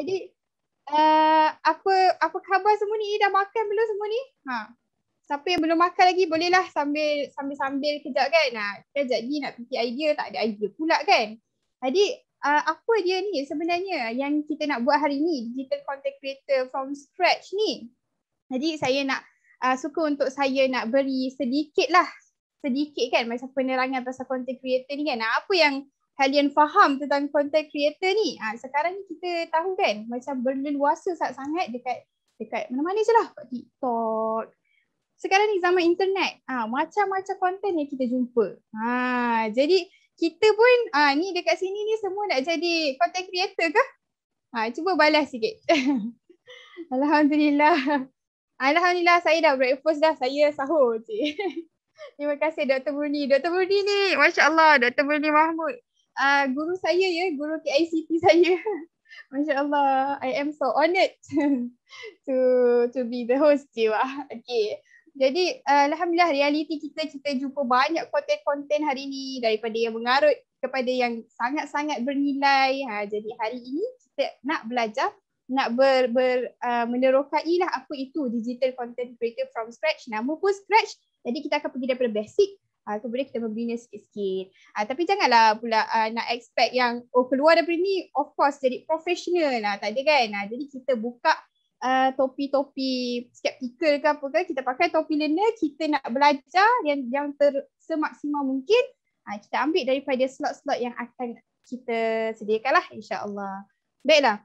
Jadi uh, apa apa khabar semua ni? Dah makan belum semua ni? Ha. Siapa yang belum makan lagi bolehlah sambil sambil sambil kejap kan. Ha. Kejap lagi nak fikir idea tak ada idea pula kan. Jadi uh, apa dia ni sebenarnya yang kita nak buat hari ni digital content creator from scratch ni. Jadi saya nak uh, suka untuk saya nak beri sedikit lah sedikit kan macam penerangan pasal content creator ni kan. Ha, apa yang kalian faham tentang content creator ni. Ha, sekarang ni kita tahu kan macam berleluasa sangat, sangat dekat dekat mana-mana je lah. Kat TikTok. Sekarang ni zaman internet. Ha, macam-macam content yang kita jumpa. Ha, jadi kita pun ha, ni dekat sini ni semua nak jadi content creator ke? Ha, cuba balas sikit. Alhamdulillah. Alhamdulillah saya dah breakfast dah. Saya sahur. Terima kasih Dr. Murni. Dr. Murni ni, Masya Allah, Dr. Murni Mahmud uh, guru saya ya, guru KICT saya. Masya Allah, I am so honoured to to be the host jiwa. Okay. Jadi uh, Alhamdulillah realiti kita, kita jumpa banyak konten-konten hari ini daripada yang mengarut kepada yang sangat-sangat bernilai. Ha, jadi hari ini kita nak belajar nak ber, ber uh, menerokai lah apa itu digital content creator from scratch. Nama pun scratch. Jadi kita akan pergi daripada basic Uh, ah, kemudian kita membina sikit-sikit. Uh, ah, tapi janganlah pula uh, nak expect yang oh keluar daripada ni of course jadi professional lah. Tak ada kan? Uh, jadi kita buka uh, topi-topi skeptikal ke apa ke. Kita pakai topi learner. Kita nak belajar yang yang ter, semaksimal mungkin. Uh, kita ambil daripada slot-slot yang akan kita sediakan lah insyaAllah. Baiklah.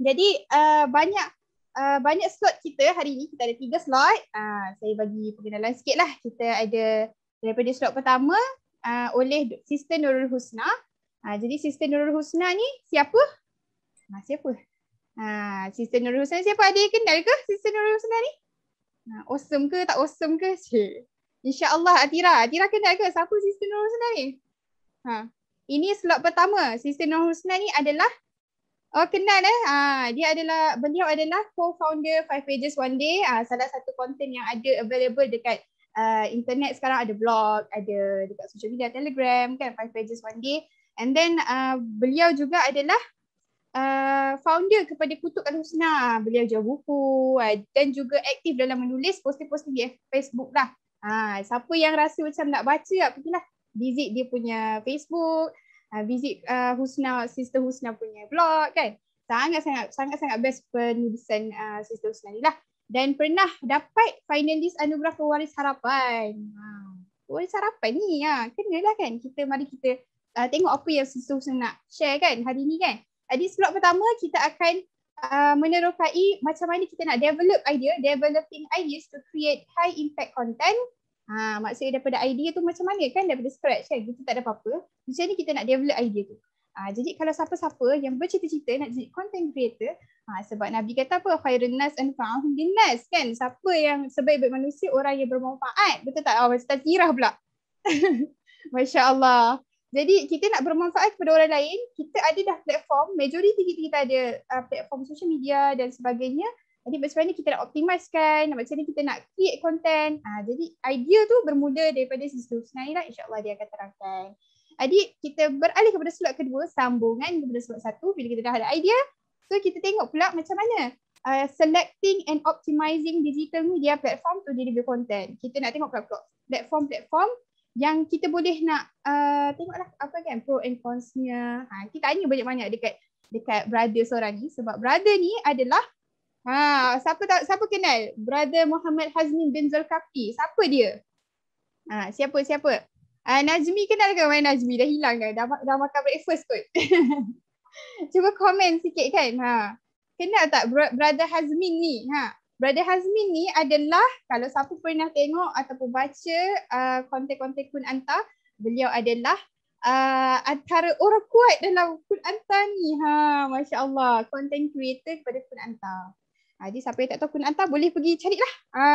Jadi uh, banyak Uh, banyak slot kita hari ni, kita ada tiga slot. Uh, saya bagi perkenalan sikit lah. Kita ada daripada slot pertama uh, oleh Sister Nurul Husna. Uh, jadi Sister Nurul Husna ni siapa? Ha, siapa? Uh, ah, Sister Nurul Husna siapa? Ada yang kenal ke Sister Nurul Husna ni? Uh, awesome ke tak awesome ke? InsyaAllah Atira. Atira kenal ke? Siapa Sister Nurul Husna ni? Ha. Ini slot pertama. Sister Nurul Husna ni adalah Oh kenal eh. ah dia adalah, beliau adalah co-founder Five Pages One Day. ah salah satu konten yang ada available dekat uh, internet sekarang ada blog, ada dekat social media, telegram kan, five pages one day. And then uh, beliau juga adalah uh, founder kepada kutuk Al-Husna. Beliau jual buku uh, dan juga aktif dalam menulis posting-posting di Facebook lah. Uh, siapa yang rasa macam nak baca, lah, ya, pergi lah. Visit dia punya Facebook, uh, visit uh, Husna, Sister Husna punya blog kan. Sangat-sangat sangat-sangat best penulisan uh, Sister Husna ni lah dan pernah dapat finalis anugerah pewaris harapan. Ha. Pewaris harapan ni ha. kenalah kan. Kita mari kita uh, tengok apa yang sesuatu nak share kan hari ni kan. Jadi slot pertama kita akan uh, menerokai macam mana kita nak develop idea, developing ideas to create high impact content. Ha, maksudnya daripada idea tu macam mana kan daripada scratch kan. Kita tak ada apa-apa. Macam ni kita nak develop idea tu. Uh, jadi kalau siapa-siapa yang bercita-cita nak jadi content creator, uh, sebab Nabi kata apa? Khairun nas and fa'am dinas kan? Siapa yang sebaik-baik manusia, orang yang bermanfaat. Betul tak? Oh, tak Tirah pula. Masya Allah. Jadi kita nak bermanfaat kepada orang lain, kita ada dah platform, majoriti kita, kita ada uh, platform social media dan sebagainya. Jadi macam mana kita nak optimiskan, macam mana kita nak create content. Uh, jadi idea tu bermula daripada situ. Senang ni lah insyaAllah dia akan terangkan. Jadi kita beralih kepada slot kedua, sambungan kepada slot satu bila kita dah ada idea. So kita tengok pula macam mana uh, selecting and optimizing digital media platform to deliver content. Kita nak tengok pula platform-platform yang kita boleh nak uh, tengoklah apa kan pro and consnya. Ha, kita tanya banyak-banyak dekat dekat brother seorang ni sebab brother ni adalah ha, siapa tahu, siapa kenal? Brother Muhammad Hazmin bin Zulkafi. Siapa dia? Ha, siapa siapa? Uh, Najmi kenal ke mana Najmi? Dah hilang kan? dah. Dah, dah makan breakfast kot. Cuba komen sikit kan. Ha. Kenal tak Brother Hazmin ni? Ha. Brother Hazmin ni adalah kalau siapa pernah tengok ataupun baca uh, konten-konten Kun Anta, beliau adalah uh, antara orang kuat dalam Kun Anta ni. Ha, Masya Allah, content creator kepada Kun Anta. jadi siapa yang tak tahu Kun Anta boleh pergi carilah. Ha.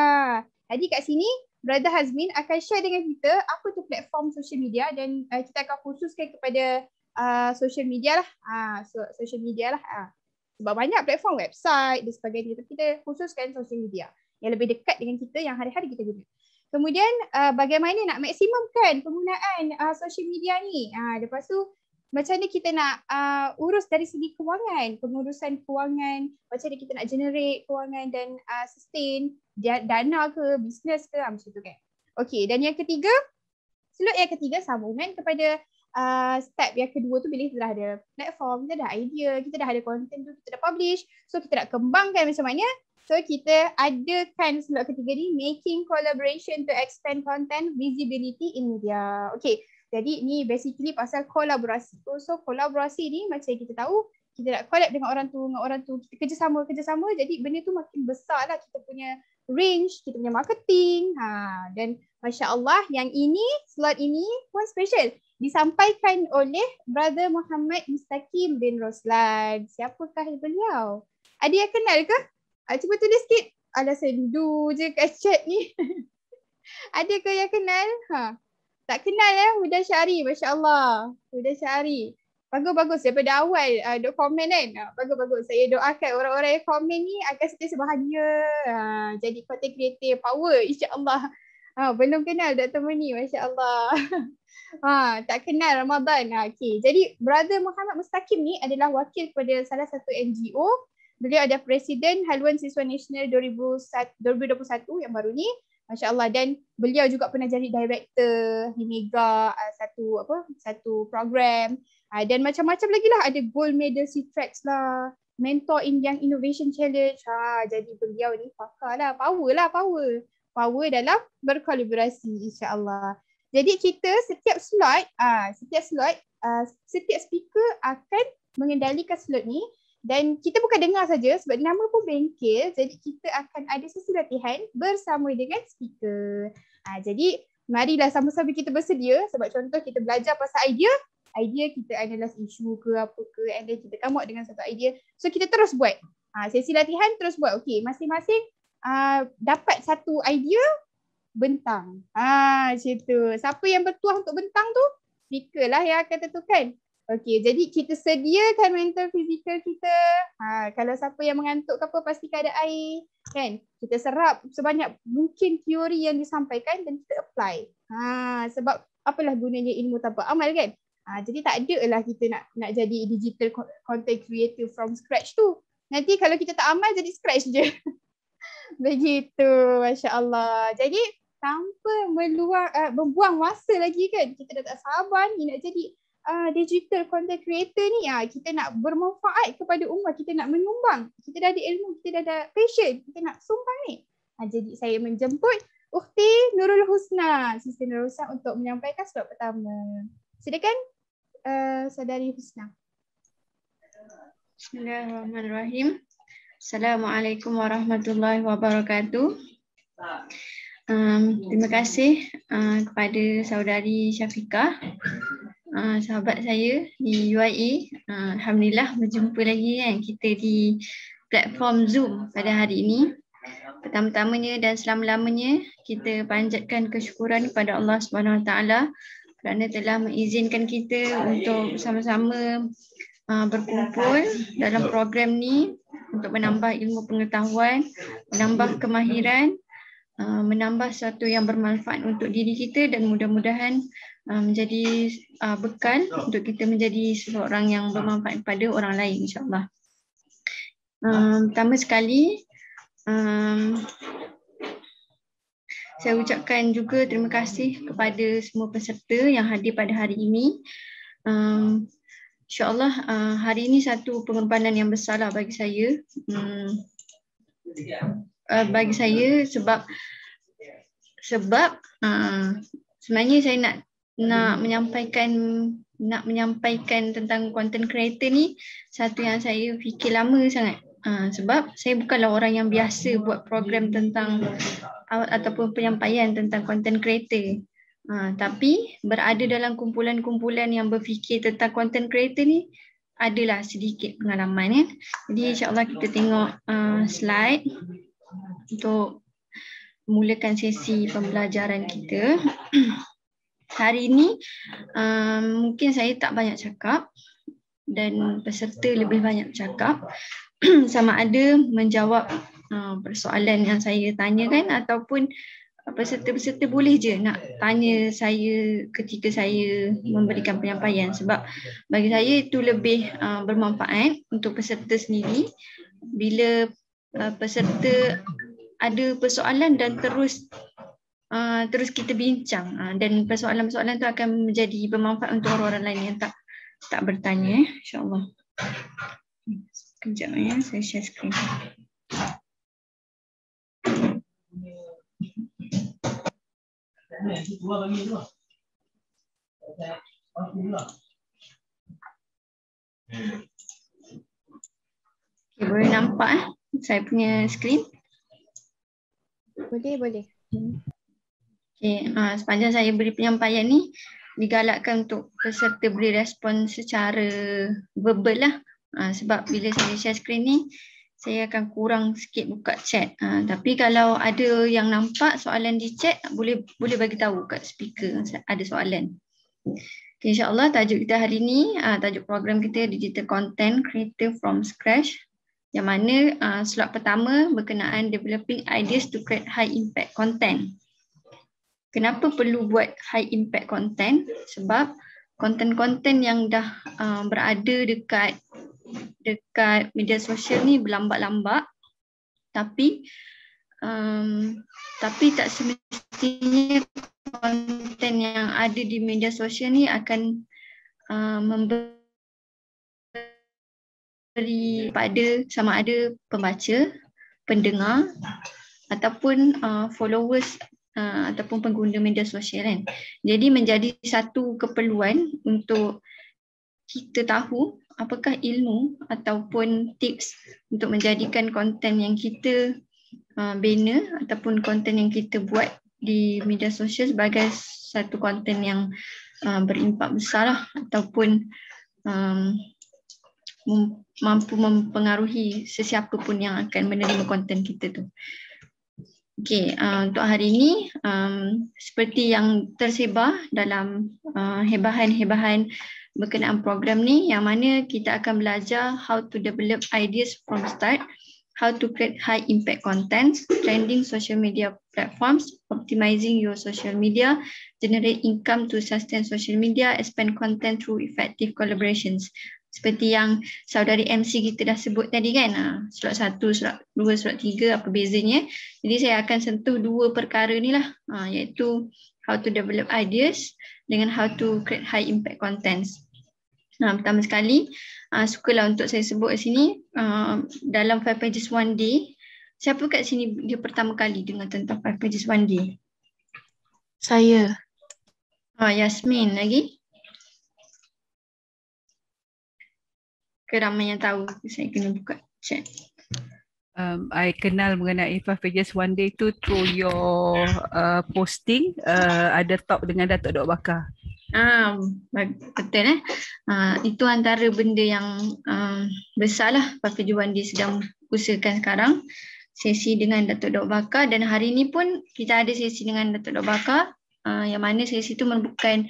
Jadi kat sini Brother Hazmin akan share dengan kita apa tu platform social media dan uh, kita akan khususkan kepada uh, social media lah. Uh, so, social media lah. Uh. Sebab banyak platform website dan sebagainya. Tapi kita khususkan social media yang lebih dekat dengan kita yang hari-hari kita guna. Kemudian uh, bagaimana nak maksimumkan penggunaan uh, social media ni. Uh, lepas tu macam mana kita nak uh, urus dari segi kewangan, pengurusan kewangan, macam mana kita nak generate kewangan dan uh, sustain dana ke, bisnes ke, ah, macam tu kan. Okay, dan yang ketiga, slot yang ketiga sambungan kepada uh, step yang kedua tu bila kita dah ada platform, kita dah idea, kita dah ada content tu, kita dah publish. So, kita nak kembangkan macam mana. So, kita adakan slot ketiga ni, making collaboration to expand content visibility in media. Okay, jadi ni basically pasal kolaborasi. So, oh, so kolaborasi ni macam kita tahu kita nak collab dengan orang tu, dengan orang tu, kita kerjasama, kerjasama. Jadi benda tu makin besar lah kita punya range, kita punya marketing. Ha. Dan Masya Allah yang ini, slot ini pun special. Disampaikan oleh Brother Muhammad Mustaqim bin Roslan. Siapakah beliau? Ada yang kenal ke? Ah, cuba tulis sikit. Ada sendu je kat chat ni. Adakah yang kenal? Ha. Tak kenal ya, Huda Syari. Masya Allah. Huda Syari. Bagus-bagus. Daripada awal uh, duk komen kan. Ah, bagus-bagus. Saya doakan orang-orang yang komen ni akan setiap bahagia. Uh, jadi content creator power. Insya Allah. Ha, belum kenal Dr. Muni. Masya Allah. ha, tak kenal Ramadan. Ha, okay. Jadi Brother Muhammad Mustaqim ni adalah wakil kepada salah satu NGO. Beliau ada Presiden Haluan Siswa Nasional 2021 yang baru ni masya-Allah dan beliau juga pernah jadi director di Mega uh, satu apa satu program uh, dan macam-macam lagi lah ada gold medal C-Tracks lah mentor Indian Innovation Challenge ha, jadi beliau ni pakar lah power lah power power dalam berkolaborasi insya-Allah jadi kita setiap slot uh, setiap slot uh, setiap speaker akan mengendalikan slot ni dan kita bukan dengar saja sebab nama pun bengkel jadi kita akan ada sesi latihan bersama dengan speaker. Ha, jadi marilah sama-sama kita bersedia sebab contoh kita belajar pasal idea idea kita analyse isu ke apa ke and then kita come up dengan satu idea so kita terus buat ha, sesi latihan terus buat okey masing-masing uh, dapat satu idea bentang ha, macam tu siapa yang bertuah untuk bentang tu speaker lah yang akan tentukan Okey, jadi kita sediakan mental fizikal kita. Ha, kalau siapa yang mengantuk ke apa, pasti ada air. Kan? Kita serap sebanyak mungkin teori yang disampaikan dan kita apply. Ha, sebab apalah gunanya ilmu tanpa amal kan? Ha, jadi tak ada lah kita nak nak jadi digital content creator from scratch tu. Nanti kalau kita tak amal jadi scratch je. Begitu, Masya Allah. Jadi tanpa meluang, uh, eh, membuang masa lagi kan? Kita dah tak sabar ni nak jadi uh, digital content creator ni uh, kita nak bermanfaat kepada umat kita nak menyumbang kita dah ada ilmu kita dah ada passion kita nak sumbang ni uh, jadi saya menjemput Ukhti Nurul Husna Sister Nurul Husna untuk menyampaikan slot pertama silakan uh, saudari Husna Bismillahirrahmanirrahim Assalamualaikum warahmatullahi wabarakatuh Um, terima kasih uh, kepada saudari Syafiqah uh, sahabat saya di UIA. Uh, ah, Alhamdulillah berjumpa lagi kan kita di platform Zoom pada hari ini. Pertama-tamanya dan selama-lamanya kita panjatkan kesyukuran kepada Allah Subhanahu Taala kerana telah mengizinkan kita untuk sama-sama uh, berkumpul dalam program ni untuk menambah ilmu pengetahuan, menambah kemahiran, uh, menambah sesuatu yang bermanfaat untuk diri kita dan mudah-mudahan Uh, menjadi uh, bekal untuk kita menjadi seorang yang bermanfaat kepada orang lain insyaallah. Um, pertama sekali um, saya ucapkan juga terima kasih kepada semua peserta yang hadir pada hari ini. Um, InsyaAllah uh, hari ini satu pengorbanan yang besar lah bagi saya. Hmm. Uh, bagi saya sebab sebab uh, sebenarnya saya nak nak hmm. menyampaikan nak menyampaikan tentang content creator ni satu yang saya fikir lama sangat ha, sebab saya bukanlah orang yang biasa buat program tentang ataupun penyampaian tentang content creator ha, tapi berada dalam kumpulan-kumpulan yang berfikir tentang content creator ni adalah sedikit pengalaman ya. jadi insyaAllah kita tengok uh, slide untuk mulakan sesi pembelajaran kita hari ini um, mungkin saya tak banyak cakap dan peserta lebih banyak cakap sama ada menjawab uh, persoalan yang saya tanyakan ataupun peserta-peserta boleh je nak tanya saya ketika saya memberikan penyampaian sebab bagi saya itu lebih uh, bermanfaat untuk peserta sendiri bila uh, peserta ada persoalan dan terus uh, terus kita bincang uh, dan persoalan-persoalan tu akan menjadi bermanfaat untuk orang-orang lain yang tak tak bertanya eh. insyaallah kejap ya eh. saya share screen Okay, boleh nampak eh? saya punya screen? Boleh, boleh. Okay. Ha, sepanjang saya beri penyampaian ni digalakkan untuk peserta beri respon secara verbal lah. Ha, sebab bila saya share screen ni saya akan kurang sikit buka chat. Ha, tapi kalau ada yang nampak soalan di chat boleh boleh bagi tahu kat speaker ada soalan. Okay, InsyaAllah tajuk kita hari ni, ha, tajuk program kita digital content creator from scratch yang mana uh, slot pertama berkenaan developing ideas to create high impact content kenapa perlu buat high impact content sebab konten-konten yang dah uh, berada dekat dekat media sosial ni berlambak-lambak tapi um, tapi tak semestinya konten yang ada di media sosial ni akan uh, memberi pada sama ada pembaca, pendengar ataupun uh, followers Ha, ataupun pengguna media sosial kan. Jadi menjadi satu keperluan untuk kita tahu apakah ilmu ataupun tips untuk menjadikan konten yang kita uh, bina ataupun konten yang kita buat di media sosial sebagai satu konten yang uh, berimpak besar lah ataupun um, mampu mempengaruhi sesiapa pun yang akan menerima konten kita tu. Okay, uh, untuk hari ini, um, seperti yang tersebar dalam uh, hebahan-hebahan berkenaan program ni, yang mana kita akan belajar how to develop ideas from start, how to create high impact content, trending social media platforms, optimizing your social media, generate income to sustain social media, expand content through effective collaborations seperti yang saudari MC kita dah sebut tadi kan ha, surat satu, surat dua, surat tiga, apa bezanya jadi saya akan sentuh dua perkara ni lah ha, iaitu how to develop ideas dengan how to create high impact contents ha, pertama sekali ha, sukalah untuk saya sebut sini ha, dalam five pages one day siapa kat sini dia pertama kali dengan tentang five pages one day saya ha, Yasmin lagi keramanya tahu saya kena buka chat um i kenal mengenai Ifah pages one day tu through your uh, posting uh, ada talk dengan Datuk Dok Bakar ah, betul eh uh, itu antara benda yang um, besarlah Fafi Juwandi sedang usahakan sekarang sesi dengan Datuk Dok Bakar dan hari ini pun kita ada sesi dengan Datuk Dok Bakar Ah, yang mana sesi tu merupakan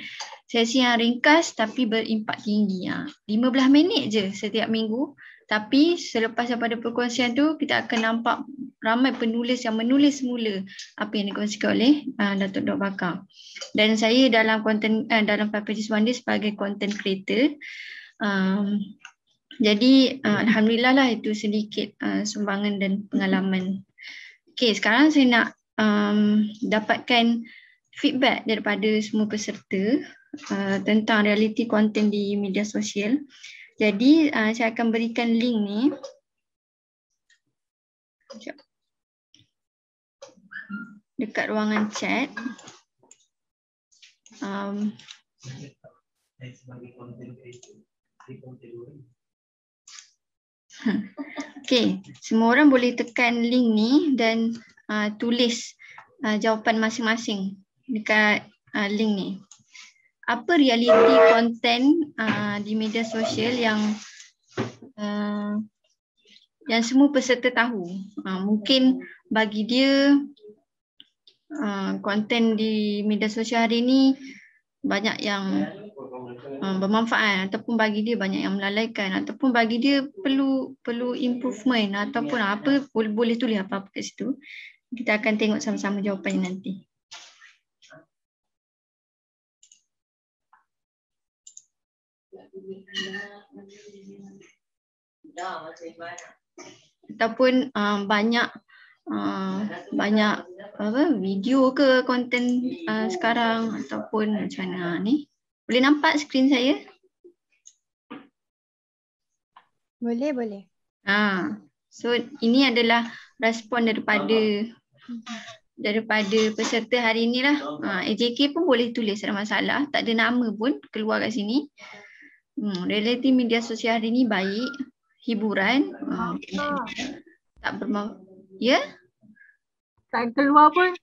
sesi yang ringkas tapi berimpak tinggi. Uh, ah, 15 minit je setiap minggu tapi selepas daripada perkongsian tu kita akan nampak ramai penulis yang menulis semula apa yang dikongsikan oleh uh, Datuk Dok Bakar. Dan saya dalam konten uh, dalam Papages Wonder sebagai content creator um, jadi uh, alhamdulillah lah itu sedikit uh, sumbangan dan pengalaman. Okay, sekarang saya nak um, dapatkan feedback daripada semua peserta uh, tentang realiti konten di media sosial. Jadi uh, saya akan berikan link ni. Sekejap. Dekat ruangan chat. Um, okay, semua orang boleh tekan link ni dan uh, tulis uh, jawapan masing-masing dekat uh, link ni. Apa realiti konten uh, ah, di media sosial yang uh, yang semua peserta tahu? Uh, mungkin bagi dia konten di media sosial hari ini banyak yang uh, bermanfaat ataupun bagi dia banyak yang melalaikan ataupun bagi dia perlu perlu improvement ataupun apa boleh, boleh tulis apa-apa kat situ. Kita akan tengok sama-sama jawapannya nanti. ataupun uh, banyak uh, banyak apa video ke konten uh, sekarang ataupun macam mana ni boleh nampak skrin saya boleh boleh ha so ini adalah respon daripada daripada peserta hari inilah ha uh, AJK pun boleh tulis ada masalah tak ada nama pun keluar kat sini Hmm, realiti media sosial hari ni baik. Hiburan. Okay. Ah. Ah, tak bermak... Ya? Yeah? Tak keluar pun.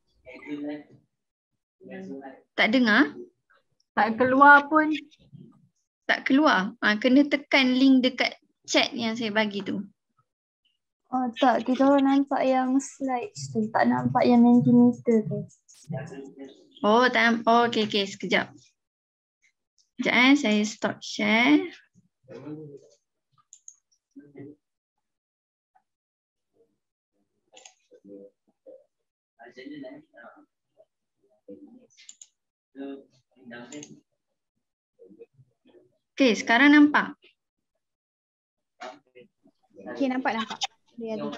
Tak dengar? Tak keluar pun. Tak keluar? Ha, kena tekan link dekat chat yang saya bagi tu. Oh, tak, kita orang nampak yang slides tu. Tak nampak yang mentimeter tu. Oh, tak nampak. Oh, okay, okay. Sekejap. Sekejap eh, saya stop share. Okay, sekarang nampak? Okay, nampak nampak.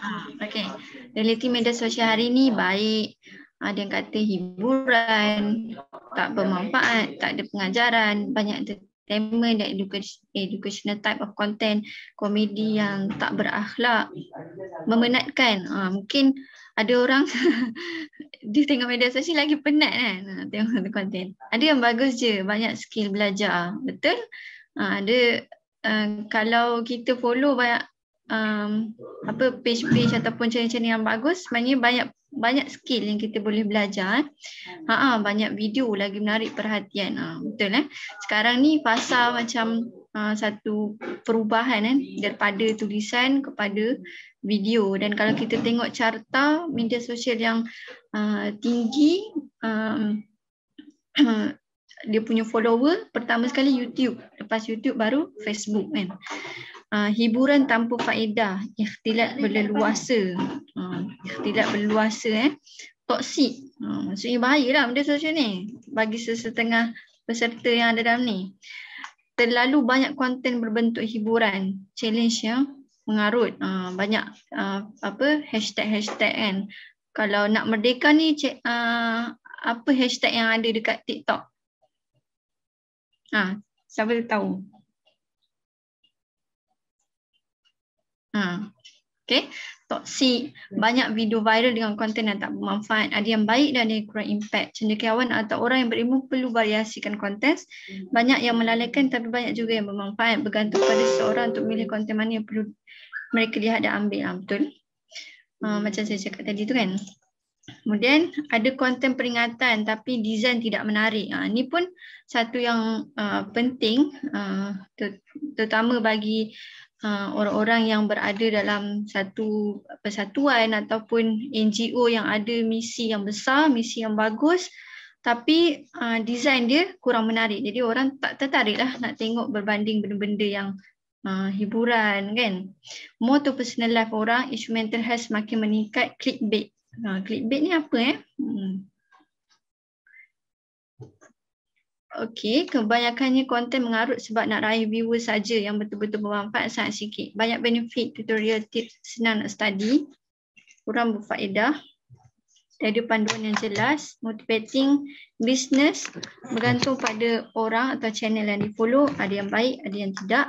Ah, okay, reality media sosial hari ni baik ada ah, yang kata hiburan, tak bermanfaat, tak ada pengajaran, banyak entertainment dan educational type of content, komedi yang tak berakhlak, memenatkan. Ha, mungkin ada orang dia tengok media sosial lagi penat kan ah, tengok the content Ada yang bagus je, banyak skill belajar, betul? Ha, ada Uh, kalau kita follow banyak um, apa page-page ataupun channel-channel yang bagus sebenarnya banyak banyak skill yang kita boleh belajar ha -ha, banyak video lagi menarik perhatian ha, betul eh sekarang ni fasa macam uh, satu perubahan eh daripada tulisan kepada video dan kalau kita tengok carta media sosial yang uh, tinggi um, dia punya follower pertama sekali YouTube lepas YouTube baru Facebook kan Ah, hiburan tanpa faedah ikhtilat berleluasa uh, ikhtilat berleluasa eh toksik uh, ah, maksudnya bahayalah benda sosial ni bagi sesetengah peserta yang ada dalam ni terlalu banyak konten berbentuk hiburan challenge ya mengarut uh, banyak uh, apa hashtag-hashtag kan kalau nak merdeka ni c- uh, apa hashtag yang ada dekat TikTok ah uh, siapa tahu Ha. Hmm. Okay. toksi Banyak video viral dengan konten yang tak bermanfaat. Ada yang baik dan ada yang kurang impact. Cendekiawan atau orang yang berilmu perlu variasikan konten. Hmm. Banyak yang melalaikan tapi banyak juga yang bermanfaat. Bergantung pada seseorang untuk milih konten mana yang perlu mereka lihat dan ambil. Ha, betul. Ha, macam saya cakap tadi tu kan. Kemudian ada konten peringatan tapi design tidak menarik. Ha, ah, ini pun satu yang uh, penting uh, terutama bagi Ha, orang-orang yang berada dalam satu persatuan ataupun NGO yang ada misi yang besar, misi yang bagus tapi uh, design dia kurang menarik. Jadi orang tak tertariklah nak tengok berbanding benda-benda yang uh, hiburan kan. More to personal life orang, instrumental has makin semakin meningkat, clickbait. Uh, clickbait ni apa eh? Hmm. Okey, kebanyakannya konten mengarut sebab nak raih viewer saja yang betul-betul bermanfaat sangat sikit. Banyak benefit tutorial tips senang nak study, kurang berfaedah, ada panduan yang jelas, motivating, business bergantung pada orang atau channel yang di ada yang baik, ada yang tidak.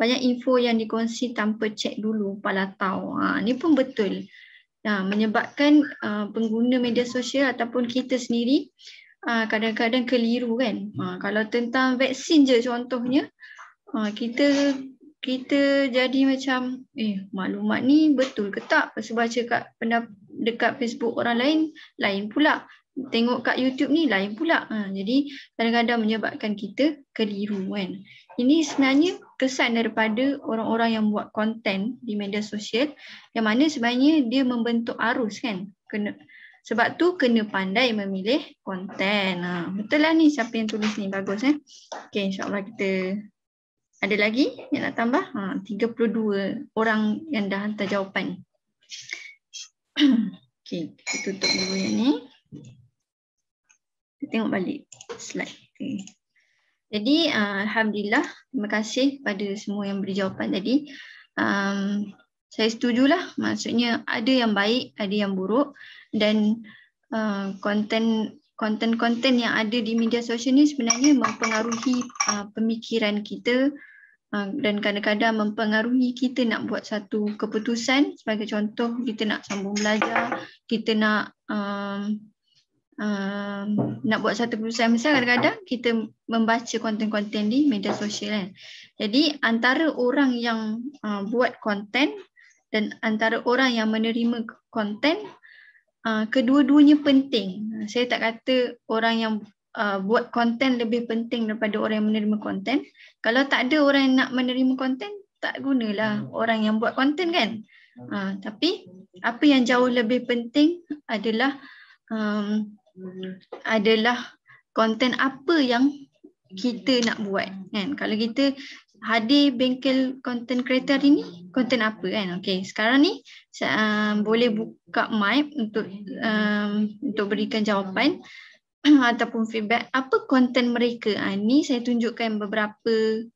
Banyak info yang dikongsi tanpa cek dulu, palatau. Ha, ini pun betul. Ha, menyebabkan uh, pengguna media sosial ataupun kita sendiri Ah, kadang-kadang keliru kan. Ha, kalau tentang vaksin je contohnya, ha, kita kita jadi macam eh maklumat ni betul ke tak? Pas baca kat dekat Facebook orang lain, lain pula. Tengok kat YouTube ni lain pula. Ha, jadi kadang-kadang menyebabkan kita keliru kan. Ini sebenarnya kesan daripada orang-orang yang buat konten di media sosial yang mana sebenarnya dia membentuk arus kan. Kena, sebab tu kena pandai memilih konten. Ha, betul lah ni siapa yang tulis ni. Bagus eh. Okay insyaAllah kita ada lagi yang nak tambah. Ha, 32 orang yang dah hantar jawapan. okay kita tutup dulu yang ni. Kita tengok balik slide. Okay. Jadi uh, Alhamdulillah terima kasih pada semua yang beri jawapan tadi. Um, saya setujulah maksudnya ada yang baik ada yang buruk dan uh, konten konten-konten yang ada di media sosial ni sebenarnya mempengaruhi uh, pemikiran kita uh, dan kadang-kadang mempengaruhi kita nak buat satu keputusan sebagai contoh kita nak sambung belajar kita nak um, um, nak buat satu keputusan misalnya kadang-kadang kita membaca konten-konten di media sosial kan jadi antara orang yang uh, buat konten dan antara orang yang menerima konten uh, kedua-duanya penting saya tak kata orang yang uh, buat konten lebih penting daripada orang yang menerima konten kalau tak ada orang yang nak menerima konten tak gunalah hmm. orang yang buat konten kan uh, tapi apa yang jauh lebih penting adalah um, adalah konten apa yang kita nak buat kan kalau kita Hadi bengkel content creator ini content apa kan okey sekarang ni uh, boleh buka mic untuk um, untuk berikan jawapan ataupun feedback apa content mereka ha, ni saya tunjukkan beberapa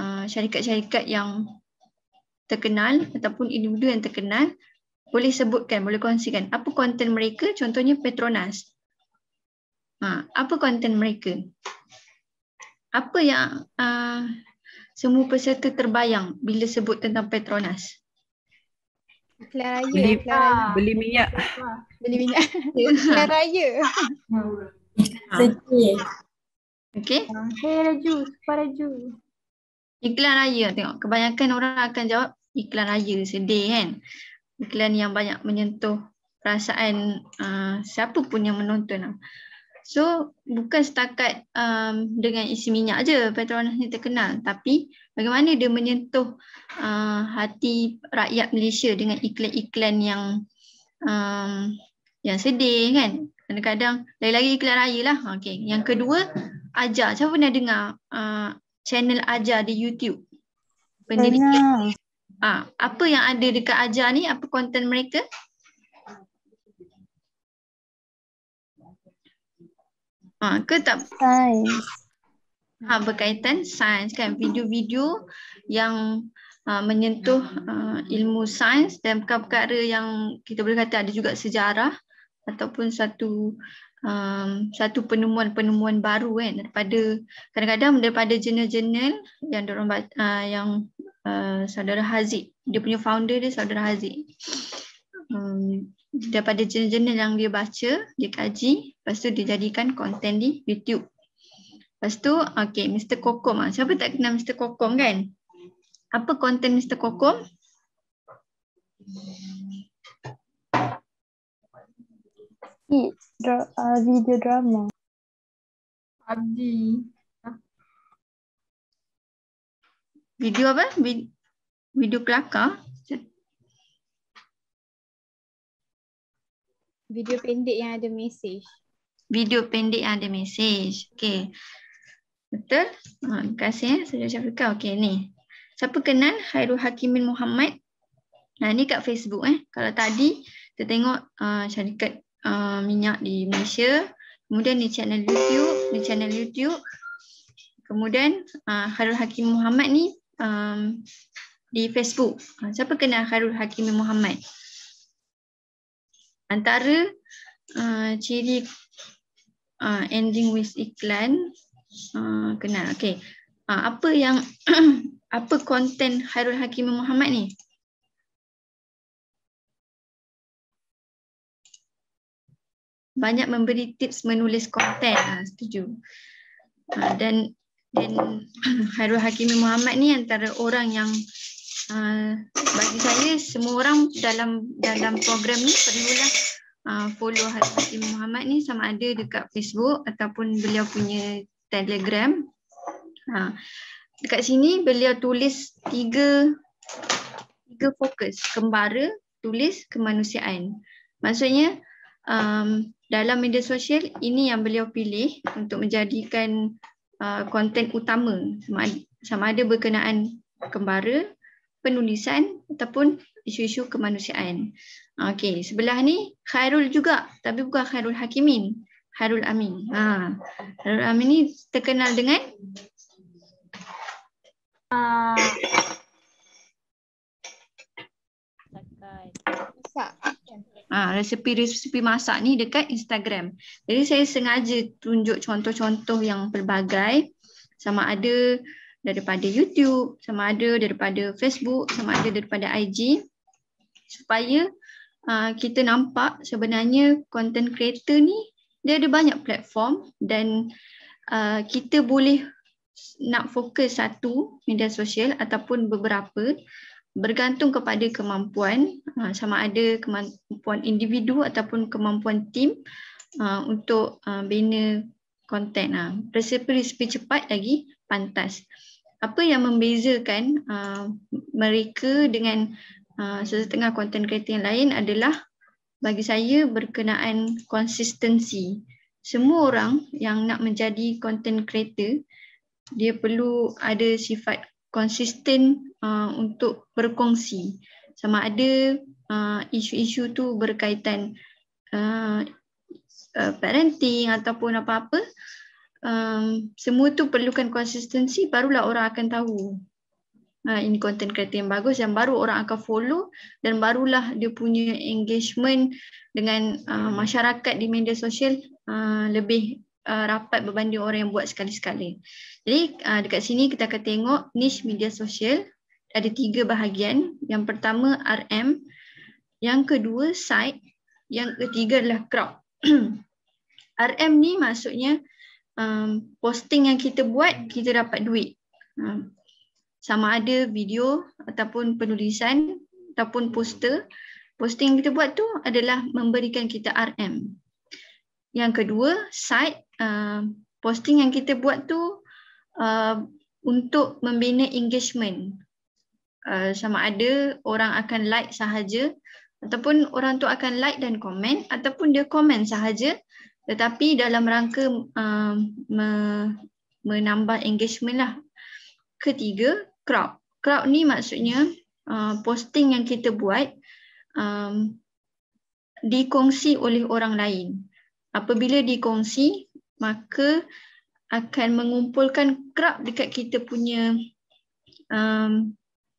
uh, syarikat-syarikat uh, yang terkenal ataupun individu yang terkenal boleh sebutkan boleh kongsikan apa content mereka contohnya Petronas ha, apa content mereka apa yang uh, semua peserta terbayang bila sebut tentang Petronas? Iklan raya. Beli, ah. beli minyak. Beli minyak. Iklan raya. Ha. Okey. Okay. Hey, ha, Raju. Sepah Raju. Iklan raya. Tengok. Kebanyakan orang akan jawab iklan raya. Sedih kan? Iklan yang banyak menyentuh perasaan uh, siapa pun yang menonton. Uh. So bukan setakat um, dengan isi minyak aja Petronas ni terkenal tapi bagaimana dia menyentuh uh, hati rakyat Malaysia dengan iklan-iklan yang um, yang sedih kan. Kadang-kadang lagi-lagi iklan raya lah. Okay. Yang kedua Ajar. Siapa pernah dengar uh, channel Ajar di YouTube? Pendidikan. Ah, apa yang ada dekat Ajar ni? Apa konten mereka? Ha, ke tak? Science. Ha, berkaitan sains kan. Video-video yang uh, menyentuh uh, ilmu sains dan perkara-perkara yang kita boleh kata ada juga sejarah ataupun satu um, satu penemuan-penemuan baru kan daripada kadang-kadang daripada jurnal-jurnal yang dorong uh, ha, yang uh, saudara Haziq dia punya founder dia saudara Haziq um, daripada jurnal-jurnal yang dia baca, dia kaji, lepas tu dia jadikan konten di YouTube. Lepas tu, okay, Mr. Kokom. Ah. Siapa tak kenal Mr. Kokom kan? Apa konten Mr. Kokom? Uh, video drama. Abdi. Video apa? Video kelakar? video pendek yang ada message. Video pendek yang ada message. Okey. Betul? Ha, terima kasih ya. Eh, Saya Syafiqah. Okey ni. Siapa kenal Hairul Hakimin Muhammad? Nah ni kat Facebook eh. Kalau tadi kita tengok uh, syarikat uh, minyak di Malaysia. Kemudian ni channel YouTube. Ni channel YouTube. Kemudian uh, ha, Hairul Hakim Muhammad ni um, di Facebook. Siapa kenal Hairul Hakim Muhammad? antara uh, ciri uh, ending with iklan uh, kenal okey uh, apa yang apa konten Hairul Hakim Muhammad ni banyak memberi tips menulis konten uh, ah, setuju uh, dan dan Hairul Hakim Muhammad ni antara orang yang Ah, bagi saya semua orang dalam dalam program ni perlulah uh, follow Hati Muhammad ni sama ada dekat Facebook ataupun beliau punya Telegram. Ha. Dekat sini beliau tulis tiga tiga fokus kembara tulis kemanusiaan. Maksudnya um, dalam media sosial ini yang beliau pilih untuk menjadikan konten uh, utama sama ada berkenaan kembara penulisan ataupun isu-isu kemanusiaan. Okey, sebelah ni Khairul juga tapi bukan Khairul Hakimin, Khairul Amin. Ha. Khairul Amin ni terkenal dengan Ah, ah ha, resepi-resepi masak ni dekat Instagram. Jadi saya sengaja tunjuk contoh-contoh yang pelbagai sama ada daripada YouTube, sama ada daripada Facebook, sama ada daripada IG supaya uh, kita nampak sebenarnya content creator ni dia ada banyak platform dan uh, kita boleh nak fokus satu media sosial ataupun beberapa bergantung kepada kemampuan uh, sama ada kemampuan individu ataupun kemampuan tim uh, untuk uh, bina konten. Uh. Resipi-resipi cepat lagi pantas apa yang membezakan uh, mereka dengan uh, sesetengah content creator yang lain adalah bagi saya berkenaan konsistensi. Semua orang yang nak menjadi content creator dia perlu ada sifat konsisten uh, untuk berkongsi sama ada uh, isu-isu tu berkaitan uh, uh, parenting ataupun apa-apa um, semua tu perlukan konsistensi barulah orang akan tahu uh, ah, in content creator yang bagus yang baru orang akan follow dan barulah dia punya engagement dengan uh, masyarakat di media sosial uh, lebih uh, rapat berbanding orang yang buat sekali-sekali. Jadi uh, dekat sini kita akan tengok niche media sosial ada tiga bahagian. Yang pertama RM, yang kedua site, yang ketiga adalah crowd. RM ni maksudnya um, posting yang kita buat kita dapat duit um, sama ada video ataupun penulisan ataupun poster posting yang kita buat tu adalah memberikan kita RM yang kedua site uh, posting yang kita buat tu uh, untuk membina engagement Uh, sama ada orang akan like sahaja ataupun orang tu akan like dan komen ataupun dia komen sahaja tetapi dalam rangka um, menambah engagement lah. Ketiga, crowd. Crowd ni maksudnya uh, posting yang kita buat um, dikongsi oleh orang lain. Apabila dikongsi, maka akan mengumpulkan crowd dekat kita punya um,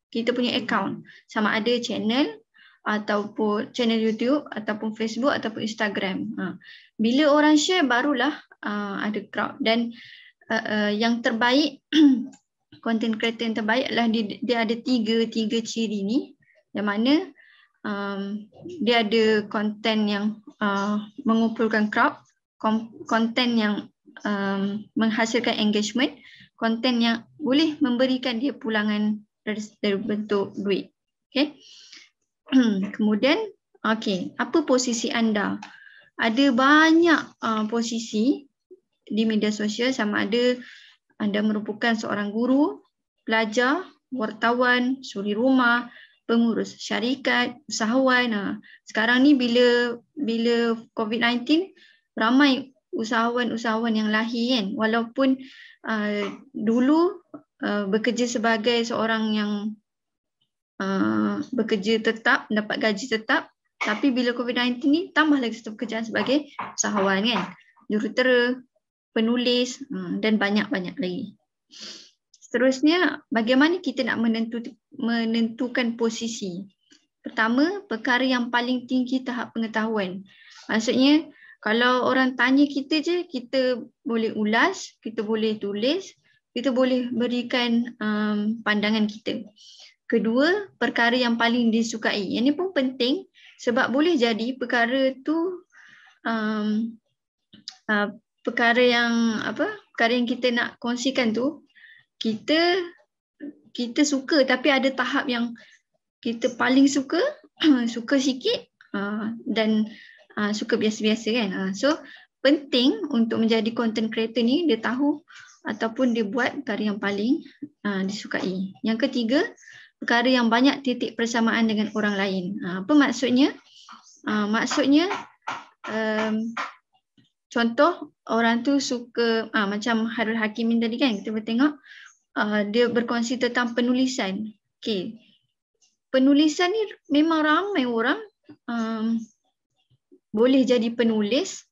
kita punya account. Sama ada channel ataupun channel YouTube ataupun Facebook ataupun Instagram. Uh bila orang share barulah uh, ada crowd dan uh, uh, yang terbaik content creator yang terbaik adalah dia, dia ada tiga tiga ciri ni yang mana um, dia ada content yang uh, mengumpulkan crowd kom- content yang um, menghasilkan engagement content yang boleh memberikan dia pulangan dari bentuk duit okay. kemudian okay, apa posisi anda ada banyak uh, posisi di media sosial sama ada anda merupakan seorang guru, pelajar, wartawan, suri rumah, pengurus syarikat, usahawan. Nah, Sekarang ni bila bila COVID-19 ramai usahawan-usahawan yang lahir kan walaupun uh, dulu uh, bekerja sebagai seorang yang uh, bekerja tetap, dapat gaji tetap tapi bila COVID-19 ni tambah lagi satu pekerjaan sebagai usahawan kan. Jurutera, penulis hmm, dan banyak-banyak lagi. Seterusnya, bagaimana kita nak menentu, menentukan posisi? Pertama, perkara yang paling tinggi tahap pengetahuan. Maksudnya, kalau orang tanya kita je, kita boleh ulas, kita boleh tulis, kita boleh berikan um, pandangan kita. Kedua, perkara yang paling disukai. Yang ini pun penting sebab boleh jadi perkara tu um, uh, perkara yang apa perkara yang kita nak kongsikan tu kita kita suka tapi ada tahap yang kita paling suka suka sikit uh, dan uh, suka biasa-biasa kan uh, so penting untuk menjadi content creator ni dia tahu ataupun dia buat perkara yang paling uh, disukai yang ketiga perkara yang banyak titik persamaan dengan orang lain. Ah, apa maksudnya? Ah, maksudnya, contoh orang tu suka ah, macam Harul Hakimin tadi kan kita bertengok uh, dia berkongsi tentang penulisan. Okay. Penulisan ni memang ramai orang um, boleh jadi penulis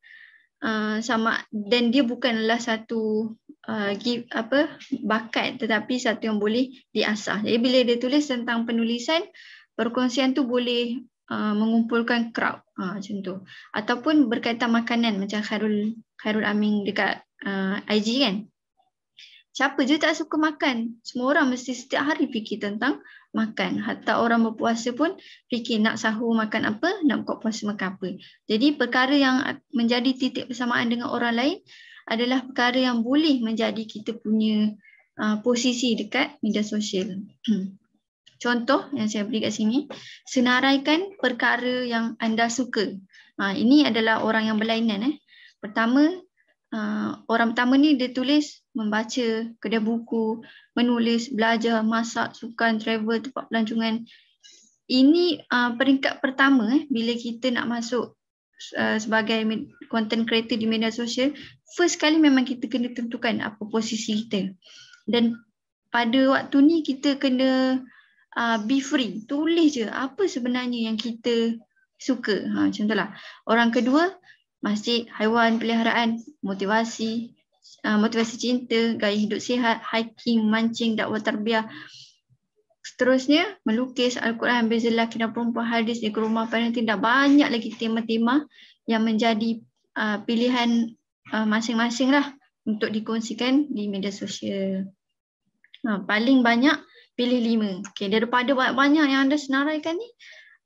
uh, sama dan dia bukanlah satu Uh, give apa bakat tetapi satu yang boleh diasah. Jadi bila dia tulis tentang penulisan, perkongsian tu boleh uh, mengumpulkan crowd uh, macam tu. Ataupun berkaitan makanan macam Khairul Khairul Amin dekat uh, IG kan. Siapa je tak suka makan? Semua orang mesti setiap hari fikir tentang makan. Hatta orang berpuasa pun fikir nak sahur makan apa, nak buka puasa makan apa. Jadi perkara yang menjadi titik persamaan dengan orang lain adalah perkara yang boleh menjadi kita punya uh, posisi dekat media sosial. Contoh yang saya beri kat sini, senaraikan perkara yang anda suka. Ha, ini adalah orang yang berlainan. Eh. Pertama, uh, orang pertama ni dia tulis membaca, kedai buku, menulis, belajar, masak, sukan, travel, tempat pelancongan. Ini uh, peringkat pertama eh, bila kita nak masuk uh, sebagai content creator di media sosial, first kali memang kita kena tentukan apa posisi kita dan pada waktu ni kita kena uh, be free tulis je apa sebenarnya yang kita suka ha macam itulah orang kedua masjid haiwan peliharaan motivasi uh, motivasi cinta gaya hidup sihat hiking mancing dakwah tarbiyah Seterusnya, melukis Al-Quran, bezalah kira perempuan hadis di rumah parenting dah banyak lagi tema-tema yang menjadi uh, pilihan uh, masing-masing lah untuk dikongsikan di media sosial. Uh, paling banyak pilih lima. Okay, daripada banyak-banyak yang anda senaraikan ni,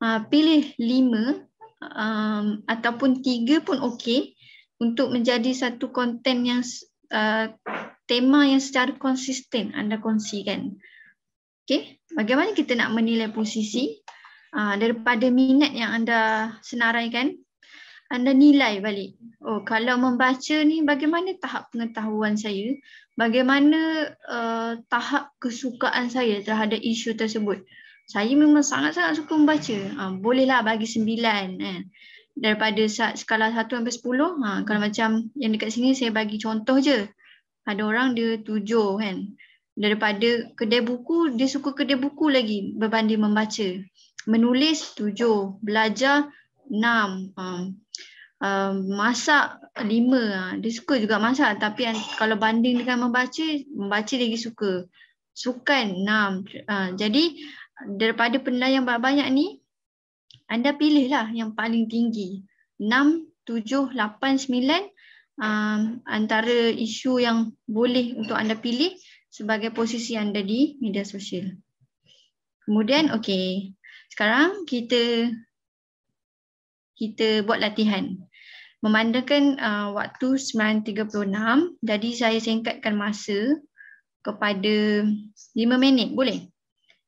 uh, pilih lima um, ataupun tiga pun okey untuk menjadi satu konten yang uh, tema yang secara konsisten anda kongsikan. Okay, bagaimana kita nak menilai posisi uh, daripada minat yang anda senaraikan anda nilai balik oh kalau membaca ni bagaimana tahap pengetahuan saya bagaimana uh, tahap kesukaan saya terhadap isu tersebut saya memang sangat-sangat suka membaca ha, bolehlah bagi sembilan kan eh. daripada skala satu sampai 10 ha kalau macam yang dekat sini saya bagi contoh je ada orang dia 7 kan daripada kedai buku dia suka kedai buku lagi berbanding membaca menulis tujuh belajar enam ha, Ehm, masak lima. Ah, dia suka juga masak tapi kalau banding dengan membaca, membaca lagi suka. Sukan enam. Ah, jadi daripada penilaian banyak-banyak ni, anda pilihlah yang paling tinggi. Enam, tujuh, lapan, sembilan ehm, antara isu yang boleh untuk anda pilih sebagai posisi anda di media sosial. Kemudian, okay, Sekarang kita kita buat latihan. Memandangkan uh, waktu 9.36, jadi saya singkatkan masa kepada 5 minit, boleh?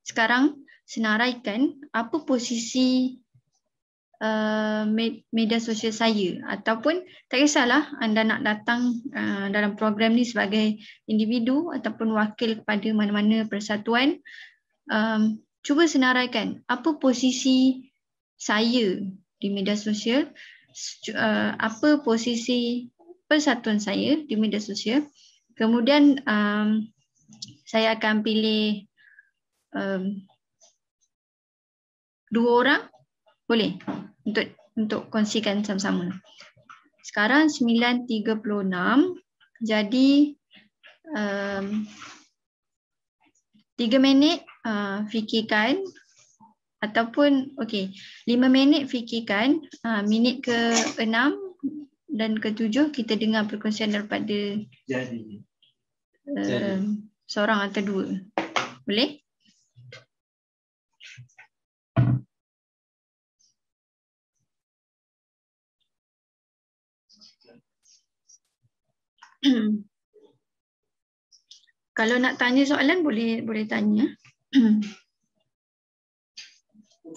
Sekarang senaraikan apa posisi uh, media sosial saya ataupun tak kisahlah anda nak datang uh, dalam program ni sebagai individu ataupun wakil kepada mana-mana persatuan um, cuba senaraikan apa posisi saya di media sosial uh, apa posisi persatuan saya di media sosial kemudian um, saya akan pilih um, dua orang boleh untuk untuk kongsikan sama-sama sekarang 9.36 jadi um, 3 minit uh, fikirkan ataupun okay, lima minit fikirkan ha, minit ke enam dan ke tujuh kita dengar perkongsian daripada jadi, eh, jadi. Um, seorang atau dua boleh kalau nak tanya soalan boleh boleh tanya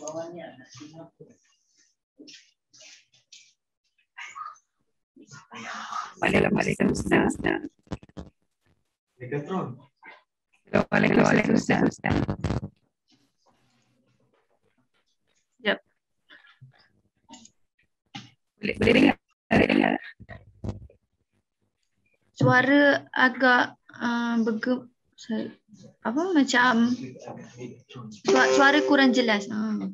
bawahnya ada Singapura. Vale, la madre que nos está. ¿De qué tron? Lo vale, lo vale que nos está. Ya. Yep. Ah, Suara agak uh, apa macam suara kurang jelas. Ha. Hmm.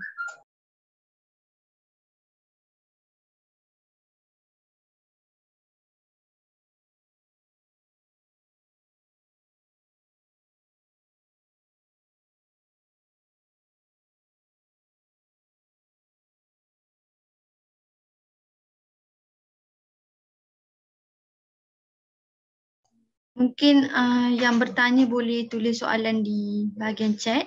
Mungkin uh, yang bertanya boleh tulis soalan di bahagian chat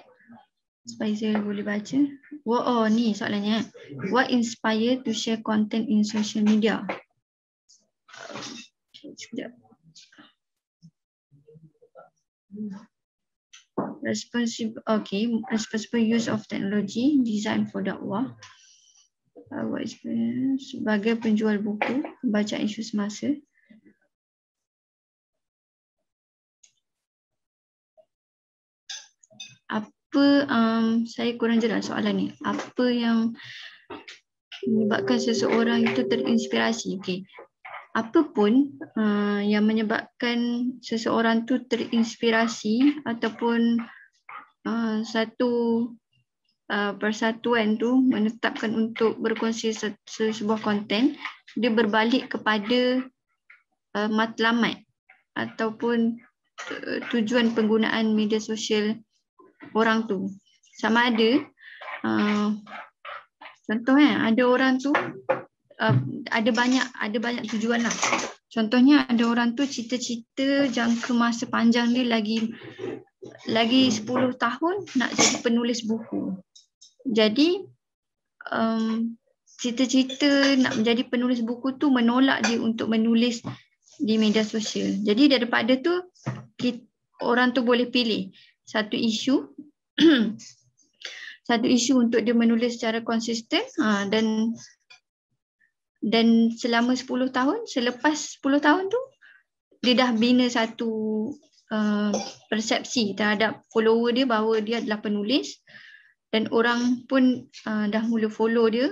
supaya saya boleh baca. Wow, oh ni soalannya. What inspire to share content in social media? Sekejap. Responsible, okay. Responsible use of technology design for dakwah. Uh, what sebagai penjual buku, baca isu semasa. apa um, saya kurang jelas soalan ni apa yang menyebabkan seseorang itu terinspirasi okey apa pun uh, yang menyebabkan seseorang tu terinspirasi ataupun uh, satu uh, persatuan tu menetapkan untuk berkongsi se sebuah konten dia berbalik kepada uh, matlamat ataupun uh, tujuan penggunaan media sosial orang tu. Sama ada uh, contohnya eh, ada orang tu uh, ada banyak ada banyak tujuan lah. Contohnya ada orang tu cita-cita jangka masa panjang dia lagi lagi 10 tahun nak jadi penulis buku. Jadi um, cita-cita nak menjadi penulis buku tu menolak dia untuk menulis di media sosial. Jadi daripada tu kita, orang tu boleh pilih satu isu satu isu untuk dia menulis secara konsisten ha, dan dan selama 10 tahun selepas 10 tahun tu dia dah bina satu uh, persepsi terhadap follower dia bahawa dia adalah penulis dan orang pun uh, dah mula follow dia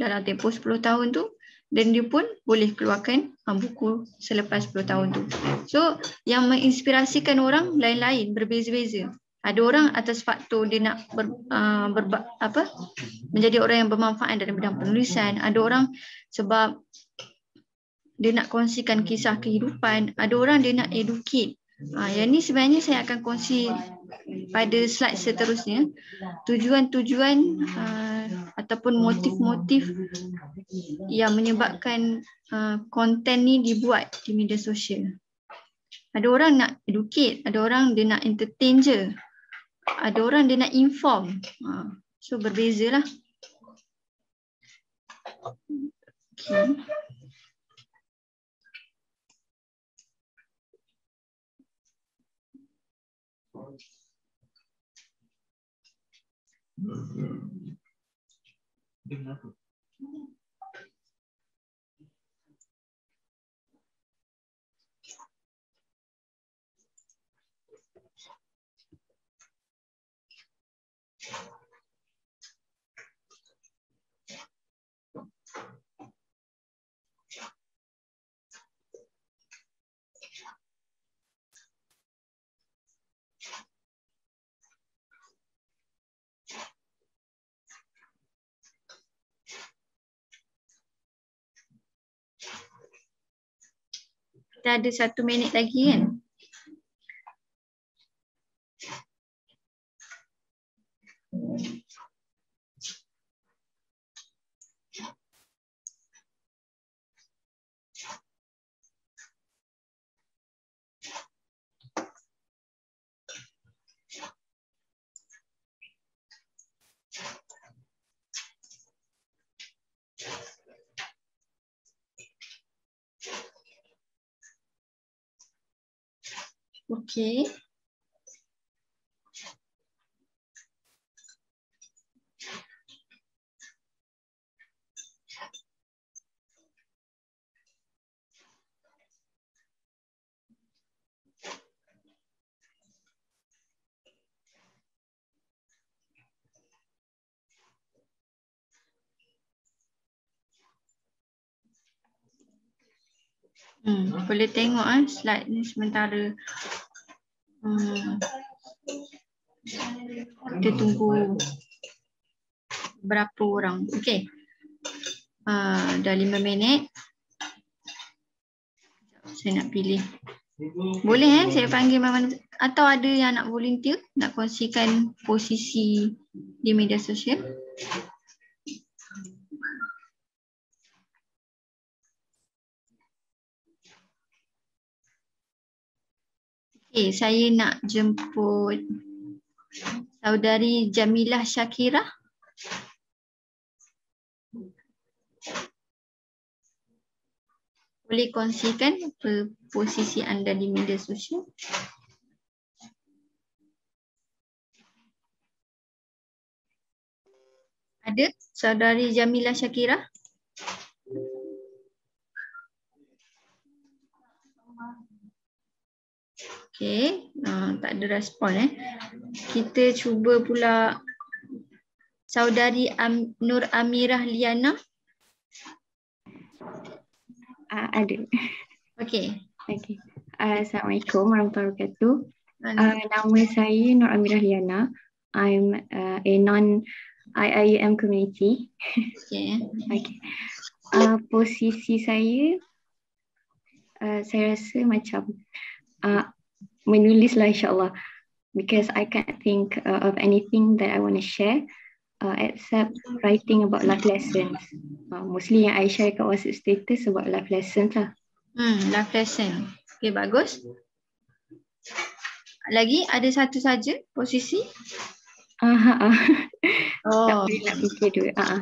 dalam tempoh 10 tahun tu dan dia pun boleh keluarkan uh, buku selepas 10 tahun tu. So yang menginspirasikan orang lain-lain berbeza-beza. Ada orang atas faktor dia nak ber, uh, ah, ber, apa menjadi orang yang bermanfaat dalam bidang penulisan, ada orang sebab dia nak kongsikan kisah kehidupan, ada orang dia nak educate. Ha, yang ni sebenarnya saya akan kongsi pada slide seterusnya. Tujuan-tujuan uh, ataupun motif-motif yang menyebabkan konten uh, ni dibuat di media sosial. Ada orang nak educate, ada orang dia nak entertain je. Ada orang dia nak inform. Uh, so berbezalah. Okay. Dengar tu. kita ada satu minit lagi kan. Hmm. Okay. Hmm, boleh tengok eh, slide ni sementara kita tunggu berapa orang. Okey. Uh, dah lima minit. Saya nak pilih. Boleh eh saya panggil mana atau ada yang nak volunteer nak kongsikan posisi di media sosial? Okay, saya nak jemput saudari Jamilah Shakira. Boleh kongsikan posisi anda di media sosial? Ada saudari Jamilah Shakira? Okay. Uh, ha, tak ada respon eh. Kita cuba pula saudari Am Nur Amirah Liana. Uh, ada. Okay. okay. Uh, Assalamualaikum warahmatullahi wabarakatuh. Uh, nama saya Nur Amirah Liana. I'm uh, a non-IIM community. Okay. okay. Uh, ah, posisi saya, uh, saya rasa macam uh, menulis lah insyaAllah because I can't think uh, of anything that I want to share uh, except writing about life lessons. Uh, mostly yang I share kat WhatsApp status about life lessons lah. Hmm, life lesson. Okay, bagus. Lagi ada satu saja posisi? Aha. Uh, uh, oh. Tak nak fikir dulu. Uh, uh.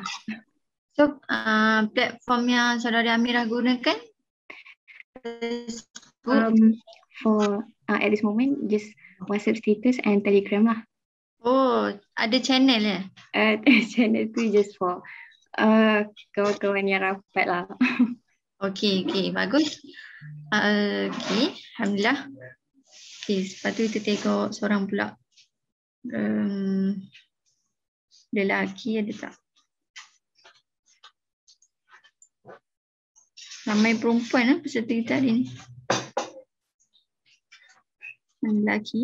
So, uh, platform yang saudari Amirah gunakan? Um, for uh, at this moment just WhatsApp status and Telegram lah. Oh, ada channel ya? Eh? Uh, channel tu just for uh, kawan-kawan yang rapat lah. okay, okay. Bagus. Uh, ah, okay, Alhamdulillah. Okay, lepas tu kita tengok seorang pula. Um, lelaki ada tak? Ramai perempuan lah peserta kita hari ni. Hmm, lelaki.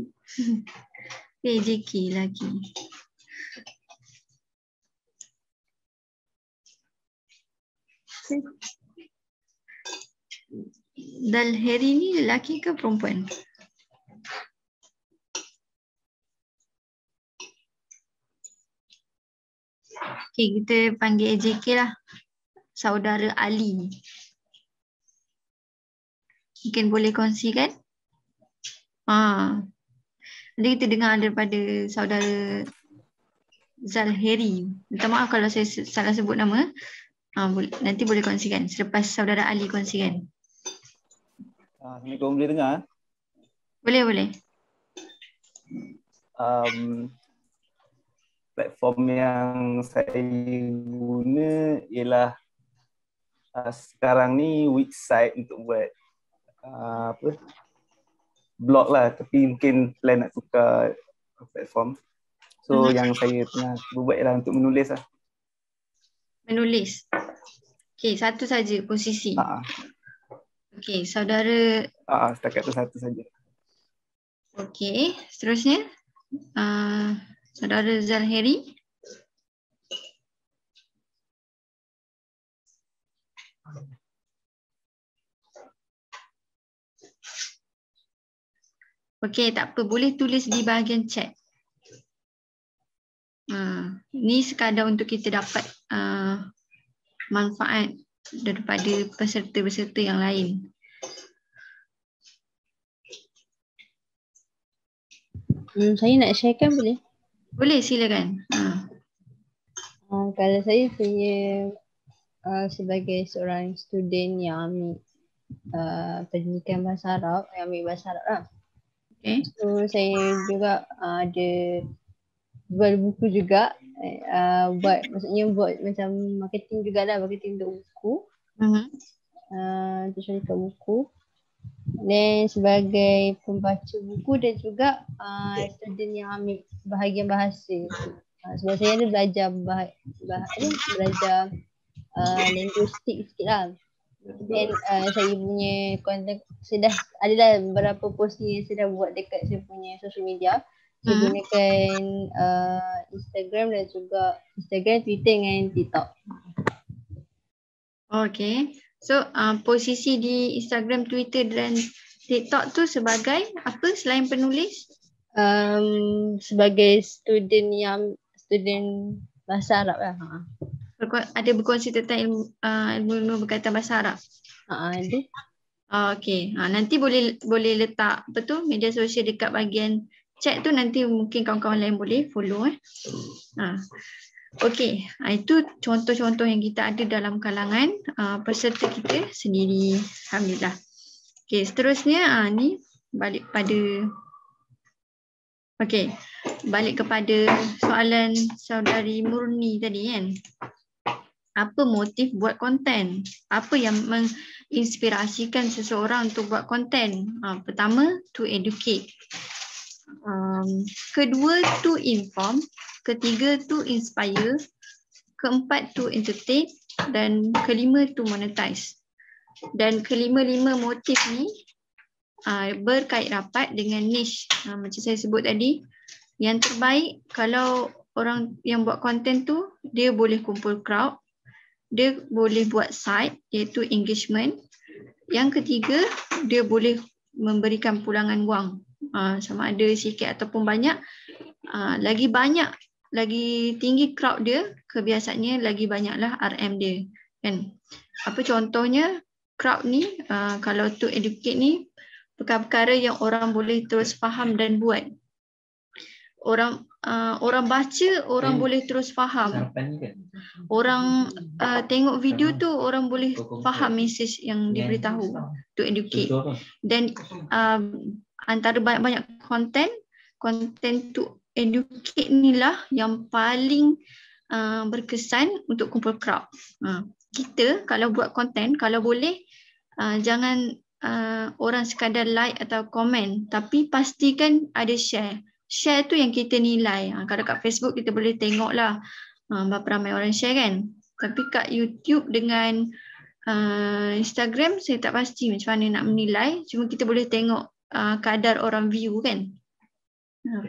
PJK eh, lelaki. Dal Harry ni lelaki ke perempuan? Okay, kita panggil AJK lah. Saudara Ali. Mungkin boleh kongsikan? Ah. Ha. Jadi kita dengar daripada saudara Zalheri. Minta maaf kalau saya salah sebut nama. Ah, ha, boleh, nanti boleh kongsikan. Selepas saudara Ali kongsikan. Ha, Assalamualaikum. Boleh dengar? Eh? Boleh, boleh. Um, platform yang saya guna ialah uh, sekarang ni website untuk buat uh, apa blog lah tapi mungkin plan nak tukar platform. So mm-hmm. yang saya tengah buat ialah untuk menulis lah. Menulis. Okay, satu saja posisi. Ha. Ah, ah. Okay, saudara. Ah, ha, setakat tu satu saja. Okay, seterusnya. Uh, saudara Zalheri. Okey, tak apa. Boleh tulis di bahagian chat. Uh, ni sekadar untuk kita dapat uh, manfaat daripada peserta-peserta yang lain. Hmm, saya nak sharekan boleh? Boleh, silakan. Uh. Uh, kalau saya punya uh, sebagai seorang student yang ambil uh, pendidikan bahasa Arab, yang ambil bahasa Arab lah. Uh. Okay. So saya juga uh, ada jual buku juga. Uh, buat maksudnya buat macam marketing jugalah, marketing untuk buku. Mhm. Uh, untuk syarikat buku. Dan sebagai pembaca buku dan juga uh, student yang ambil bahagian bahasa. Uh, sebab saya ada belajar bah- bahasa, belajar uh, linguistik sikit lah. Dan uh, saya punya konten sudah ada dah beberapa post ni yang saya dah buat dekat saya punya social media. Saya hmm. gunakan uh, Instagram dan juga Instagram, Twitter dan TikTok. Okay. So uh, posisi di Instagram, Twitter dan TikTok tu sebagai apa selain penulis? Um, sebagai student yang student bahasa Arab lah ada berkongsi tentang ilmu uh, ilmu berkaitan bahasa Arab. Ah ada. Ah okey. Ah nanti boleh boleh letak betul media sosial dekat bahagian chat tu nanti mungkin kawan-kawan lain boleh follow eh. Ah. Okey, ah, itu contoh-contoh yang kita ada dalam kalangan ah, peserta kita sendiri. Alhamdulillah. Okey, seterusnya ah ni balik pada Okey. Balik kepada soalan saudari Murni tadi kan apa motif buat konten? Apa yang menginspirasikan seseorang untuk buat konten? Uh, pertama, to educate. Um, kedua, to inform. Ketiga, to inspire. Keempat, to entertain. Dan kelima, to monetize. Dan kelima-lima motif ni uh, berkait rapat dengan niche. Uh, macam saya sebut tadi, yang terbaik kalau orang yang buat konten tu, dia boleh kumpul crowd dia boleh buat site iaitu engagement. Yang ketiga, dia boleh memberikan pulangan wang uh, sama ada sikit ataupun banyak. Uh, lagi banyak, lagi tinggi crowd dia, kebiasaannya lagi banyaklah RM dia. Kan? Apa contohnya, crowd ni uh, kalau to educate ni perkara-perkara yang orang boleh terus faham dan buat orang uh, orang baca orang hmm. boleh terus faham. Kan? Orang uh, tengok video tu orang boleh faham message yang diberitahu to educate. Dan uh, um, antara banyak-banyak konten, konten to educate inilah yang paling uh, berkesan untuk kumpul crowd. Uh, kita kalau buat konten kalau boleh uh, jangan uh, orang sekadar like atau komen tapi pastikan ada share share tu yang kita nilai. Ha, kalau kat Facebook kita boleh tengok lah ha, ah, berapa ramai orang share kan. Tapi kat YouTube dengan uh, Instagram saya tak pasti macam mana nak menilai. Cuma kita boleh tengok uh, kadar orang view kan. Ha.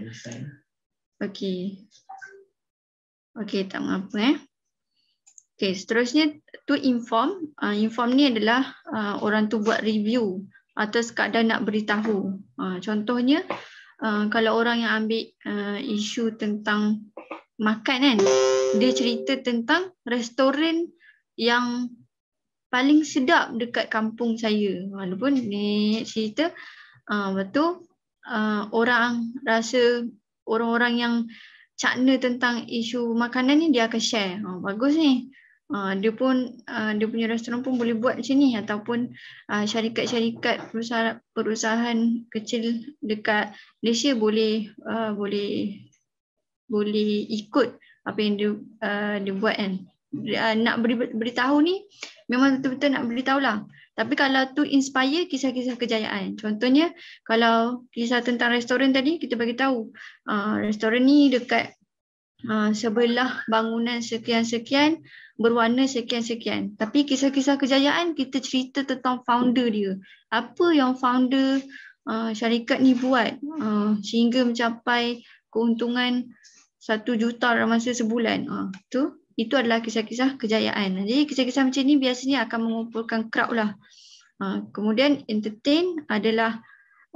Okay. Okay tak mengapa eh. Okay seterusnya tu inform. Uh, inform ni adalah uh, orang tu buat review atas sekadar nak beritahu. Uh, contohnya contohnya Eh, kalau orang yang ambil uh, isu tentang makan kan dia cerita tentang restoran yang paling sedap dekat kampung saya walaupun ni cerita uh, eh, betul uh, orang rasa orang-orang yang cakna tentang isu makanan ni dia akan share oh, bagus ni Ah, dia pun uh, dia punya restoran pun boleh buat macam ni ataupun uh, syarikat-syarikat perusahaan, perusahaan kecil dekat Malaysia boleh uh, boleh boleh ikut apa yang dia uh, dia buat kan. Uh, nak beri, beritahu ni memang betul-betul nak beritahu lah. Tapi kalau tu inspire kisah-kisah kejayaan. Contohnya kalau kisah tentang restoran tadi kita bagi tahu uh, restoran ni dekat uh, sebelah bangunan sekian-sekian berwarna sekian-sekian. Tapi kisah-kisah kejayaan kita cerita tentang founder dia. Apa yang founder uh, syarikat ni buat uh, sehingga mencapai keuntungan satu juta dalam masa sebulan. Uh, tu itu adalah kisah-kisah kejayaan. Jadi kisah-kisah macam ni biasanya akan mengumpulkan crowd lah. Uh, kemudian entertain adalah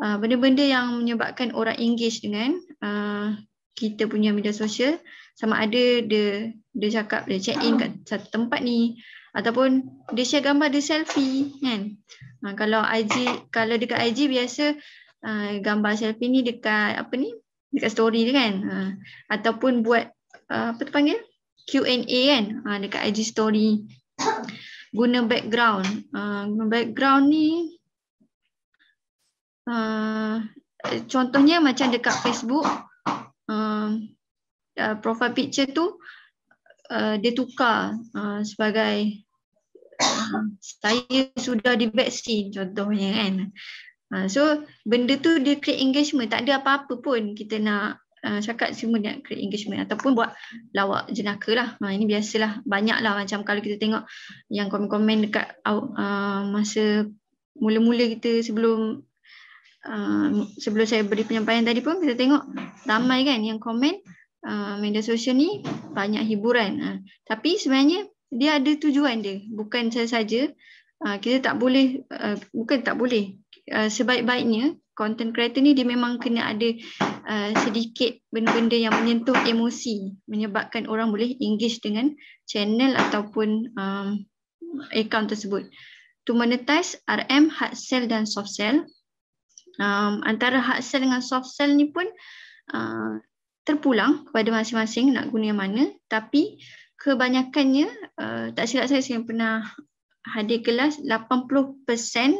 uh, benda-benda yang menyebabkan orang engage dengan uh, kita punya media sosial sama ada the dia cakap dia check in ah. kat satu tempat ni ataupun dia share gambar dia selfie kan ha, kalau IG kalau dekat IG biasa uh, gambar selfie ni dekat apa ni dekat story dia kan ha, ataupun buat uh, apa tu panggil Q&A kan ha, dekat IG story guna background guna background ni uh, contohnya macam dekat Facebook uh, profile picture tu Uh, dia tukar uh, sebagai uh, saya sudah divaksin contohnya kan. Uh, so benda tu dia create engagement. Tak ada apa-apa pun kita nak uh, cakap semua nak create engagement ataupun buat lawak jenaka lah. Uh, ini biasalah banyak lah macam kalau kita tengok yang komen-komen dekat uh, masa mula-mula kita sebelum uh, sebelum saya beri penyampaian tadi pun kita tengok ramai kan yang komen uh, Ah, media sosial ni banyak hiburan. Uh, tapi sebenarnya dia ada tujuan dia. Bukan saya saja uh, kita tak boleh, uh, bukan tak boleh. Uh, sebaik-baiknya content creator ni dia memang kena ada uh, sedikit benda-benda yang menyentuh emosi menyebabkan orang boleh engage dengan channel ataupun um, account tersebut. To monetize RM, hard sell dan soft sell. Um, antara hard sell dengan soft sell ni pun uh, terpulang kepada masing-masing nak guna yang mana tapi kebanyakannya uh, tak silap saya saya pernah hadir kelas 80% uh, eh,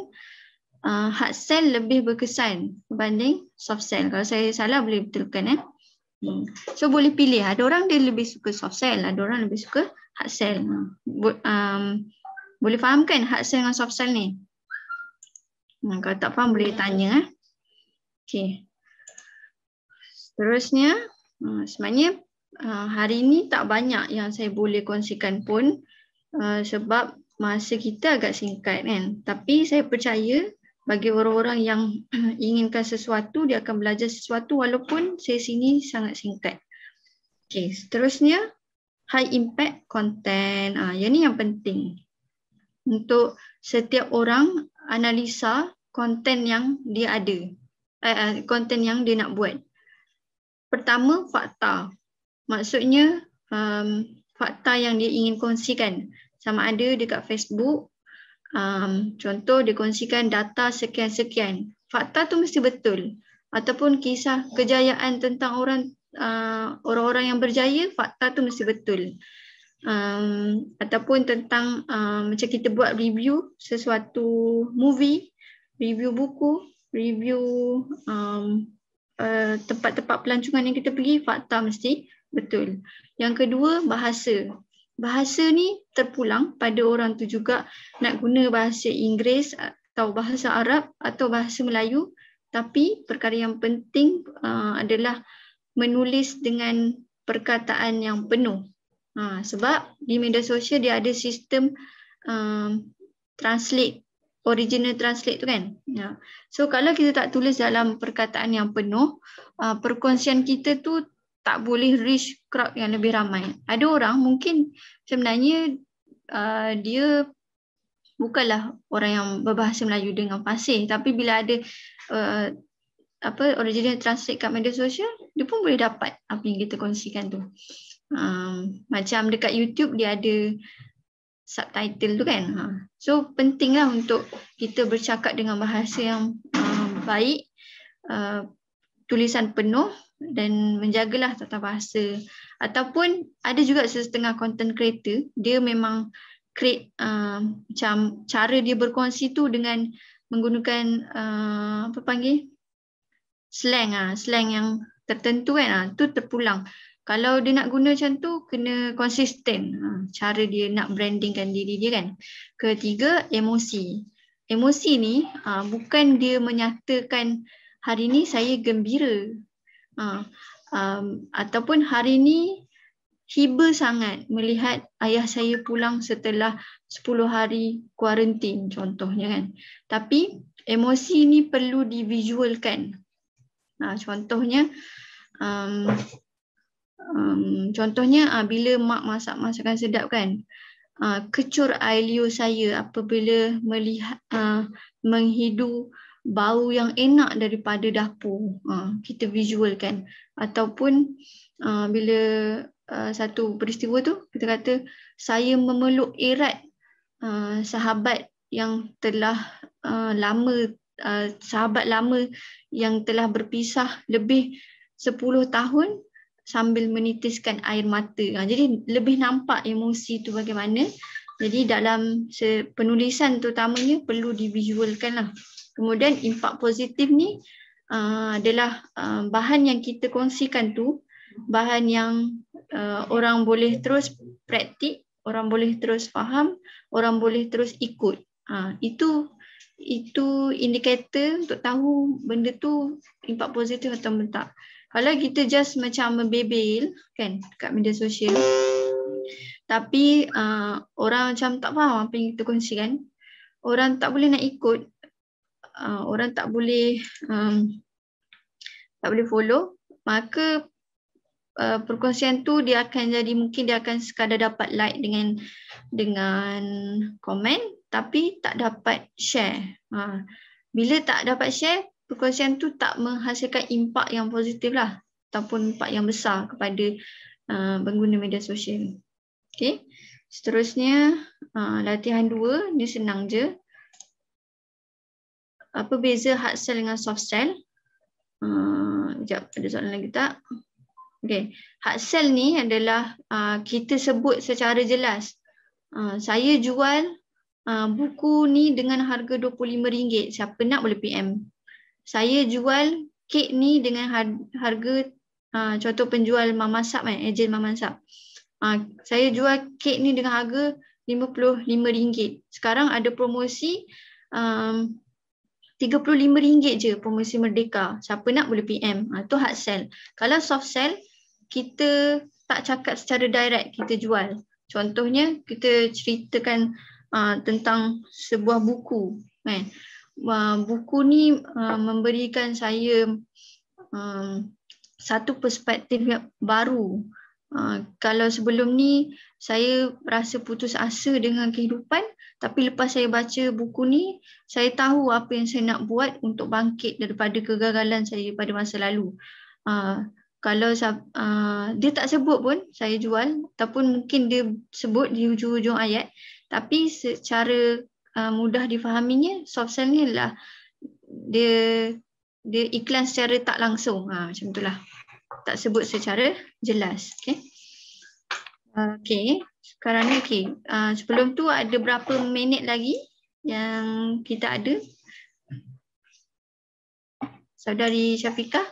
hard cell lebih berkesan berbanding soft cell. Kalau saya salah boleh betulkan eh. Hmm. So boleh pilih. Ada orang dia lebih suka soft cell, ada orang lebih suka hard cell. Bo um, boleh faham kan hard cell dengan soft cell ni? Hmm, kalau tak faham boleh tanya eh. Okay. Terusnya Ha, sebenarnya ha, hari ini tak banyak yang saya boleh kongsikan pun ha, sebab masa kita agak singkat kan. Tapi saya percaya bagi orang-orang yang inginkan sesuatu, dia akan belajar sesuatu walaupun sesi ini sangat singkat. Okay, seterusnya high impact content. yang ini yang penting. Untuk setiap orang analisa konten yang dia ada. Eh, konten eh, yang dia nak buat pertama fakta maksudnya um, fakta yang dia ingin kongsikan sama ada dekat Facebook um, contoh dia kongsikan data sekian-sekian fakta tu mesti betul ataupun kisah kejayaan tentang orang uh, orang-orang yang berjaya fakta tu mesti betul um, ataupun tentang uh, macam kita buat review sesuatu movie review buku review um, Eh, tempat-tempat uh, pelancongan yang kita pergi fakta mesti betul. Yang kedua bahasa. Bahasa ni terpulang pada orang tu juga nak guna bahasa Inggeris atau bahasa Arab atau bahasa Melayu tapi perkara yang penting uh, adalah menulis dengan perkataan yang penuh. Ha, sebab di media sosial dia ada sistem uh, translate original translate tu kan. Yeah. So kalau kita tak tulis dalam perkataan yang penuh, uh, perkongsian kita tu tak boleh reach crowd yang lebih ramai. Ada orang mungkin sebenarnya uh, dia bukanlah orang yang berbahasa Melayu dengan fasih tapi bila ada uh, apa original translate kat media sosial, dia pun boleh dapat apa yang kita kongsikan tu. Um, macam dekat YouTube dia ada subtitle tu kan. Ha. So pentinglah untuk kita bercakap dengan bahasa yang uh, baik, uh, tulisan penuh dan menjagalah tata bahasa. Ataupun ada juga setengah content creator, dia memang create uh, macam cara dia berkongsi tu dengan menggunakan uh, apa panggil slang ah slang yang tertentu kan ah tu terpulang uh, kalau dia nak guna macam tu kena konsisten ha, cara dia nak brandingkan diri dia kan ketiga emosi emosi ni ha, bukan dia menyatakan hari ni saya gembira ha, um, ataupun hari ni hiba sangat melihat ayah saya pulang setelah 10 hari kuarantin contohnya kan tapi emosi ni perlu divisualkan ha, contohnya um, um, contohnya uh, bila mak masak masakan sedap kan uh, ah, kecur air liu saya apabila melihat uh, menghidu bau yang enak daripada dapur uh, kita kan? ataupun uh, bila uh, satu peristiwa tu kita kata saya memeluk erat uh, sahabat yang telah uh, lama uh, sahabat lama yang telah berpisah lebih 10 tahun sambil menitiskan air mata. Ha, jadi lebih nampak emosi tu bagaimana. Jadi dalam penulisan tu, terutamanya perlu divisualkan lah. Kemudian impak positif ni uh, adalah uh, bahan yang kita kongsikan tu bahan yang uh, orang boleh terus praktik, orang boleh terus faham, orang boleh terus ikut. Uh, itu itu indikator untuk tahu benda tu impak positif atau tak. Kalau kita just macam membebel kan kat media sosial tapi uh, orang macam tak faham apa yang kita kongsi kan orang tak boleh nak ikut uh, orang tak boleh um, tak boleh follow maka uh, perkongsian tu dia akan jadi mungkin dia akan sekadar dapat like dengan dengan komen tapi tak dapat share uh, bila tak dapat share perkongsian tu tak menghasilkan impak yang positif lah ataupun impak yang besar kepada uh, pengguna media sosial. Okay. Seterusnya, uh, latihan dua ni senang je. Apa beza hard sell dengan soft sell? Uh, sekejap, ada soalan lagi tak? Okay. Hard sell ni adalah uh, kita sebut secara jelas. Uh, saya jual uh, buku ni dengan harga RM25. Siapa nak boleh PM. Ha, eh, ha, saya jual kek ni dengan harga uh, contoh penjual Mama Sap, kan, ejen mamansap. Uh, saya jual kek ni dengan harga RM55. Sekarang ada promosi um, RM35 je promosi Merdeka. Siapa nak boleh PM. Itu ha, uh, hard sell. Kalau soft sell, kita tak cakap secara direct kita jual. Contohnya kita ceritakan uh, tentang sebuah buku. Kan? Ah, buku ni ah, memberikan saya um, satu perspektif yang baru. Ah, kalau sebelum ni saya rasa putus asa dengan kehidupan tapi lepas saya baca buku ni saya tahu apa yang saya nak buat untuk bangkit daripada kegagalan saya pada masa lalu. Kalau uh, dia tak sebut pun saya jual ataupun mungkin dia sebut di hujung-hujung ayat tapi secara uh, mudah difahaminya soft sell ni lah dia dia iklan secara tak langsung ha, macam lah, tak sebut secara jelas okey ah, okey sekarang ni okey uh, sebelum tu ada berapa minit lagi yang kita ada saudari Syafika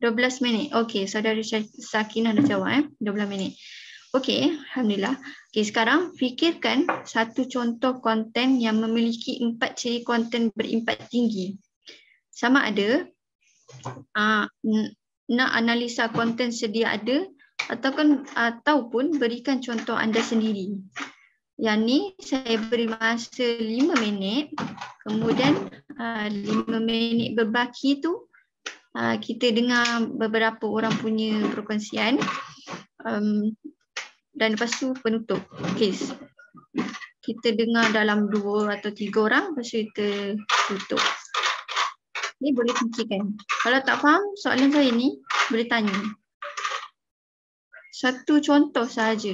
12 minit okey saudari Sakinah dah jawab eh 12 minit Okey, Alhamdulillah. Okey, sekarang fikirkan satu contoh konten yang memiliki empat ciri konten berimpak tinggi. Sama ada uh, nak analisa konten sedia ada ataupun, ataupun berikan contoh anda sendiri. Yang ni saya beri masa lima minit. Kemudian ah, lima minit berbaki tu uh, kita dengar beberapa orang punya perkongsian. Um, dan lepas tu penutup case. Kita dengar dalam dua atau tiga orang lepas tu kita tutup. Ni boleh fikirkan. Kalau tak faham soalan saya ni boleh tanya. Satu contoh sahaja.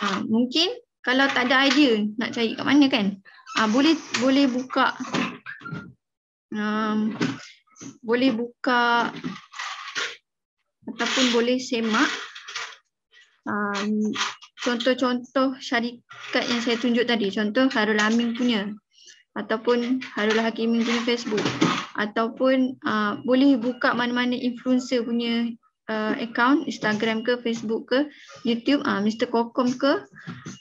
Ha, mungkin kalau tak ada idea nak cari kat mana kan. Ha, boleh boleh buka. Um, boleh buka ataupun boleh semak contoh-contoh um, syarikat yang saya tunjuk tadi contoh Harul Amin punya ataupun Harul Hakimin punya Facebook ataupun uh, boleh buka mana-mana influencer punya uh, account Instagram ke Facebook ke YouTube uh, Mr. Kokom ke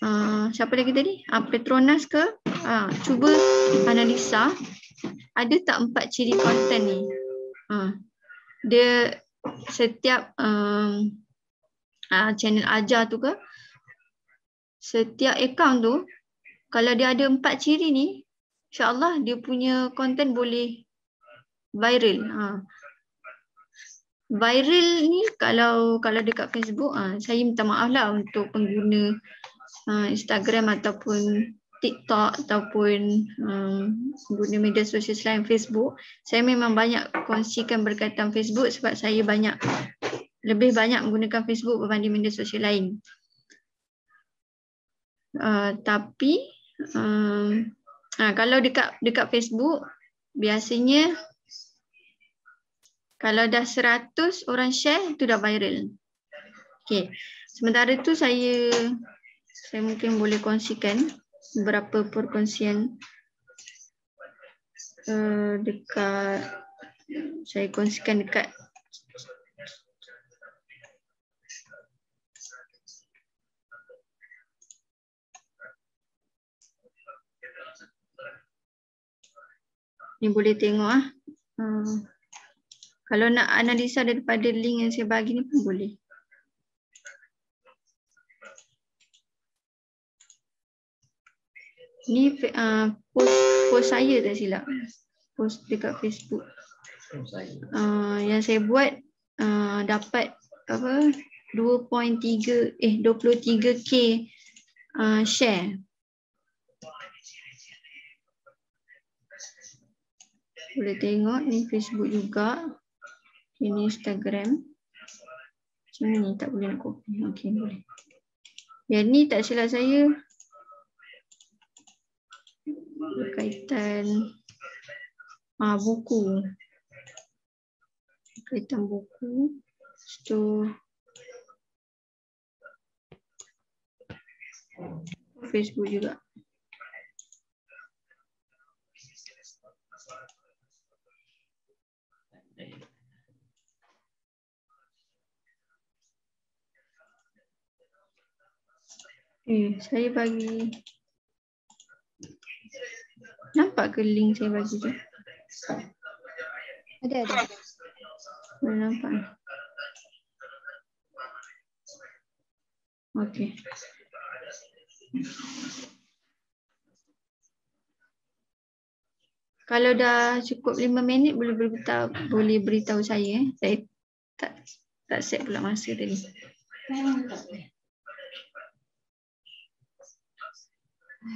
uh, siapa lagi tadi uh, Petronas ke uh, cuba analisa ada tak empat ciri konten ni uh, dia setiap um, uh, channel ajar tu ke setiap account tu kalau dia ada empat ciri ni insyaallah dia punya content boleh viral ha viral ni kalau kalau dekat Facebook ha, saya minta maaf lah untuk pengguna ha, Instagram ataupun TikTok ataupun um, guna media sosial selain Facebook saya memang banyak kongsikan berkaitan Facebook sebab saya banyak lebih banyak menggunakan Facebook berbanding media sosial lain. Uh, tapi uh, uh, kalau dekat dekat Facebook biasanya kalau dah 100 orang share tu dah viral. Okey. Sementara tu saya saya mungkin boleh kongsikan berapa perkongsian uh, dekat saya kongsikan dekat Ni boleh tengok ah. Hmm. Kalau nak analisa daripada link yang saya bagi ni pun boleh. Ni uh, post post saya tak silap. Post dekat Facebook. Uh, yang saya buat uh, dapat apa 2.3 eh 23k uh, share. boleh tengok ni Facebook juga. Ini Instagram. Macam ni tak boleh nak copy. Okey boleh. Yang ni tak silap saya. Berkaitan ah, buku. Berkaitan buku. Itu. Facebook juga. Eh, saya bagi. Nampak ke link saya bagi tu? Ada, ada. Boleh nampak. Okey. Kalau dah cukup lima minit boleh beritahu, boleh beritahu saya. Eh. Saya tak tak set pula masa tadi. Tak, tak, tak. Yes,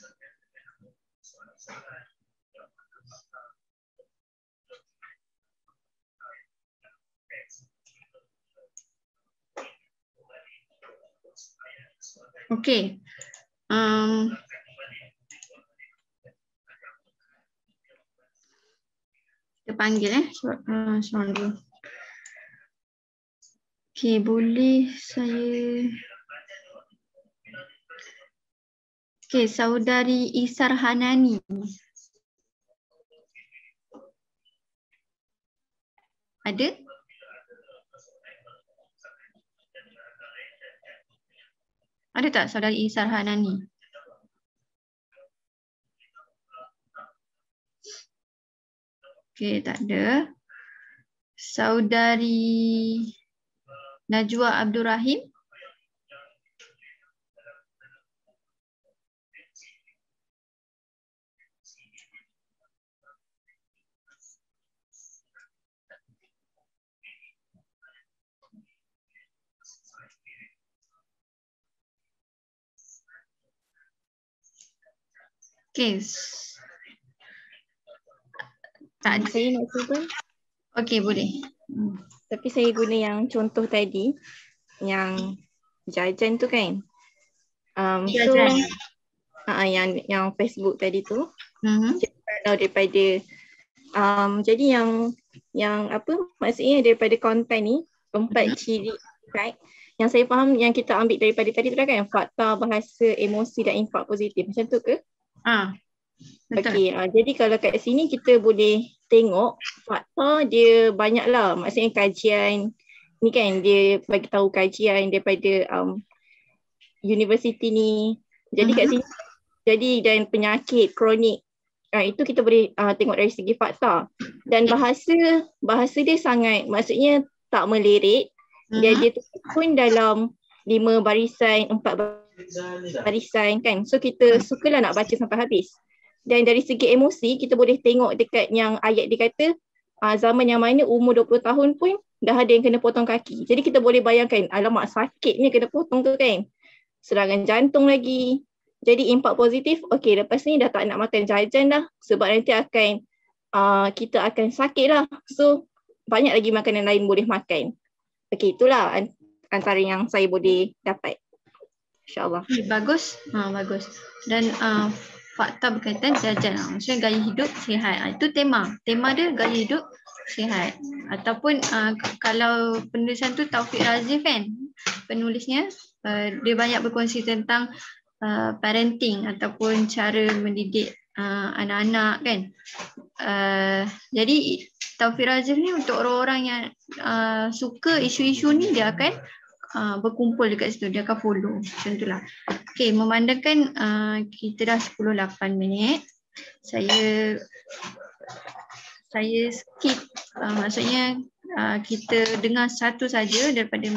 sir. Okay. Um, kita panggil eh. Sebab uh, Okay, boleh saya... Okay, saudari Isar Hanani. Ada? Ada tak saudari Isar Hanani? Okay, tak ada. Saudari Najwa Abdul Rahim. Okay. Tak hmm, ada. Saya nak cuba. Okay boleh. Hmm. Tapi saya guna yang contoh tadi. Yang jajan tu kan. Um, jajan. So, uh, ah, yang yang Facebook tadi tu. Mm -hmm. Kalau daripada. Um, jadi yang yang apa maksudnya daripada konten ni. Empat hmm. ciri. Right? Yang saya faham yang kita ambil daripada tadi tu dah kan. Fakta, bahasa, emosi dan impak positif. Macam tu ke? Ah. Okey, ah, jadi kalau kat sini kita boleh tengok fakta ah, dia banyaklah maksudnya kajian ni kan dia bagi tahu kajian daripada um, universiti ni. Jadi kat mhm. sini jadi dan penyakit kronik ah, itu kita boleh ah, tengok dari segi fakta ah. dan bahasa bahasa dia sangat maksudnya tak melirik dia mhm. dia pun dalam lima barisan empat barisan barisan kan. So kita sukalah nak baca sampai habis. Dan dari segi emosi kita boleh tengok dekat yang ayat dia kata uh, zaman yang mana umur 20 tahun pun dah ada yang kena potong kaki. Jadi kita boleh bayangkan alamak sakitnya kena potong tu kan. Serangan jantung lagi. Jadi impak positif, okey lepas ni dah tak nak makan jajan dah sebab nanti akan uh, kita akan sakit lah. So banyak lagi makanan lain boleh makan. Okey itulah antara yang saya boleh dapat. InsyaAllah. Okay, eh, bagus. Ha, bagus. Dan uh, fakta berkaitan jajan. Maksudnya gaya hidup sihat. Ah, itu tema. Tema dia gaya hidup sihat. Ataupun uh, kalau penulisan tu Taufik Razif kan. Penulisnya. Uh, dia banyak berkongsi tentang uh, parenting. Ataupun cara mendidik anak-anak uh, kan. Uh, jadi Taufik Razif ni untuk orang-orang yang uh, suka isu-isu ni dia akan Ah, berkumpul dekat situ dia akan follow macam itulah. Okey memandangkan uh, kita dah 10.8 minit saya saya skip uh, maksudnya uh, kita dengar satu saja daripada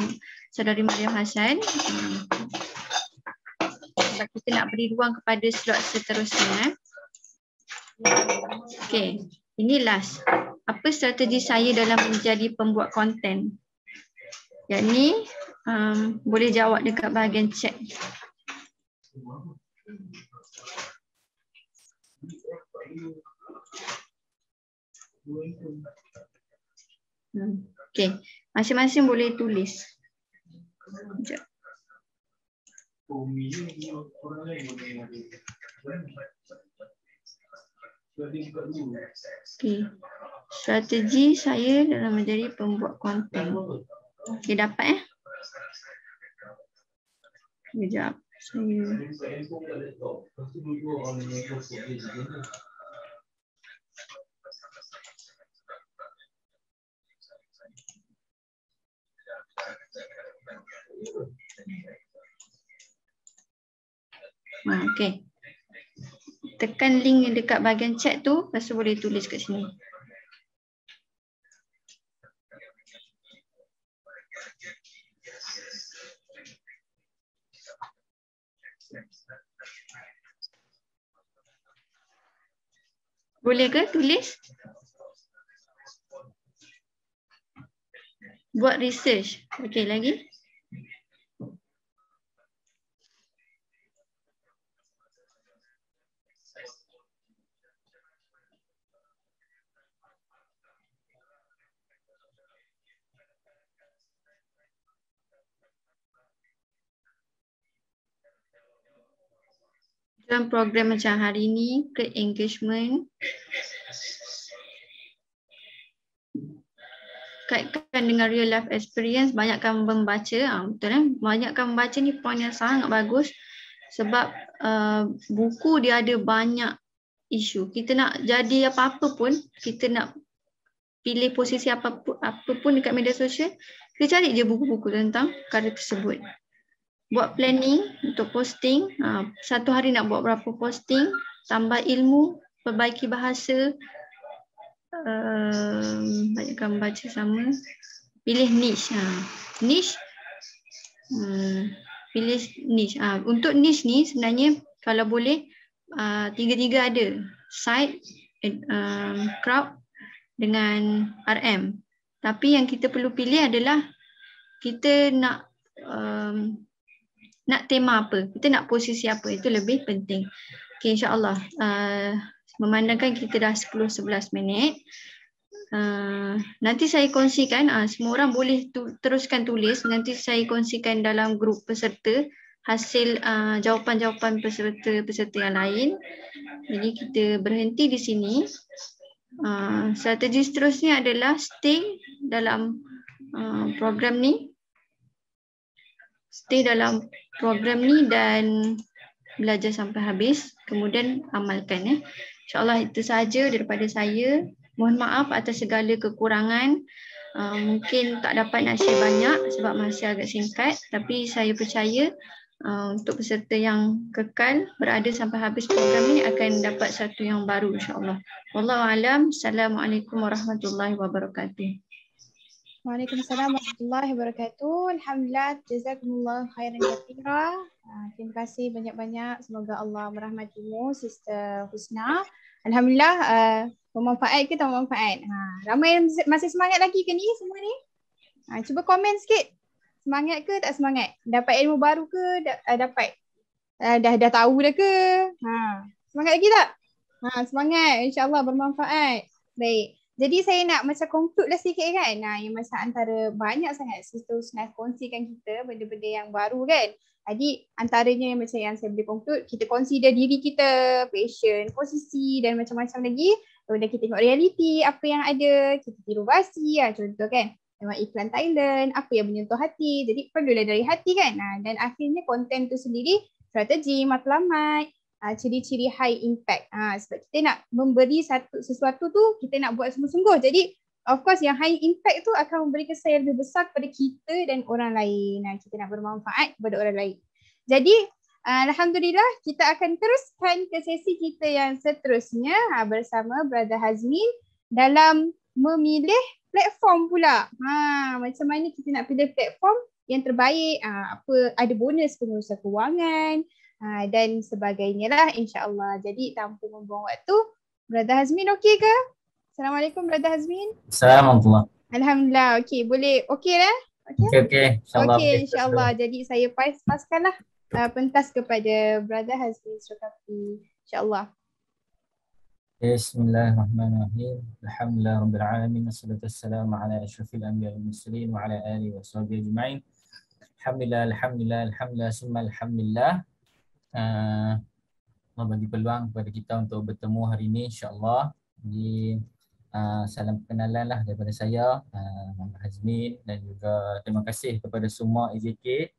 saudari Maria Hassan. Hmm. sebab kita nak beri ruang kepada slot seterusnya eh. ini last. Apa strategi saya dalam menjadi pembuat konten? Yang ni um, boleh jawab dekat bahagian chat. Hmm, okay, masing-masing boleh tulis. Sekejap. Okay. Strategi saya dalam menjadi pembuat konten. Okey dapat eh. Sekejap. Saya... Ha, okey. Tekan link yang dekat bahagian chat tu, lepas tu boleh tulis kat sini. Boleh ke tulis? Buat research. Okey lagi. dalam program macam hari ni ke engagement kaitkan dengan real life experience banyakkan membaca ha, betul eh banyakkan membaca ni point yang sangat bagus sebab uh, buku dia ada banyak isu kita nak jadi apa-apa pun kita nak pilih posisi apa apa pun dekat media sosial kita cari je buku-buku tentang karya tersebut buat planning untuk posting ha, satu hari nak buat berapa posting tambah ilmu perbaiki bahasa um, banyakkan baca sama pilih niche ha. niche um, pilih niche ha, untuk niche ni sebenarnya kalau boleh ha, tiga-tiga uh, ada site eh, um, crowd dengan RM tapi yang kita perlu pilih adalah kita nak um, nak tema apa, kita nak posisi apa itu lebih penting. Okay, insyaAllah. Uh, memandangkan kita dah 10-11 minit. Uh, nanti saya kongsikan, uh, semua orang boleh tu, teruskan tulis. Nanti saya kongsikan dalam grup peserta hasil jawapan-jawapan uh, peserta-peserta yang lain. Jadi kita berhenti di sini. Uh, strategi seterusnya adalah stay dalam uh, program ni. Stay dalam program ni dan belajar sampai habis kemudian amalkan ya. InsyaAllah itu sahaja daripada saya. Mohon maaf atas segala kekurangan. Uh, mungkin tak dapat nak share banyak sebab masih agak singkat tapi saya percaya uh, untuk peserta yang kekal berada sampai habis program ni akan dapat satu yang baru insyaAllah. Wallahu a'lam. Assalamualaikum warahmatullahi wabarakatuh. Waalaikumsalam warahmatullahi wabarakatuh. Alhamdulillah, jazakumullah khairan katira. Ah, terima kasih banyak-banyak. Semoga Allah merahmatimu, Sister Husna. Alhamdulillah, uh, bermanfaat ke tak bermanfaat? Ha, ramai yang masih semangat lagi ke ni semua ni? Ha, cuba komen sikit. Semangat ke tak semangat? Dapat ilmu baru ke? Da- uh, dapat? Uh, dah dah tahu dah ke? Ha, semangat lagi tak? Ha, semangat. InsyaAllah bermanfaat. Baik. Jadi saya nak macam conclude lah sikit kan. Nah, yang macam antara banyak sangat sister Snaf kongsikan kita benda-benda yang baru kan. Jadi antaranya yang macam yang saya boleh conclude, kita consider diri kita, passion, posisi dan macam-macam lagi. Kemudian kita tengok realiti, apa yang ada, kita tiru basi lah contoh kan. Memang iklan Thailand, apa yang menyentuh hati. Jadi perlulah dari hati kan. Nah, dan akhirnya konten tu sendiri, strategi, matlamat, uh, ciri-ciri high impact. Uh, sebab kita nak memberi satu sesuatu tu, kita nak buat sungguh-sungguh. Jadi of course yang high impact tu akan memberi kesan yang lebih besar kepada kita dan orang lain. Uh, kita nak bermanfaat kepada orang lain. Jadi uh, Alhamdulillah kita akan teruskan ke sesi kita yang seterusnya uh, bersama Brother Hazmin dalam memilih platform pula. Ha, macam mana kita nak pilih platform yang terbaik, ha, apa ada bonus pengurusan kewangan, ha, dan sebagainya lah insyaAllah. Jadi tanpa membuang waktu, Brother Hazmin okey ke? Assalamualaikum Brother Hazmin. Assalamualaikum. Alhamdulillah. Okey boleh. Okey lah. Okey. Okey. Okay. okay, okay InsyaAllah. Okay. Jadi saya pas paskanlah uh, pentas kepada Brother Hazmin Surakafi. InsyaAllah. Bismillahirrahmanirrahim. Alhamdulillah rabbil alamin. Wassalatu wassalamu ala asyrafil anbiya'i wal mursalin wa ala alihi wa sahbihi ajma'in. Alhamdulillah, alhamdulillah, alhamdulillah, summa alhamdulillah uh, bagi peluang kepada kita untuk bertemu hari ini insyaAllah Jadi uh, salam perkenalan lah daripada saya uh, Hazmin dan juga terima kasih kepada semua EJK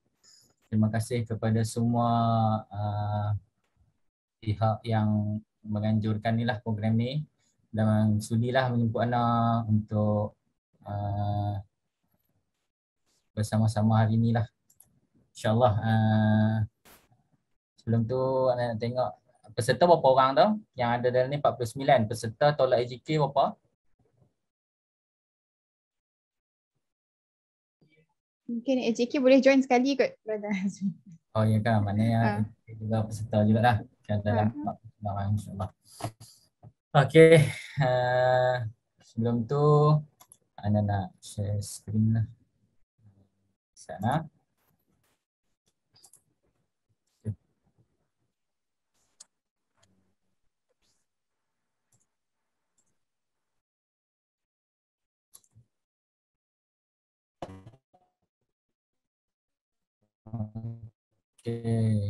Terima kasih kepada semua uh, pihak yang menganjurkan inilah program ni dan sudilah menjemput Ana untuk uh, bersama-sama hari ni lah. InsyaAllah uh, Sebelum tu anda nak tengok peserta berapa orang tu, yang ada dalam ni 49 peserta tolak AGK berapa? Mungkin AGK boleh join sekali kot Oh ya kan mana ya ah. juga peserta juga lah Kita dalam ha. Ah. 49 orang insyaAllah Okay uh, sebelum tu anda nak share screen lah sana Okay. Eh,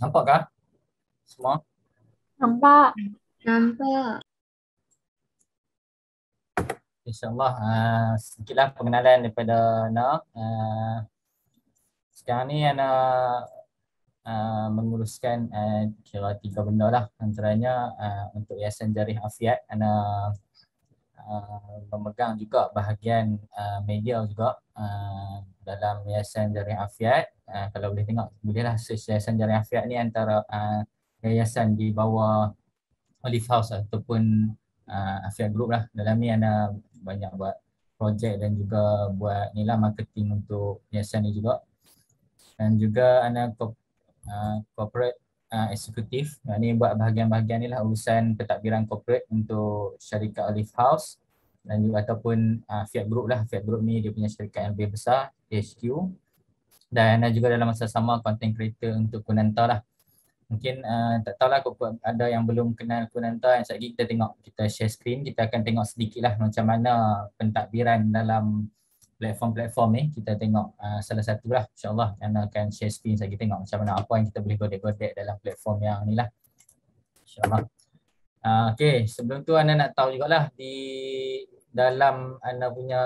nampak kah? Semua? Nampak. Nampak. InsyaAllah uh, eh, sedikitlah pengenalan daripada Ana. Uh, eh, sekarang ni Ana uh, menguruskan uh, kira tiga benda lah. Antaranya uh, untuk Yayasan Jarih Afiat. Ana pemegang ah, juga bahagian uh, media juga uh, dalam Yayasan Jaring Afiat. Uh, kalau boleh tengok, bolehlah search Yayasan Jaring Afiat ni antara uh, yayasan di bawah Olive House ataupun uh, Afiat Group lah. Dalam ni ada banyak buat projek dan juga buat ni lah marketing untuk yayasan ni juga. Dan juga anak uh, corporate uh, eksekutif. Nah, ni buat bahagian-bahagian ni lah urusan pentadbiran corporate untuk syarikat Olive House dan juga ataupun uh, Fiat Group lah. Fiat Group ni dia punya syarikat yang lebih besar, HQ. Dan ada uh, juga dalam masa sama content creator untuk Kunanta lah. Mungkin uh, tak tahulah kalau ada yang belum kenal Kunanta yang sekejap kita tengok kita share screen kita akan tengok sedikit lah macam mana pentadbiran dalam platform-platform ni kita tengok uh, salah satu lah insyaAllah Ana akan share screen saya tengok macam mana apa yang kita boleh godek-godek dalam platform yang ni lah InsyaAllah uh, Okay sebelum tu anda nak tahu juga lah di dalam anda punya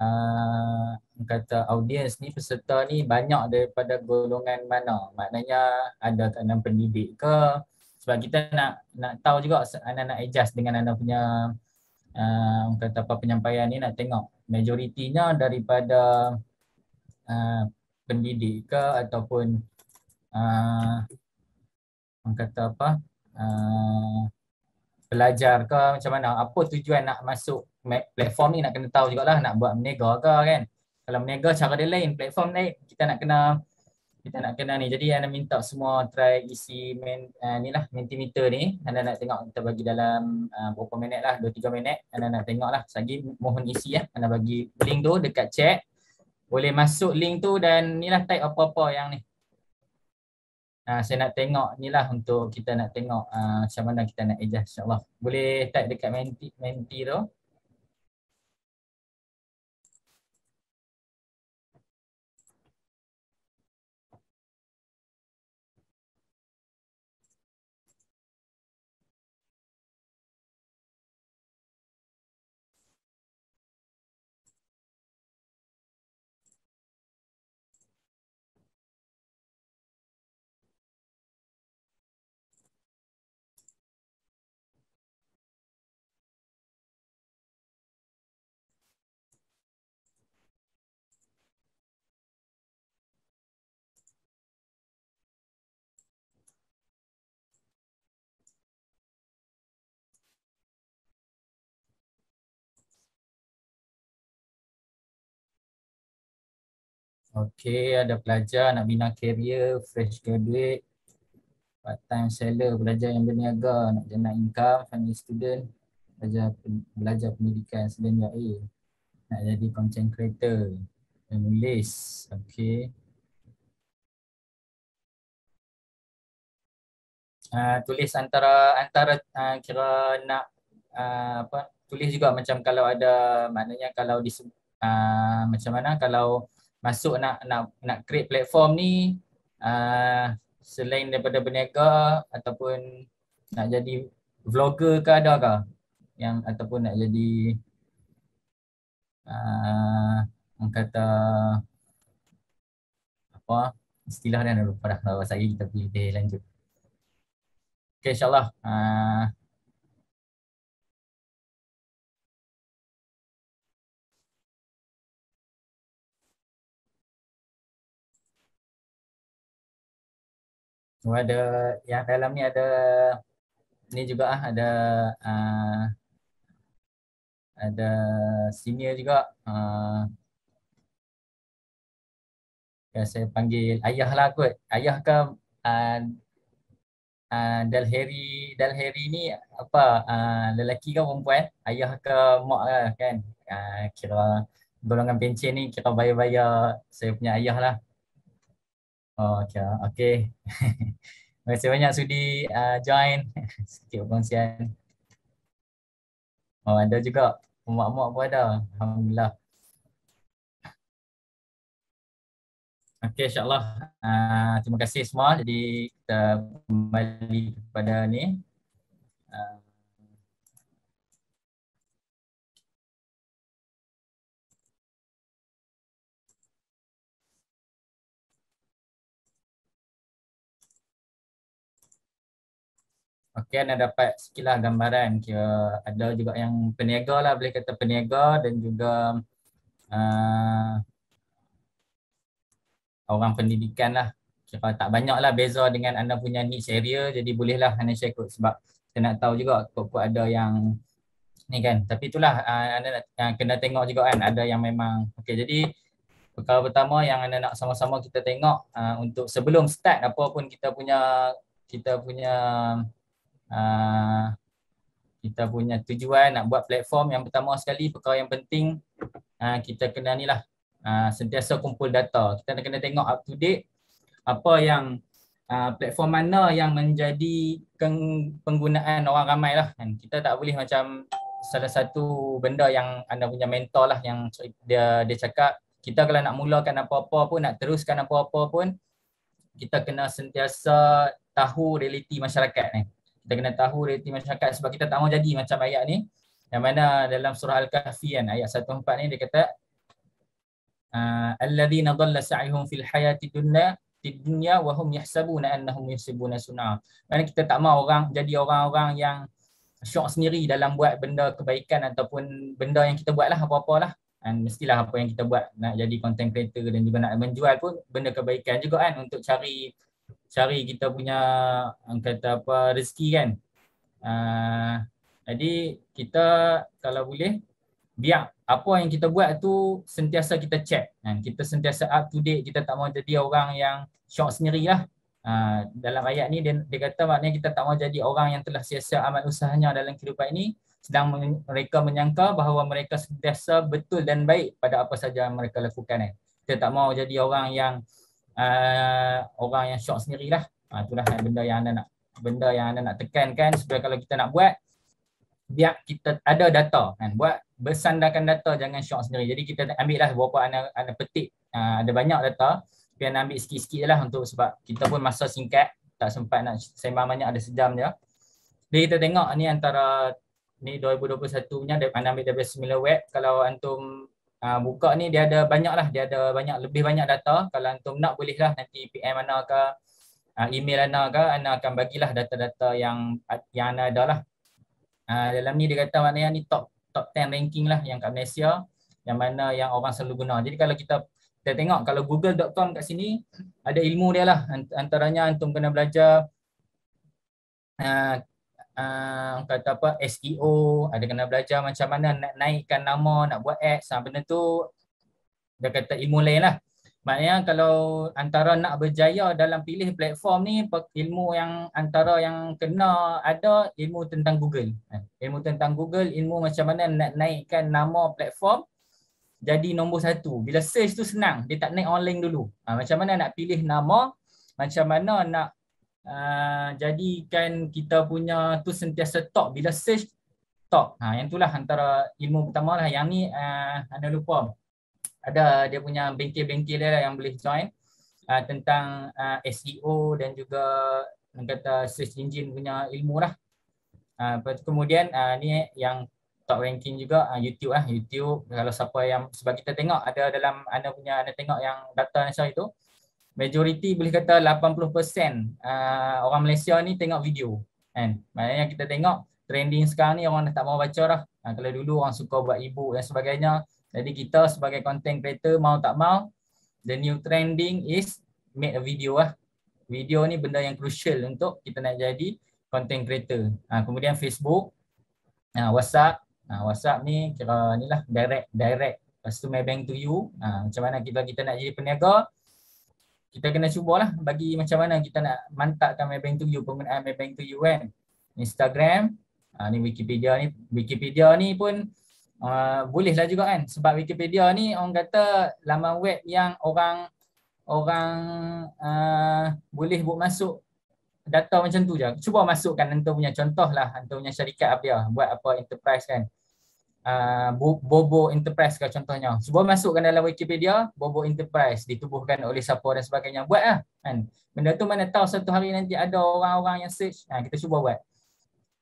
uh, kata audience ni peserta ni banyak daripada golongan mana maknanya ada kanan pendidik ke sebab kita nak nak tahu juga anda nak adjust dengan anda punya Uh, kata apa penyampaian ni nak tengok majoritinya daripada uh, pendidik ke ataupun uh, orang kata apa uh, pelajar ke macam mana apa tujuan nak masuk platform ni nak kena tahu jugalah nak buat meniaga ke kan kalau meniaga cara dia lain platform ni kita nak kena kita nak kenal ni. Jadi anda minta semua try isi men, uh, eh, ni lah mentimeter ni. Anda nak tengok kita bagi dalam uh, berapa minit lah, 2-3 minit. Anda nak tengok lah. Sagi mohon isi ya. Eh. Anda bagi link tu dekat chat. Boleh masuk link tu dan ni lah type apa-apa yang ni. Uh, saya nak tengok ni lah untuk kita nak tengok uh, macam mana kita nak adjust insyaAllah. Boleh type dekat menti, menti tu. Okay, ada pelajar nak bina kerjaya fresh graduate, part time seller, pelajar yang berniaga, nak jana income, family student, pelajar pelajar pendidikan sedang A, nak jadi content creator, penulis, okay. Uh, ah, tulis antara antara uh, kira nak uh, apa tulis juga macam kalau ada maknanya kalau di uh, macam mana kalau masuk nak nak nak create platform ni uh, selain daripada berniaga ataupun nak jadi vlogger ke ada ke yang ataupun nak jadi uh, orang kata apa istilah dia dah lupa dah bahasa kita boleh lanjut. Okay insyaAllah. Uh, Cuma ada yang dalam ni ada ni juga ah ada uh, ada senior juga uh, yang saya panggil ayah lah kot. Ayah ke uh, uh, Dalheri Dalheri ni apa uh, lelaki ke perempuan? Ayah ke mak lah kan? Uh, kira golongan pencen ni kita bayar-bayar saya punya ayah lah. Oh, okay. okay. Terima kasih banyak sudi uh, join. Sikit perkongsian. Oh, ada juga. Mak-mak pun ada. Alhamdulillah. Okay, insyaAllah. Uh, terima kasih semua. Jadi, kita kembali kepada ni. Uh, Okey, anda dapat sekilas gambaran. Kira ada juga yang peniaga lah, boleh kata peniaga dan juga uh, orang pendidikan lah. Kira tak banyak lah beza dengan anda punya niche area. Jadi bolehlah anda share kot sebab saya nak tahu juga kot-kot ada yang ni kan. Tapi itulah uh, ah, anda nak, uh, kena tengok juga kan ada yang memang. Okey, jadi perkara pertama yang anda nak sama-sama kita tengok uh, untuk sebelum start apa pun kita punya kita punya Ah, kita punya tujuan nak buat platform yang pertama sekali perkara yang penting uh, kita kena ni lah uh, sentiasa kumpul data kita kena tengok up to date apa yang uh, platform mana yang menjadi penggunaan orang ramai lah kan kita tak boleh macam salah satu benda yang anda punya mentor lah yang dia dia cakap kita kalau nak mulakan apa-apa pun nak teruskan apa-apa pun kita kena sentiasa tahu realiti masyarakat ni kita kena tahu realiti masyarakat sebab kita tak mau jadi macam ayat ni yang mana dalam surah al-kahfi kan ayat 14 ni dia kata ah, alladhina dhalla sa'ihum fil hayatid dunya di dunia wahum yahsabuna annahum yusibuna sunnah. Maksudnya kita tak mau orang jadi orang-orang yang syok sendiri dalam buat benda kebaikan ataupun benda yang kita buat lah apa apa lah. Dan mestilah apa yang kita buat nak jadi content creator dan juga nak menjual pun benda kebaikan juga kan untuk cari cari kita punya kata apa rezeki kan. Uh, jadi kita kalau boleh biar apa yang kita buat tu sentiasa kita check kan. Kita sentiasa up to date, kita tak mau jadi orang yang syok sendirilah. Uh, dalam ayat ni dia, dia kata maknanya kita tak mau jadi orang yang telah sia-sia amal usahanya dalam kehidupan ini sedang men- mereka menyangka bahawa mereka sentiasa betul dan baik pada apa saja yang mereka lakukan eh. Kita tak mau jadi orang yang uh, orang yang syok sendirilah. Ha, itulah kan benda yang anda nak benda yang anda nak tekankan supaya kalau kita nak buat biar kita ada data kan buat bersandarkan data jangan shock sendiri. Jadi kita ambil lah berapa anda anda petik uh, ada banyak data Kita anda ambil sikit-sikit lah untuk sebab kita pun masa singkat tak sempat nak sembang banyak ada sejam je. Jadi kita tengok ni antara ni 2021 punya anda ambil dari 9 web kalau antum Uh, buka ni dia ada banyak lah, dia ada banyak, lebih banyak data Kalau antum nak boleh lah nanti PM Ana ke uh, Email Ana ke, Ana akan bagilah data-data yang yang Ana ada lah uh, Dalam ni dia kata maknanya ni top top 10 ranking lah yang kat Malaysia Yang mana yang orang selalu guna, jadi kalau kita Kita tengok kalau google.com kat sini Ada ilmu dia lah, antaranya antum kena belajar uh, uh, kata apa SEO, ada kena belajar macam mana nak naikkan nama, nak buat ads, sama ah, benda tu dia kata ilmu lain lah. Maknanya kalau antara nak berjaya dalam pilih platform ni, ilmu yang antara yang kena ada ilmu tentang Google. Ah, ilmu tentang Google, ilmu macam mana nak naikkan nama platform jadi nombor satu. Bila search tu senang, dia tak naik online dulu. Ha, macam mana nak pilih nama, macam mana nak uh, jadikan kita punya tu sentiasa top bila search top ha yang itulah antara ilmu pertama lah yang ni uh, ah, anda lupa ada dia punya bengkel-bengkel dia lah yang boleh join uh, tentang uh, SEO dan juga orang kata search engine punya ilmu lah uh, kemudian uh, ni yang top ranking juga uh, YouTube lah YouTube kalau siapa yang sebab kita tengok ada dalam anda punya anda tengok yang data nasional itu majoriti boleh kata 80% uh, ah, orang Malaysia ni tengok video kan maknanya kita tengok trending sekarang ni orang dah tak mau baca dah ha, kalau dulu orang suka buat ibu dan sebagainya jadi kita sebagai content creator mau tak mau the new trending is make a video lah video ni benda yang crucial untuk kita nak jadi content creator ha, kemudian Facebook ha, WhatsApp ha, WhatsApp ni kira ni lah direct direct Lepas tu Maybank to you ha, Macam mana kita kita nak jadi peniaga kita kena cubalah bagi macam mana kita nak mantapkan my bank to you penggunaan my bank to you kan Instagram ha, ni Wikipedia ni Wikipedia ni pun uh, ha, boleh lah juga kan sebab Wikipedia ni orang kata laman web yang orang orang uh, boleh buat masuk data macam tu je. Cuba masukkan antum punya contoh lah antum punya syarikat apa dia buat apa enterprise kan uh, Bobo Enterprise kalau contohnya. Cuba masukkan dalam Wikipedia Bobo Enterprise ditubuhkan oleh siapa dan sebagainya. Buatlah kan. Benda tu mana tahu satu hari nanti ada orang-orang yang search. Ha, kita cuba buat.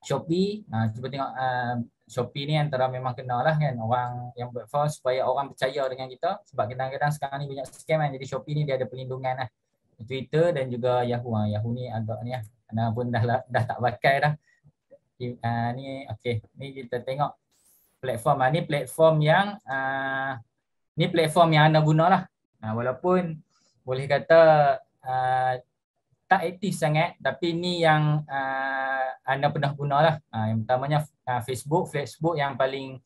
Shopee, uh, cuba tengok uh, Shopee ni antara memang kenal lah kan orang yang buat file supaya orang percaya dengan kita sebab kadang-kadang sekarang ni banyak scam kan jadi Shopee ni dia ada perlindungan lah Twitter dan juga Yahoo. Ha, Yahoo ni agak ni lah. Anda pun dah, dah tak pakai dah. Uh, ni okay. Ni kita tengok platform ah ni platform yang uh, ni platform yang anda gunalah. Uh, walaupun boleh kata uh, tak aktif sangat tapi ni yang uh, anda pernah gunalah. Uh, yang pertamanya uh, Facebook, Facebook yang paling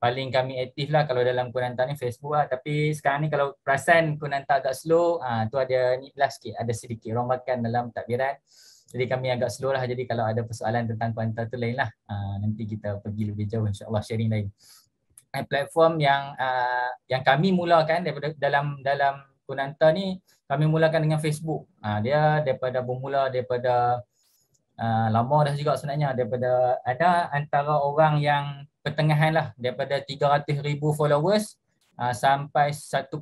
paling kami aktif lah kalau dalam Kunanta ni Facebook lah. Tapi sekarang ni kalau perasan Kunanta agak slow, uh, tu ada ni lah sikit, ada sedikit rombakan dalam takbiran. Jadi kami agak slow lah. Jadi kalau ada persoalan tentang kuanta tu lain lah. Uh, nanti kita pergi lebih jauh insyaAllah sharing lain. And eh, platform yang uh, yang kami mulakan daripada dalam dalam kunanta ni kami mulakan dengan Facebook. Uh, dia daripada bermula daripada uh, lama dah juga sebenarnya daripada ada antara orang yang pertengahan lah daripada 300 ribu followers sampai 1.3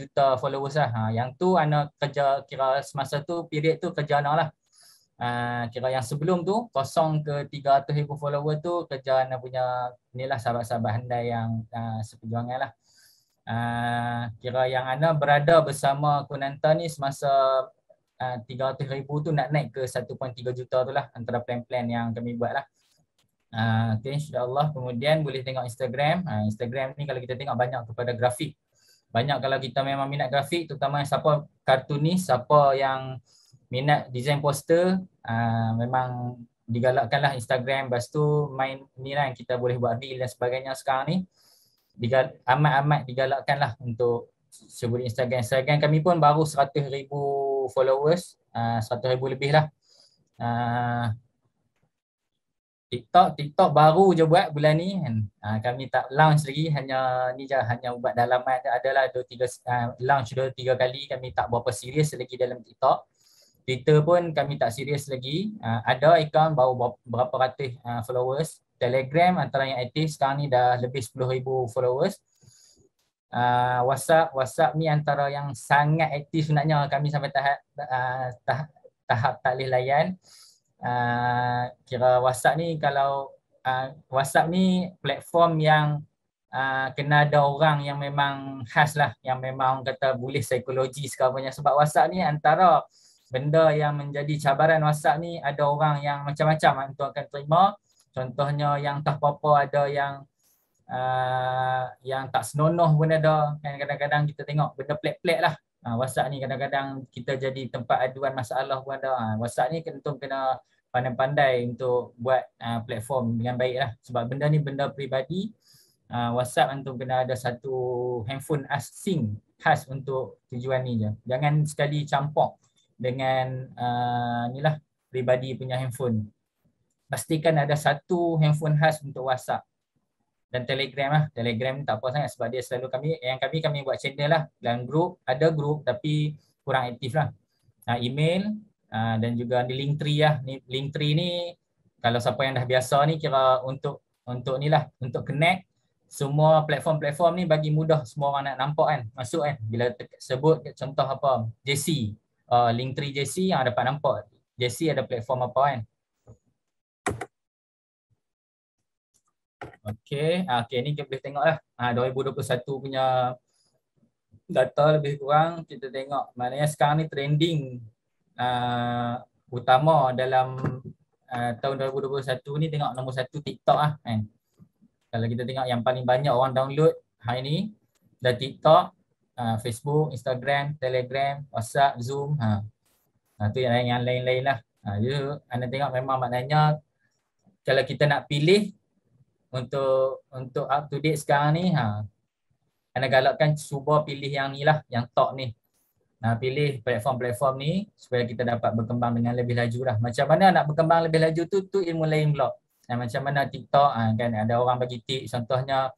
juta followers lah. Ha, yang tu anak kerja kira semasa tu period tu kerja anak lah. Ah, kira yang sebelum tu kosong ke 300,000 follower tu kerja anda punya ni lah sahabat-sahabat anda yang uh, seperjuangan lah. Uh, kira yang anda berada bersama Kunanta ni semasa uh, 300,000 tu nak naik ke 1.3 juta tu lah antara plan-plan yang kami buat lah. Uh, okay, insyaAllah kemudian boleh tengok Instagram. Uh, Instagram ni kalau kita tengok banyak kepada grafik. Banyak kalau kita memang minat grafik terutama siapa kartunis, siapa yang minat design poster uh, memang digalakkanlah Instagram lepas tu main ni lah yang kita boleh buat reel dan sebagainya sekarang ni Digal, amat-amat digalakkanlah untuk sebut Instagram. Instagram kami pun baru 100,000 followers, uh, ah, 100,000 lebih lah. Uh, TikTok, TikTok baru je buat bulan ni kan. Uh, kami tak launch lagi, hanya ni je, hanya buat dalaman adalah 2 tiga uh, launch 2-3 kali kami tak berapa serius lagi dalam TikTok. Twitter pun kami tak serius lagi. Uh, ada account baru berapa ratus uh, followers. Telegram antara yang aktif sekarang ni dah lebih 10,000 followers. Uh, WhatsApp, WhatsApp ni antara yang sangat aktif sebenarnya kami sampai tahap uh, tahap, tak boleh layan. Uh, kira WhatsApp ni kalau uh, WhatsApp ni platform yang uh, kena ada orang yang memang khas lah yang memang kata boleh psikologi sekarang sebab WhatsApp ni antara benda yang menjadi cabaran WhatsApp ni ada orang yang macam-macam hantu lah akan terima. Contohnya yang tak apa-apa ada yang uh, yang tak senonoh pun ada. Kan kadang-kadang kita tengok benda plek-plek lah. Ha, WhatsApp ni kadang-kadang kita jadi tempat aduan masalah pun ada. Ha, WhatsApp ni tentu kena pandai-pandai untuk buat uh, platform dengan baik lah. Sebab benda ni benda peribadi. Uh, WhatsApp antum kena ada satu handphone asing khas untuk tujuan ni je. Jangan sekali campur dengan uh, ni lah pribadi punya handphone. Pastikan ada satu handphone khas untuk WhatsApp dan Telegram lah. Telegram tak apa sangat sebab dia selalu kami yang kami kami buat channel lah dalam group ada group tapi kurang aktif lah. Uh, email uh, dan juga di link tree lah. Ni tree ni kalau siapa yang dah biasa ni kira untuk untuk ni lah untuk connect semua platform-platform ni bagi mudah semua orang nak nampak kan masuk kan bila sebut contoh apa JC uh, Linktree JC yang ada dapat nampak JC ada platform apa kan Okay, ah, okay ni kita boleh tengok lah ha, ah, 2021 punya data lebih kurang kita tengok maknanya sekarang ni trending uh, utama dalam uh, tahun 2021 ni tengok nombor satu TikTok ah. kan kalau kita tengok yang paling banyak orang download hari ni dah TikTok Ah, Facebook, Instagram, Telegram, WhatsApp, Zoom. Ha. Ha, tu yang, yang lain-lain lah. Ha, ah, jadi anda tengok memang maknanya kalau kita nak pilih untuk untuk up to date sekarang ni ha, anda galakkan cuba pilih yang ni lah, yang top ni. Ha, pilih platform-platform ni supaya kita dapat berkembang dengan lebih laju lah. Macam mana nak berkembang lebih laju tu, tu ilmu lain pula. Ha, macam mana TikTok ha, kan ada orang bagi tip contohnya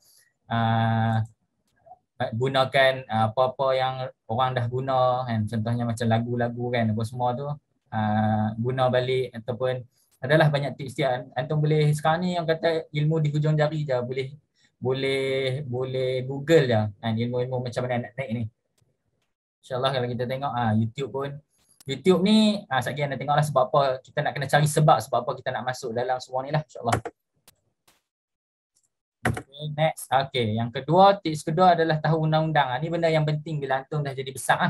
gunakan uh, apa-apa yang orang dah guna kan contohnya macam lagu-lagu kan apa semua tu uh, guna balik ataupun adalah banyak tips dia antum boleh sekarang ni yang kata ilmu di hujung jari je boleh boleh boleh google je kan ilmu-ilmu macam mana nak naik ni insyaallah kalau kita tengok uh, YouTube pun YouTube ni uh, ah, sekali anda tengoklah sebab apa kita nak kena cari sebab sebab apa kita nak masuk dalam semua ni lah insyaallah Okay, next. Okay, yang kedua, tips kedua adalah tahu undang-undang. Ini ah, benda yang penting bila antum dah jadi besar. Ha?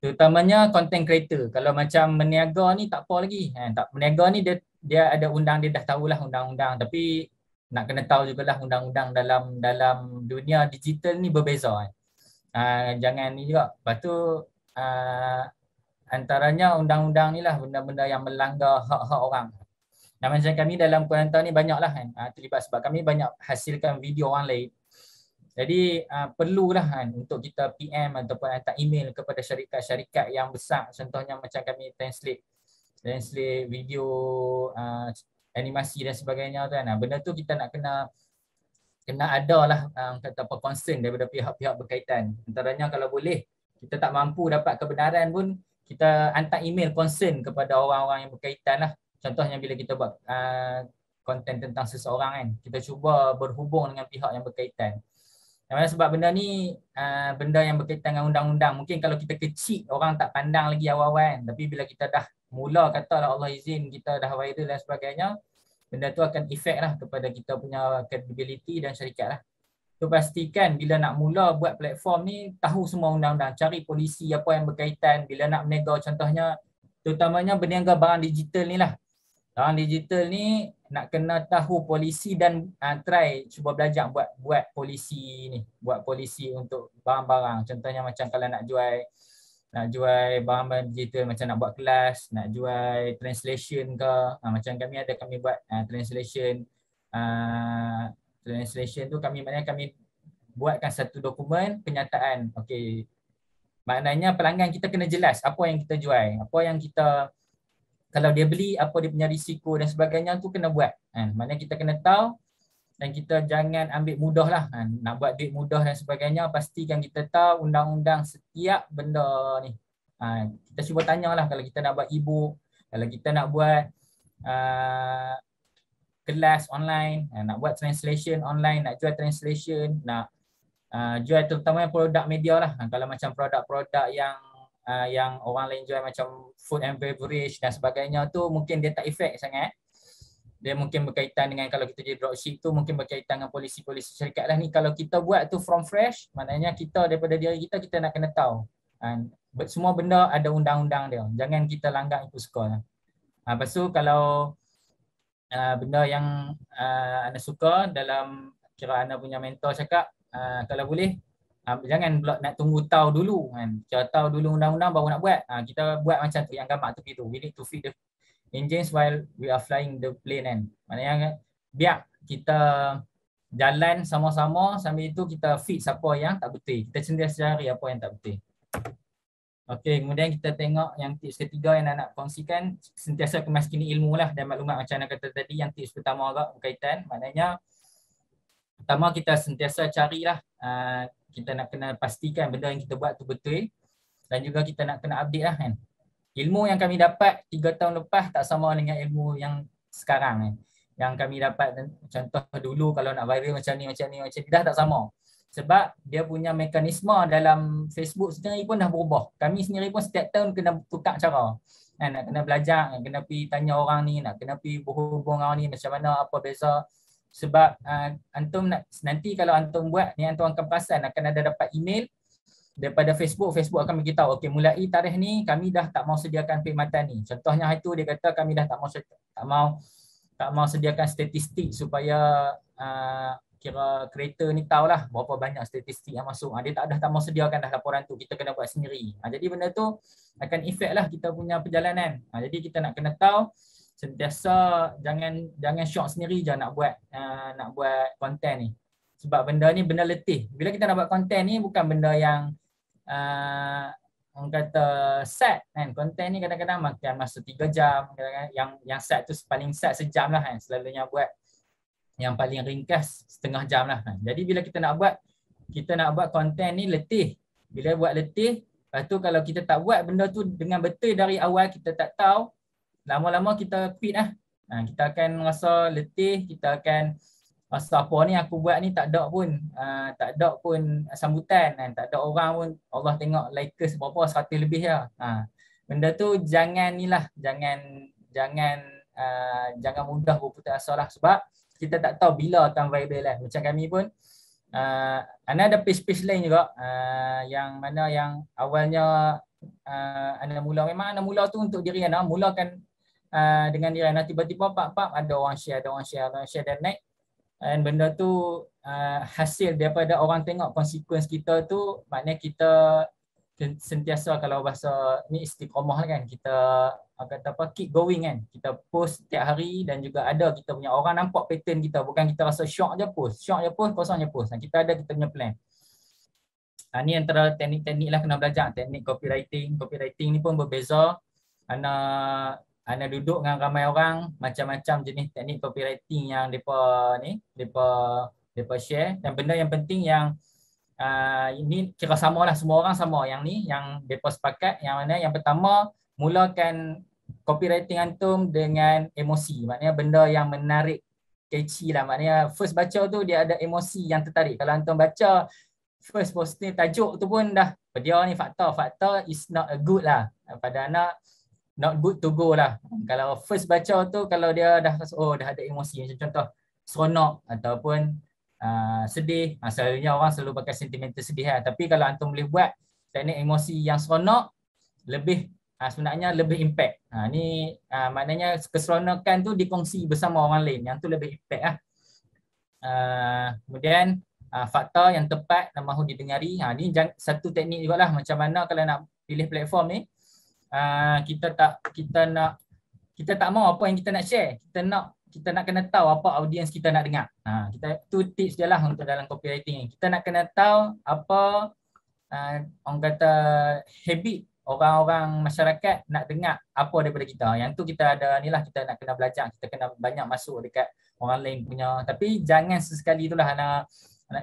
Terutamanya content creator. Kalau macam meniaga ni tak apa lagi. Ha, tak meniaga ni dia dia ada undang dia dah tahulah undang-undang tapi nak kena tahu juga lah undang-undang dalam dalam dunia digital ni berbeza kan. Ha, jangan ni juga. Lepas tu ha, antaranya undang-undang ni lah benda-benda yang melanggar hak-hak orang. Dan macam kami dalam Kuantan ni banyaklah kan uh, terlibat sebab kami banyak hasilkan video orang lain. Jadi uh, perlulah kan untuk kita PM ataupun hantar email kepada syarikat-syarikat yang besar contohnya macam kami translate translate video uh, animasi dan sebagainya tu kan. Uh, benda tu kita nak kena kena ada lah um, kata apa concern daripada pihak-pihak berkaitan. Antaranya kalau boleh kita tak mampu dapat kebenaran pun kita hantar email concern kepada orang-orang yang berkaitan lah Contohnya bila kita buat konten ah, uh, tentang seseorang kan, kita cuba berhubung dengan pihak yang berkaitan. Dan sebab benda ni uh, benda yang berkaitan dengan undang-undang. Mungkin kalau kita kecil orang tak pandang lagi awal-awal kan. Tapi bila kita dah mula katalah Allah izin kita dah viral dan sebagainya, benda tu akan efek lah kepada kita punya credibility dan syarikat lah. So pastikan bila nak mula buat platform ni, tahu semua undang-undang. Cari polisi apa yang berkaitan. Bila nak menegar contohnya, terutamanya berniaga barang digital ni lah. Orang digital ni nak kena tahu polisi dan uh, try cuba belajar buat buat polisi ni, buat polisi untuk barang-barang. Contohnya macam kalau nak jual nak jual barang-barang digital macam nak buat kelas, nak jual translation ke, ha, macam kami ada kami buat uh, translation uh, translation tu kami maknanya kami buatkan satu dokumen penyataan. Okey. Maknanya pelanggan kita kena jelas apa yang kita jual, apa yang kita kalau dia beli apa dia punya risiko dan sebagainya tu kena buat kan ha, mana kita kena tahu dan kita jangan ambil mudah lah kan? nak buat duit mudah dan sebagainya pastikan kita tahu undang-undang setiap benda ni ha, kita cuba tanya lah kalau kita nak buat ibu kalau kita nak buat uh, kelas online nak buat translation online nak jual translation nak uh, jual terutama produk media lah kalau macam produk-produk yang uh, yang orang lain jual macam food and beverage dan sebagainya tu mungkin dia tak efek sangat. Dia mungkin berkaitan dengan kalau kita jadi dropship tu mungkin berkaitan dengan polisi-polisi syarikat lah ni. Kalau kita buat tu from fresh, maknanya kita daripada diri kita, kita nak kena tahu. Uh, semua benda ada undang-undang dia. Jangan kita langgar ikut sekolah. Uh, lepas tu kalau uh, benda yang uh, anda suka dalam kira anda punya mentor cakap, uh, kalau boleh Ah, jangan pula nak tunggu tahu dulu kan. Kita tahu dulu undang-undang baru nak buat. Ha, kita buat macam tu yang gambar tu gitu. We need to feed the engines while we are flying the plane kan. Maknanya biar kita jalan sama-sama sambil itu kita feed siapa yang tak betul. Kita sentiasa cari apa yang tak betul. Okey, kemudian kita tengok yang tips ketiga yang nak kongsikan sentiasa kemaskini ilmu lah dan maklumat macam mana kata tadi yang tips pertama agak berkaitan. Maknanya pertama kita sentiasa carilah uh, kita nak kena pastikan benda yang kita buat tu betul dan juga kita nak kena update lah kan. Ilmu yang kami dapat 3 tahun lepas tak sama dengan ilmu yang sekarang kan. Yang kami dapat contoh dulu kalau nak viral macam ni macam ni macam ni dah tak sama. Sebab dia punya mekanisme dalam Facebook sendiri pun dah berubah. Kami sendiri pun setiap tahun kena tukar cara. Kan. Nak kena belajar, kena pergi tanya orang ni, nak kena pergi berhubung orang ni macam mana, apa beza sebab uh, antum nak, nanti kalau antum buat ni antum akan perasan akan ada dapat email daripada Facebook Facebook akan beritahu okey mulai e tarikh ni kami dah tak mau sediakan perkhidmatan ni contohnya hari tu dia kata kami dah tak mau tak mau tak mau sediakan statistik supaya uh, kira kereta ni tahulah berapa banyak statistik yang masuk ha, dia tak ada tak mau sediakan dah laporan tu kita kena buat sendiri ha, jadi benda tu akan effect lah kita punya perjalanan ha, jadi kita nak kena tahu sentiasa jangan jangan syok sendiri je nak buat uh, nak buat konten ni. Sebab benda ni benda letih. Bila kita nak buat konten ni bukan benda yang uh, orang kata set kan. Konten ni kadang-kadang makan masa 3 jam. Kadang -kadang yang yang set tu paling set sejam lah kan. Selalunya buat yang paling ringkas setengah jam lah kan. Jadi bila kita nak buat kita nak buat konten ni letih. Bila buat letih, lepas tu kalau kita tak buat benda tu dengan betul dari awal kita tak tahu lama-lama kita quit lah. Ha, kita akan rasa letih, kita akan rasa apa ni aku buat ni tak ada pun ha, tak ada pun sambutan kan. Tak ada orang pun Allah tengok likers berapa, satu lebih lah. Ha, benda tu jangan ni lah. Jangan, jangan, uh, jangan mudah berputus asa lah sebab kita tak tahu bila akan viral lah. Macam kami pun Uh, ada page-page lain juga uh, yang mana yang awalnya uh, ana mula memang ana mula tu untuk diri ana mulakan uh, dengan nilai nanti tiba-tiba pak pak ada orang share ada orang share ada orang share dan naik dan benda tu uh, hasil daripada orang tengok konsekuens kita tu maknanya kita sentiasa kalau bahasa ni istiqomah lah kan kita kata apa keep going kan kita post setiap hari dan juga ada kita punya orang nampak pattern kita bukan kita rasa shock je post shock je post kosong je post kita ada kita punya plan ha, ni antara teknik-teknik lah kena belajar teknik copywriting copywriting ni pun berbeza ana Ana duduk dengan ramai orang macam-macam jenis teknik copywriting yang depa ni, depa depa share dan benda yang penting yang uh, ini kira samalah semua orang sama yang ni yang depa sepakat yang mana yang pertama mulakan copywriting antum dengan emosi maknanya benda yang menarik catchy lah maknanya first baca tu dia ada emosi yang tertarik kalau antum baca first posting tajuk tu pun dah dia ni fakta fakta is not a good lah pada anak not good to go lah. Kalau first baca tu kalau dia dah rasa oh dah ada emosi macam contoh seronok ataupun uh, sedih. Asalnya ah, orang selalu pakai sentimental sedih lah. Tapi kalau antum boleh buat teknik emosi yang seronok lebih uh, sebenarnya lebih impact. Ha, ni uh, maknanya keseronokan tu dikongsi bersama orang lain. Yang tu lebih impact lah. Uh, kemudian uh, fakta yang tepat dan mahu didengari. Ha, ni satu teknik juga lah macam mana kalau nak pilih platform ni. Ah, kita tak kita nak kita tak mau apa yang kita nak share. Kita nak kita nak kena tahu apa audiens kita nak dengar. Ha, kita tu tips je lah untuk dalam copywriting ni. Kita nak kena tahu apa uh, orang kata habit orang-orang masyarakat nak dengar apa daripada kita. Yang tu kita ada ni lah kita nak kena belajar. Kita kena banyak masuk dekat orang lain punya. Tapi jangan sesekali itulah anak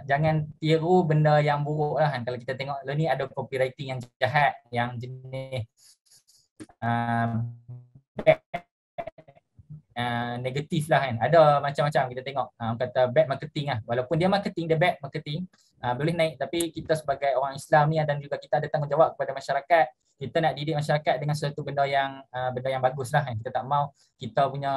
jangan tiru benda yang buruk lah. Kalau kita tengok lah ni ada copywriting yang jahat, yang jenis Ah, bad uh, ah, negatif lah kan. Ada macam-macam kita tengok uh, kata bad marketing lah. Walaupun dia marketing, dia bad marketing. Uh, boleh naik tapi kita sebagai orang Islam ni dan juga kita ada tanggungjawab kepada masyarakat kita nak didik masyarakat dengan sesuatu benda yang uh, benda yang bagus lah kan. Kita tak mau kita punya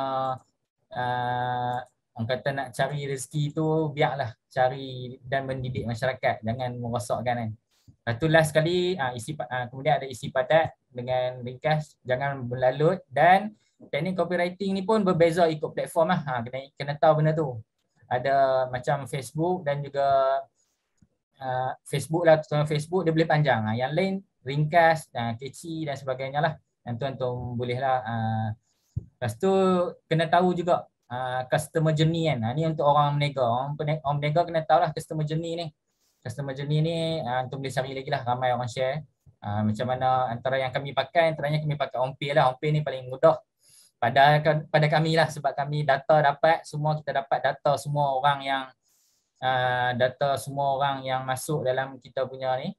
uh, orang kata nak cari rezeki tu biarlah cari dan mendidik masyarakat. Jangan merosakkan kan. Satu ah, last sekali uh, isi uh, kemudian ada isi padat dengan ringkas jangan melalut dan teknik copywriting ni pun berbeza ikut platform lah. Ha, kena kena tahu benda tu. Ada macam Facebook dan juga uh, Facebook lah tuan Facebook dia boleh panjang. Ha, yang lain ringkas, uh, kecil dan sebagainya lah. Yang tuan-tuan boleh lah. Uh, lepas tu kena tahu juga uh, customer journey kan. Ha, ni untuk orang menega. Orang, orang kena tahu lah customer journey ni customer journey ni uh, Antum boleh sambil lagi lah ramai orang share uh, Macam mana antara yang kami pakai antaranya kami pakai on lah on ni paling mudah pada pada kami lah sebab kami data dapat semua kita dapat data semua orang yang uh, data semua orang yang masuk dalam kita punya ni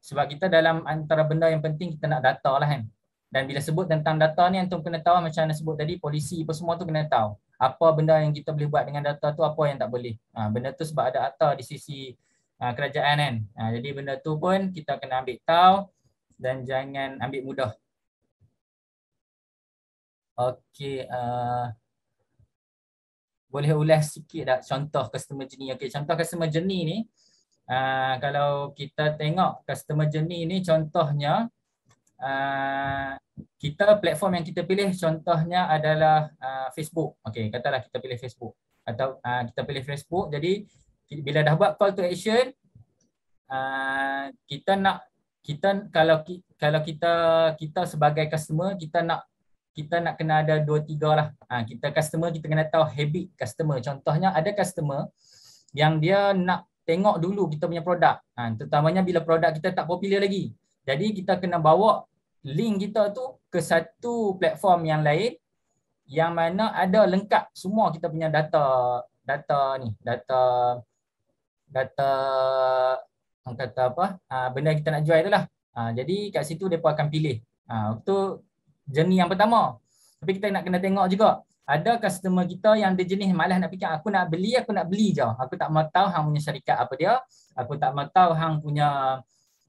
sebab kita dalam antara benda yang penting kita nak data lah kan dan bila sebut tentang data ni antum kena tahu macam mana sebut tadi polisi apa semua tu kena tahu apa benda yang kita boleh buat dengan data tu apa yang tak boleh ha, benda tu sebab ada atas di sisi Ah, kerajaan kan. Ha, jadi benda tu pun kita kena ambil tahu dan jangan ambil mudah. Okey. Uh, boleh ulas sikit tak contoh customer jenis. Okey, contoh customer jenis ni. Uh, kalau kita tengok customer jenis ni contohnya uh, kita platform yang kita pilih contohnya adalah uh, Facebook. Okey, katalah kita pilih Facebook atau uh, kita pilih Facebook. Jadi bila dah buat call to action uh, kita nak kita kalau kalau kita kita sebagai customer kita nak kita nak kena ada dua tiga lah. Ha, kita customer kita kena tahu habit customer. Contohnya ada customer yang dia nak tengok dulu kita punya produk. Ha, terutamanya bila produk kita tak popular lagi. Jadi kita kena bawa link kita tu ke satu platform yang lain yang mana ada lengkap semua kita punya data data ni data data orang kata apa ah, benda kita nak jual itulah ah, jadi kat situ depa akan pilih ah, itu jenis yang pertama tapi kita nak kena tengok juga ada customer kita yang dia jenis malas nak fikir aku nak beli aku nak beli je aku tak mahu tahu hang punya syarikat apa dia aku tak mahu tahu hang punya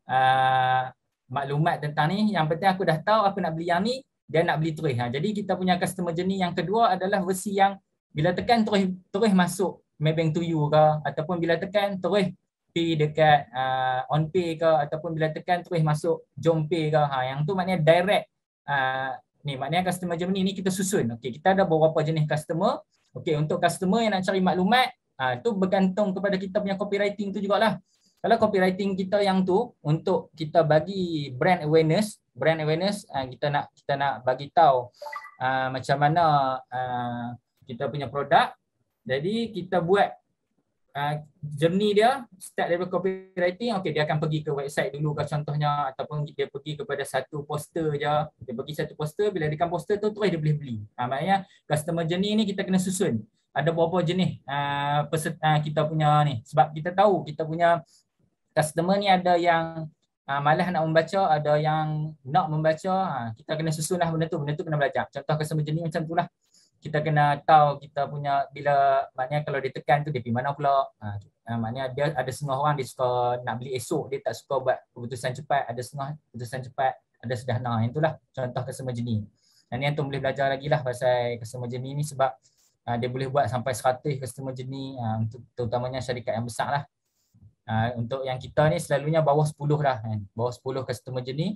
uh, maklumat tentang ni yang penting aku dah tahu aku nak beli yang ni dia nak beli terus ha. jadi kita punya customer jenis yang kedua adalah versi yang bila tekan terus terus masuk Maybank to you ke ataupun bila tekan terus pergi dekat uh, on pay ke ataupun bila tekan terus masuk jom pay ke ha, yang tu maknanya direct uh, ni maknanya customer journey ni kita susun okey kita ada beberapa jenis customer okey untuk customer yang nak cari maklumat uh, tu bergantung kepada kita punya copywriting tu jugalah kalau copywriting kita yang tu untuk kita bagi brand awareness brand awareness uh, kita nak kita nak bagi tahu uh, macam mana uh, kita punya produk jadi kita buat uh, journey dia start dari copywriting okey dia akan pergi ke website dulu ke contohnya ataupun dia pergi kepada satu poster je dia pergi satu poster bila dekat poster tu terus dia boleh beli ha, maknanya customer journey ni kita kena susun ada beberapa jenis uh, peset, uh, kita punya ni sebab kita tahu kita punya customer ni ada yang uh, malas nak membaca ada yang nak membaca uh, kita kena susun lah. benda tu benda tu kena belajar contoh customer journey macam tu lah kita kena tahu kita punya bila maknanya kalau dia tekan tu dia pergi mana pula ha, ha, maknanya dia ada setengah orang dia suka nak beli esok dia tak suka buat keputusan cepat ada setengah keputusan cepat ada sudah nah yang itulah contoh customer journey dan ni antum boleh belajar lagi lah pasal customer journey ni sebab ha, dia boleh buat sampai 100 customer journey ha, untuk terutamanya syarikat yang besar lah ha, untuk yang kita ni selalunya bawah 10 lah, kan. bawah 10 customer journey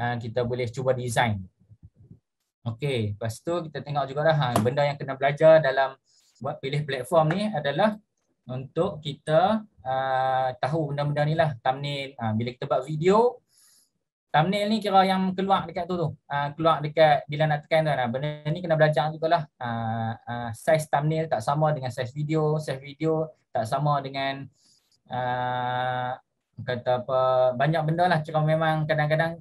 ha, kita boleh cuba design Okey, lepas tu kita tengok juga dah ha, benda yang kena belajar dalam buat pilih platform ni adalah untuk kita uh, tahu benda-benda ni lah thumbnail. Ha, bila kita buat video, thumbnail ni kira yang keluar dekat tu tu. Uh, keluar dekat bila nak tekan tu. Nah, ha, benda ni kena belajar juga lah. Uh, ha, uh, size thumbnail tak sama dengan size video. Size video tak sama dengan uh, kata apa banyak benda lah cuma memang kadang-kadang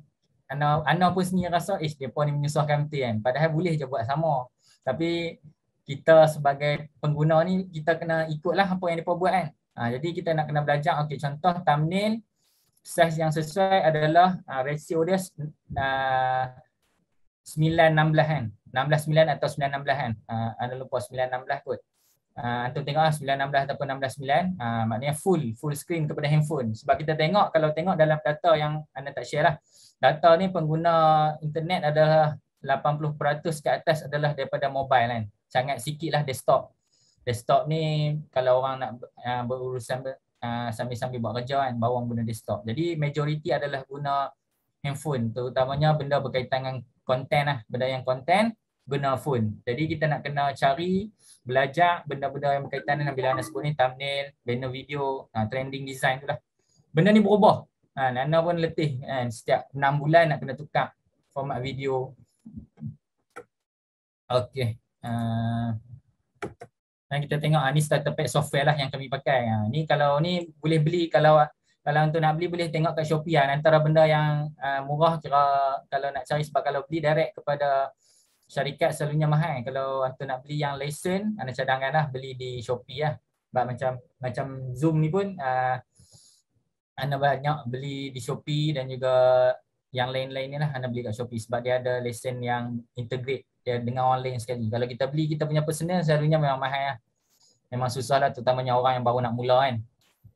Ana, Ana pun sendiri rasa eh depa ni menyusahkan betul kan. Padahal boleh je buat sama. Tapi kita sebagai pengguna ni kita kena ikutlah apa yang depa buat kan. Ha, jadi kita nak kena belajar okey contoh thumbnail size yang sesuai adalah uh, ratio dia uh, ha, 9-16 kan. 16-9 atau 9-16 kan. Ada ha, uh, lupa 9-16 kot. Uh, antum tengok lah 9-16 ataupun 16-9 uh, Maknanya full full screen kepada handphone Sebab kita tengok kalau tengok dalam data yang anda tak share lah data ni pengguna internet adalah 80% ke atas adalah daripada mobile kan. Sangat sikit lah desktop. Desktop ni kalau orang nak uh, berurusan uh, sambil-sambil buat kerja kan, orang guna desktop. Jadi majoriti adalah guna handphone. Terutamanya benda berkaitan dengan konten lah. Benda yang konten guna phone. Jadi kita nak kena cari, belajar benda-benda yang berkaitan dengan bila anda sebut ni thumbnail, banner video, uh, trending design tu lah. Benda ni berubah. Ha, Nana pun letih kan. Setiap 6 bulan nak kena tukar format video. Okey. Ha. Dan kita tengok ha, ni starter pack software lah yang kami pakai. Ha. Ni kalau ni boleh beli kalau kalau untuk nak beli boleh tengok kat Shopee lah. Antara benda yang uh, murah kira kalau nak cari sebab kalau beli direct kepada syarikat selalunya mahal. Kalau untuk nak beli yang lesen, ada cadangan lah beli di Shopee lah. Sebab macam, macam Zoom ni pun uh, anda banyak beli di Shopee dan juga yang lain-lain ni lah anda beli kat Shopee sebab dia ada lesen yang integrate dia dengan orang lain sekali. Kalau kita beli kita punya personal seharusnya memang mahal lah. Memang susah lah terutamanya orang yang baru nak mula kan.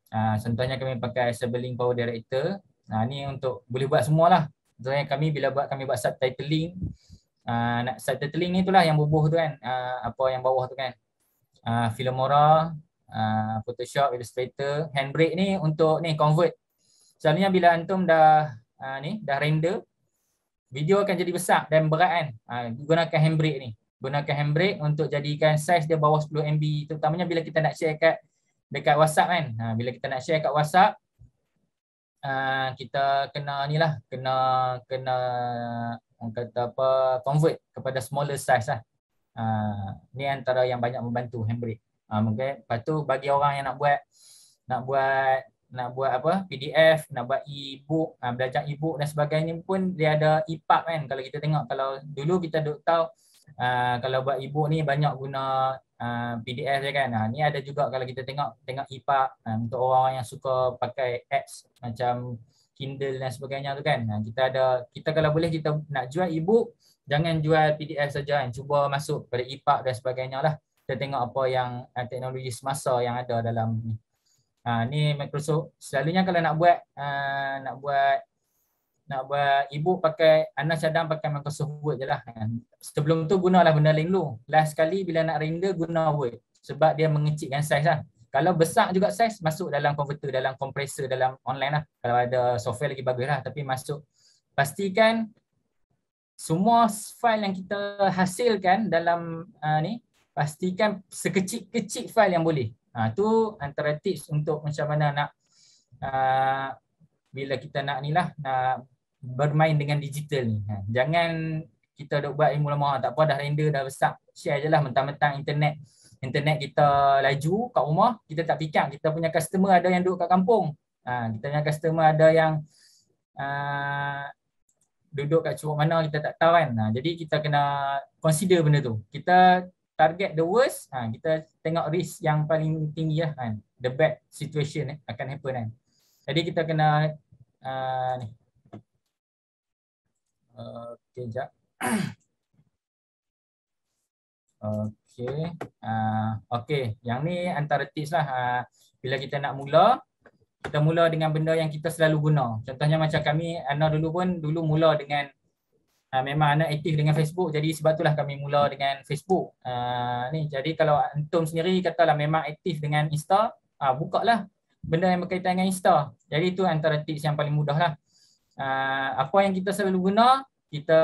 Ha, contohnya kami pakai Sebeling Power Director. Nah, ha, ni untuk boleh buat semua lah. Contohnya kami bila buat kami buat subtitling. Ha, nak subtitling ni lah yang bubuh tu kan. apa yang bawah tu kan. Filmora, Ah, Photoshop, Illustrator, Handbrake ni untuk ni convert. Selalunya bila antum dah uh, ni dah render, video akan jadi besar dan berat kan. Uh, gunakan Handbrake ni. Gunakan Handbrake untuk jadikan size dia bawah 10 MB. Terutamanya bila kita nak share kat dekat WhatsApp kan. Uh, bila kita nak share kat WhatsApp, uh, kita kena ni lah, kena, kena orang kata apa, convert kepada smaller size lah. Uh, ni antara yang banyak membantu Handbrake. Ah, um, okay. Lepas tu bagi orang yang nak buat nak buat nak buat apa PDF, nak buat e-book, uh, belajar e-book dan sebagainya pun dia ada EPUB kan. Kalau kita tengok kalau dulu kita duk tahu uh, kalau buat e-book ni banyak guna uh, PDF je kan. Uh, ni ada juga kalau kita tengok tengok EPUB uh, untuk orang yang suka pakai apps macam Kindle dan sebagainya tu kan. Uh, kita ada kita kalau boleh kita nak jual e-book Jangan jual PDF saja kan. Cuba masuk pada EPUB dan sebagainya lah kita tengok apa yang uh, teknologi semasa yang ada dalam ni. Ha uh, ni Microsoft selalunya kalau nak buat uh, nak buat nak buat ibu pakai anak cadang pakai Microsoft Word jelah kan. Sebelum tu gunalah benda lain dulu. Last sekali bila nak render guna Word sebab dia mengecilkan saiz lah. Kalau besar juga saiz masuk dalam converter, dalam kompresor dalam online lah. Kalau ada software lagi bagus lah tapi masuk. Pastikan semua file yang kita hasilkan dalam uh, ni pastikan sekecil-kecil file yang boleh. Ha, tu antara tips untuk macam mana nak ha, bila kita nak ni lah nak bermain dengan digital ni. Ha, jangan kita dok buat ilmu lama tak apa dah render dah besar share je lah mentang-mentang internet internet kita laju kat rumah kita tak fikir kita punya customer ada yang duduk kat kampung ha, kita punya customer ada yang uh, duduk kat curug mana kita tak tahu kan ha, jadi kita kena consider benda tu kita target the worst ha, kita tengok risk yang paling tinggi lah kan the bad situation eh, akan happen kan jadi kita kena uh, ni uh, okey jap okey uh, okey yang ni antara tips lah uh, bila kita nak mula kita mula dengan benda yang kita selalu guna contohnya macam kami Ana dulu pun dulu mula dengan uh, memang anak aktif dengan Facebook jadi sebab itulah kami mula dengan Facebook uh, ni jadi kalau antum sendiri katalah memang aktif dengan Insta uh, bukalah benda yang berkaitan dengan Insta jadi itu antara tips yang paling mudahlah uh, apa yang kita selalu guna kita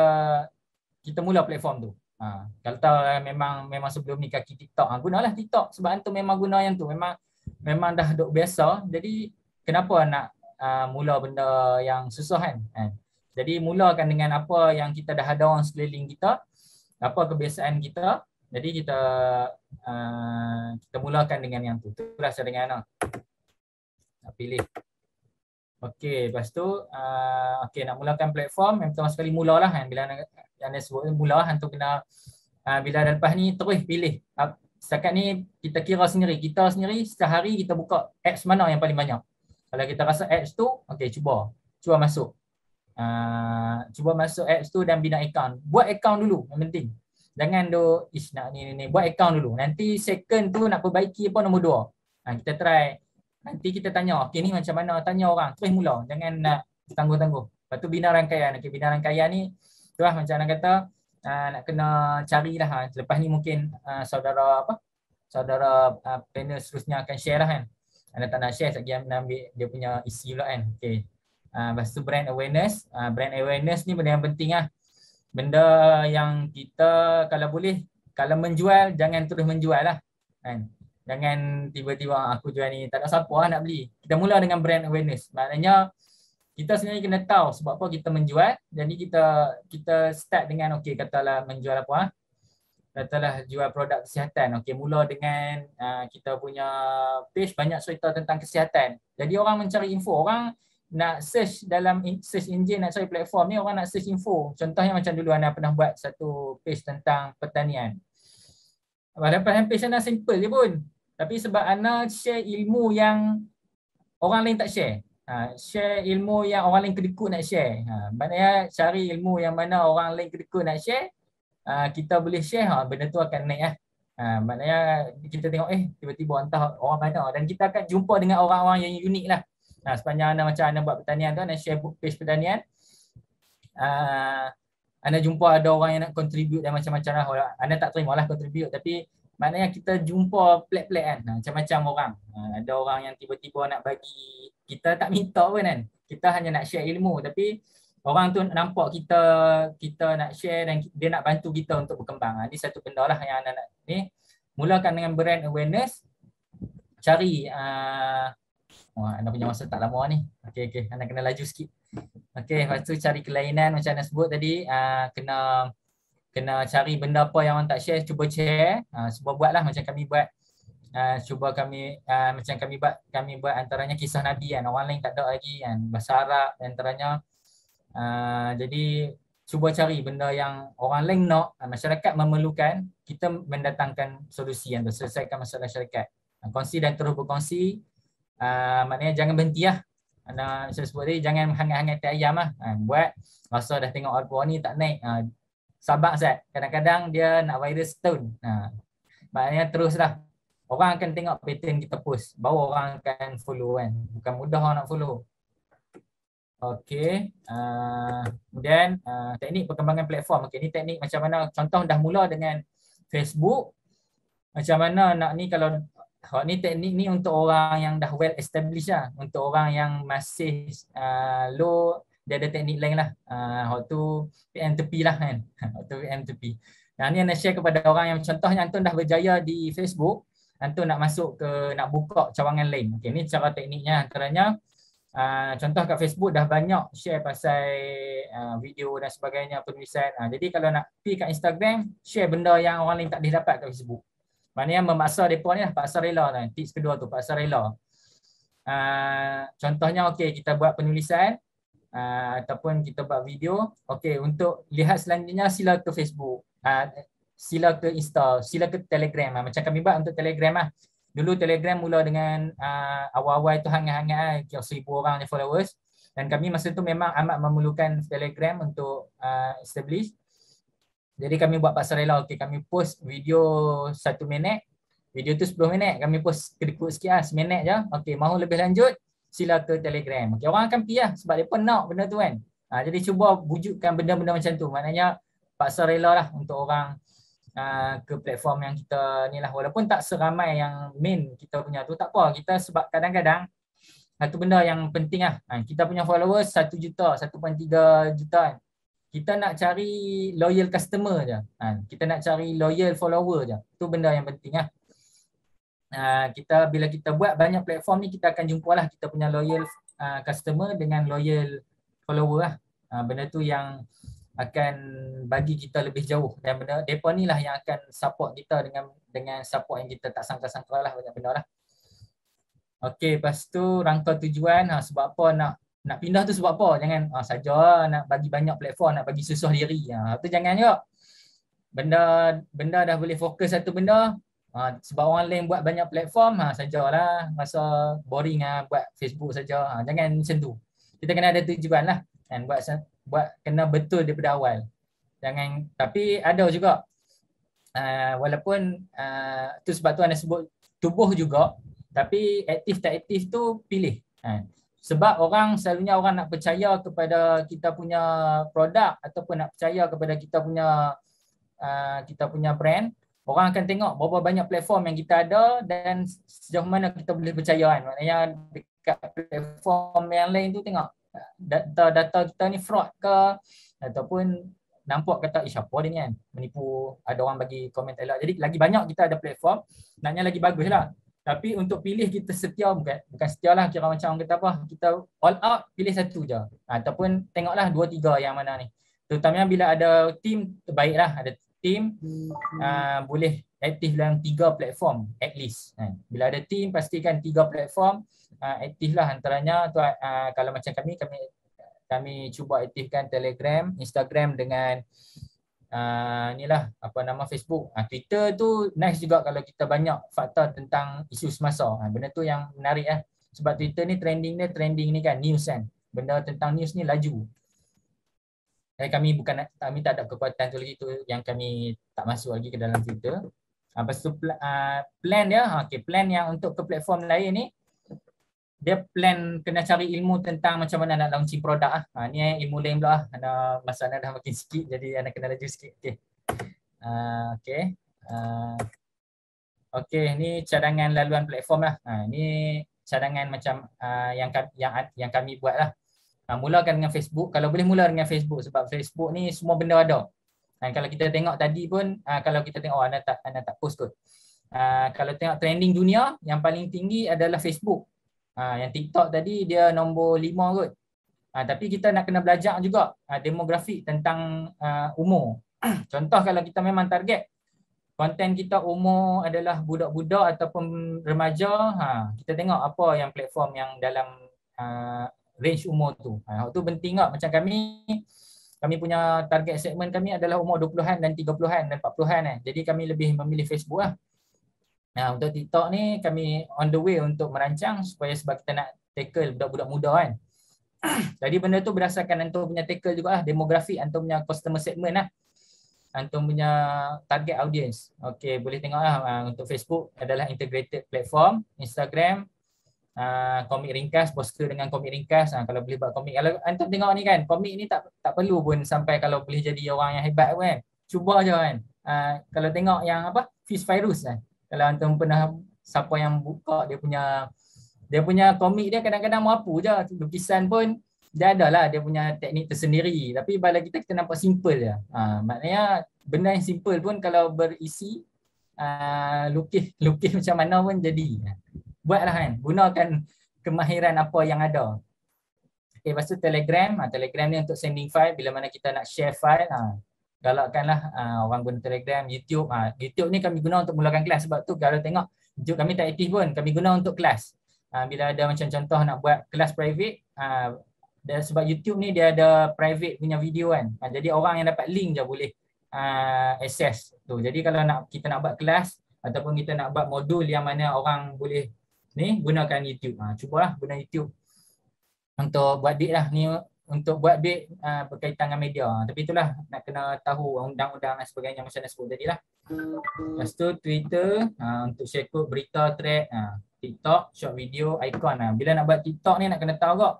kita mula platform tu Ha, kalau tahu memang memang sebelum ni kaki TikTok guna lah TikTok sebab antum memang guna yang tu memang memang dah dok biasa jadi kenapa nak uh, mula benda yang susah kan eh, jadi mulakan dengan apa yang kita dah ada orang sekeliling kita, apa kebiasaan kita. Jadi kita uh, kita mulakan dengan yang tu. Tu rasa dengan anak. Nak pilih. Okey, lepas tu uh, okay, nak mulakan platform, yang pertama sekali mulalah kan. Bila yang dia sebut mula hantu kena uh, bila dah lepas ni terus pilih. Uh, setakat ni kita kira sendiri, kita sendiri setiap hari kita buka apps mana yang paling banyak. Kalau kita rasa apps tu, okey cuba. Cuba masuk. Ah, cuba masuk apps tu dan bina account. Buat account dulu yang penting. Jangan duk ish nak ni ni ni buat account dulu. Nanti second tu nak perbaiki apa nombor dua. Ha, kita try. Nanti kita tanya, okey ni macam mana tanya orang. Terus mula. Jangan nak tangguh-tangguh. Lepas tu bina rangkaian. Okey bina rangkaian ni Tuah macam nak kata uh, nak kena carilah. Ha. Lepas ni mungkin uh, saudara apa? Saudara uh, panel seterusnya akan share lah kan. Anda tak nak share sebab dia ambil dia punya isi pula kan. Okay. Ah, lepas tu brand awareness. Ah, brand awareness ni benda yang penting lah. Benda yang kita kalau boleh, kalau menjual, jangan terus menjual lah. Kan? Jangan tiba-tiba ah, aku jual ni, tak ada siapa lah nak beli. Kita mula dengan brand awareness. Maknanya, kita sebenarnya kena tahu sebab apa kita menjual. Jadi kita kita start dengan, okay, katalah menjual apa lah. Katalah jual produk kesihatan. Okay, mula dengan uh, kita punya page banyak cerita tentang kesihatan. Jadi orang mencari info. Orang nak search dalam search engine nak cari platform ni orang nak search info. Contohnya macam dulu anda pernah buat satu page tentang pertanian. Padahal page anda simple je pun. Tapi sebab anda share ilmu yang orang lain tak share. Ha, share ilmu yang orang lain kedekut nak share. Ha, maknanya cari ilmu yang mana orang lain kedekut nak share. Ha, kita boleh share, ha, benda tu akan naik. Eh. Ha, maknanya kita tengok eh tiba-tiba entah orang mana. Dan kita akan jumpa dengan orang-orang yang unik lah. Nah, sepanjang anda macam anda buat pertanian tu, anda share book page pertanian. Uh, anda jumpa ada orang yang nak contribute dan macam-macam lah. Anda tak terima lah contribute tapi maknanya kita jumpa pelik-pelik kan. Macam-macam orang. Uh, ada orang yang tiba-tiba nak bagi, kita tak minta pun kan. Kita hanya nak share ilmu tapi orang tu nampak kita kita nak share dan dia nak bantu kita untuk berkembang. Ini ah, satu benda lah yang anda nak ni. Mulakan dengan brand awareness. Cari uh, Wah, anda punya masa tak lama ni. Okey okey, anda kena laju sikit. Okey, lepas tu cari kelainan macam anda sebut tadi, uh, kena kena cari benda apa yang orang tak share, cuba share, uh, cuba lah macam kami buat. Uh, cuba kami uh, macam kami buat kami buat antaranya kisah nabi kan orang lain tak ada lagi kan bahasa Arab antaranya uh, jadi cuba cari benda yang orang lain nak uh, masyarakat memerlukan kita mendatangkan solusi yang selesaikan masalah syarikat uh, kongsi dan terus berkongsi Ah, maknanya jangan berhenti lah. Anda macam sebut tadi, jangan hangat-hangat tiap ayam lah. Ha, buat, masa dah tengok orang Alpua ni tak naik. Ha, ah, sabar Zat. Kadang-kadang dia nak virus turn. Ha, maknanya teruslah. Orang akan tengok pattern kita post. bawa orang akan follow kan. Bukan mudah orang nak follow. Okay. Kemudian uh, teknik perkembangan platform. Okay. Ni teknik macam mana contoh dah mula dengan Facebook. Macam mana nak ni kalau kalau ni teknik ni untuk orang yang dah well established lah. Untuk orang yang masih uh, low, dia ada teknik lain lah. Uh, how to PM to P lah kan. how to PM to P. Nah, ni nak share kepada orang yang contohnya Anton dah berjaya di Facebook. Anton nak masuk ke, nak buka cawangan lain. Okay, ni cara tekniknya antaranya. Uh, contoh kat Facebook dah banyak share pasal uh, video dan sebagainya penulisan. Uh, jadi kalau nak pergi kat Instagram, share benda yang orang lain tak boleh dapat kat Facebook. Maknanya memaksa mereka ni lah, paksa rela ni. Kan, tips kedua tu, paksa rela. Uh, contohnya, okey kita buat penulisan uh, ataupun kita buat video. Okay, untuk lihat selanjutnya, sila ke Facebook. Uh, sila ke Insta, sila ke Telegram. Lah. Macam kami buat untuk Telegram lah. Dulu Telegram mula dengan uh, awal-awal tu hangat-hangat lah. Kira seribu orang followers. Dan kami masa tu memang amat memerlukan Telegram untuk uh, establish. Jadi kami buat pasarela okay, kami post video satu minit video tu 10 minit kami post kedekut sikit lah 1 je okay, mahu lebih lanjut sila ke telegram Okay, orang akan pergi lah sebab depa nak benda tu kan ha, jadi cuba bujukkan benda-benda macam tu maknanya paksa rela lah untuk orang uh, ke platform yang kita ni lah walaupun tak seramai yang main kita punya tu tak apa kita sebab kadang-kadang satu benda yang penting lah ha, kita punya followers 1 juta 1.3 juta kan kita nak cari loyal customer je. Ha, kita nak cari loyal follower je. Itu benda yang penting. Lah. Ha, kita Bila kita buat banyak platform ni, kita akan jumpa lah kita punya loyal uh, customer dengan loyal follower lah. Ha, benda tu yang akan bagi kita lebih jauh dan benda depa ni lah yang akan support kita dengan dengan support yang kita tak sangka-sangka lah banyak benda lah. Okey, lepas tu rangka tujuan ha, sebab apa nak nak pindah tu sebab apa jangan ha, saja lah, nak bagi banyak platform nak bagi susah diri ha, tu jangan juga benda benda dah boleh fokus satu benda ha, sebab orang lain buat banyak platform ha, sajalah masa boring ah buat Facebook saja ha, jangan macam tu kita kena ada tujuan lah dan buat buat kena betul daripada awal jangan tapi ada juga uh, walaupun uh, tu sebab tu anda sebut tubuh juga tapi aktif tak aktif tu pilih ha. Sebab orang selalunya orang nak percaya kepada kita punya produk ataupun nak percaya kepada kita punya uh, kita punya brand, orang akan tengok berapa banyak platform yang kita ada dan sejauh mana kita boleh percaya kan. Maknanya dekat platform yang lain tu tengok data data kita ni fraud ke ataupun nampak kata ish eh, apa dia ni kan menipu ada orang bagi komen elok jadi lagi banyak kita ada platform naknya lagi baguslah tapi untuk pilih kita setia bukan bukan lah kira macam orang kata apa kita all out pilih satu je ataupun tengoklah dua tiga yang mana ni. Terutamanya bila ada team terbaik lah ada team hmm. uh, boleh aktif dalam tiga platform at least. Uh. Bila ada team pastikan tiga platform uh, lah antaranya tu uh, kalau macam kami kami kami cuba aktifkan Telegram, Instagram dengan Ah, ni lah apa nama Facebook. Uh, Twitter tu nice juga kalau kita banyak fakta tentang isu semasa. Uh, ah, benda tu yang menarik lah. Sebab Twitter ni trending dia, trending ni kan news kan. Benda tentang news ni laju. Eh, kami bukan kami tak ada kekuatan tu lagi tu yang kami tak masuk lagi ke dalam Twitter. Uh, lepas tu uh, plan dia, okay, plan yang untuk ke platform lain ni dia plan kena cari ilmu tentang macam mana nak launching produk ah. Ha, ni eh, ilmu lain pula ah. Ana masa ana dah makin sikit jadi anak kena laju sikit. Okey. Uh, okey. Uh, okey, ni cadangan laluan platform lah. Ha, ni cadangan macam uh, yang yang yang kami buat lah. Ha, mulakan dengan Facebook. Kalau boleh mula dengan Facebook sebab Facebook ni semua benda ada. Ha, kalau kita tengok tadi pun, uh, kalau kita tengok, oh, anda tak, anak tak post kot. Uh, kalau tengok trending dunia, yang paling tinggi adalah Facebook. Ha, yang TikTok tadi dia nombor lima kot. Ha, tapi kita nak kena belajar juga ha, demografik tentang uh, umur. Contoh kalau kita memang target konten kita umur adalah budak-budak ataupun remaja, ha, kita tengok apa yang platform yang dalam uh, range umur tu. Ha, tu penting tak macam kami kami punya target segmen kami adalah umur 20-an dan 30-an dan 40-an eh. Jadi kami lebih memilih Facebook lah. Nah, untuk TikTok ni kami on the way untuk merancang supaya sebab kita nak tackle budak-budak muda kan. Jadi benda tu berdasarkan antum punya tackle jugalah demografi antum punya customer segment lah. Antum punya target audience. Okey, boleh tengoklah ah, untuk Facebook adalah integrated platform, Instagram Uh, komik ringkas, poster dengan komik ringkas uh, Kalau boleh buat komik Kalau antum tengok ni kan Komik ni tak tak perlu pun sampai kalau boleh jadi orang yang hebat pun kan Cuba je kan uh, Kalau tengok yang apa Fish virus kan kalau antum pernah siapa yang buka dia punya dia punya komik dia kadang-kadang mampu je lukisan pun dia ada lah dia punya teknik tersendiri tapi bila kita kita nampak simple je ha, maknanya benda yang simple pun kalau berisi uh, lukis lukis macam mana pun jadi buatlah kan gunakan kemahiran apa yang ada okey pasal telegram ha, telegram ni untuk sending file bila mana kita nak share file ha, galakkanlah uh, orang guna Telegram, YouTube. Uh, YouTube ni kami guna untuk mulakan kelas sebab tu kalau tengok YouTube kami tak aktif pun, kami guna untuk kelas. Uh, bila ada macam contoh nak buat kelas private, uh, dan sebab YouTube ni dia ada private punya video kan. Uh, jadi orang yang dapat link je boleh uh, access tu. Jadi kalau nak kita nak buat kelas ataupun kita nak buat modul yang mana orang boleh ni gunakan YouTube. Ha, uh, cubalah guna YouTube untuk buat date lah. Ni untuk buat bid uh, ah, berkaitan dengan media. Tapi itulah nak kena tahu undang-undang dan sebagainya macam mana sebut tadi lah. Lepas tu Twitter uh, untuk share kod berita, track, uh, ah, TikTok, short video, icon. Uh. Bila nak buat TikTok ni nak kena tahu kok?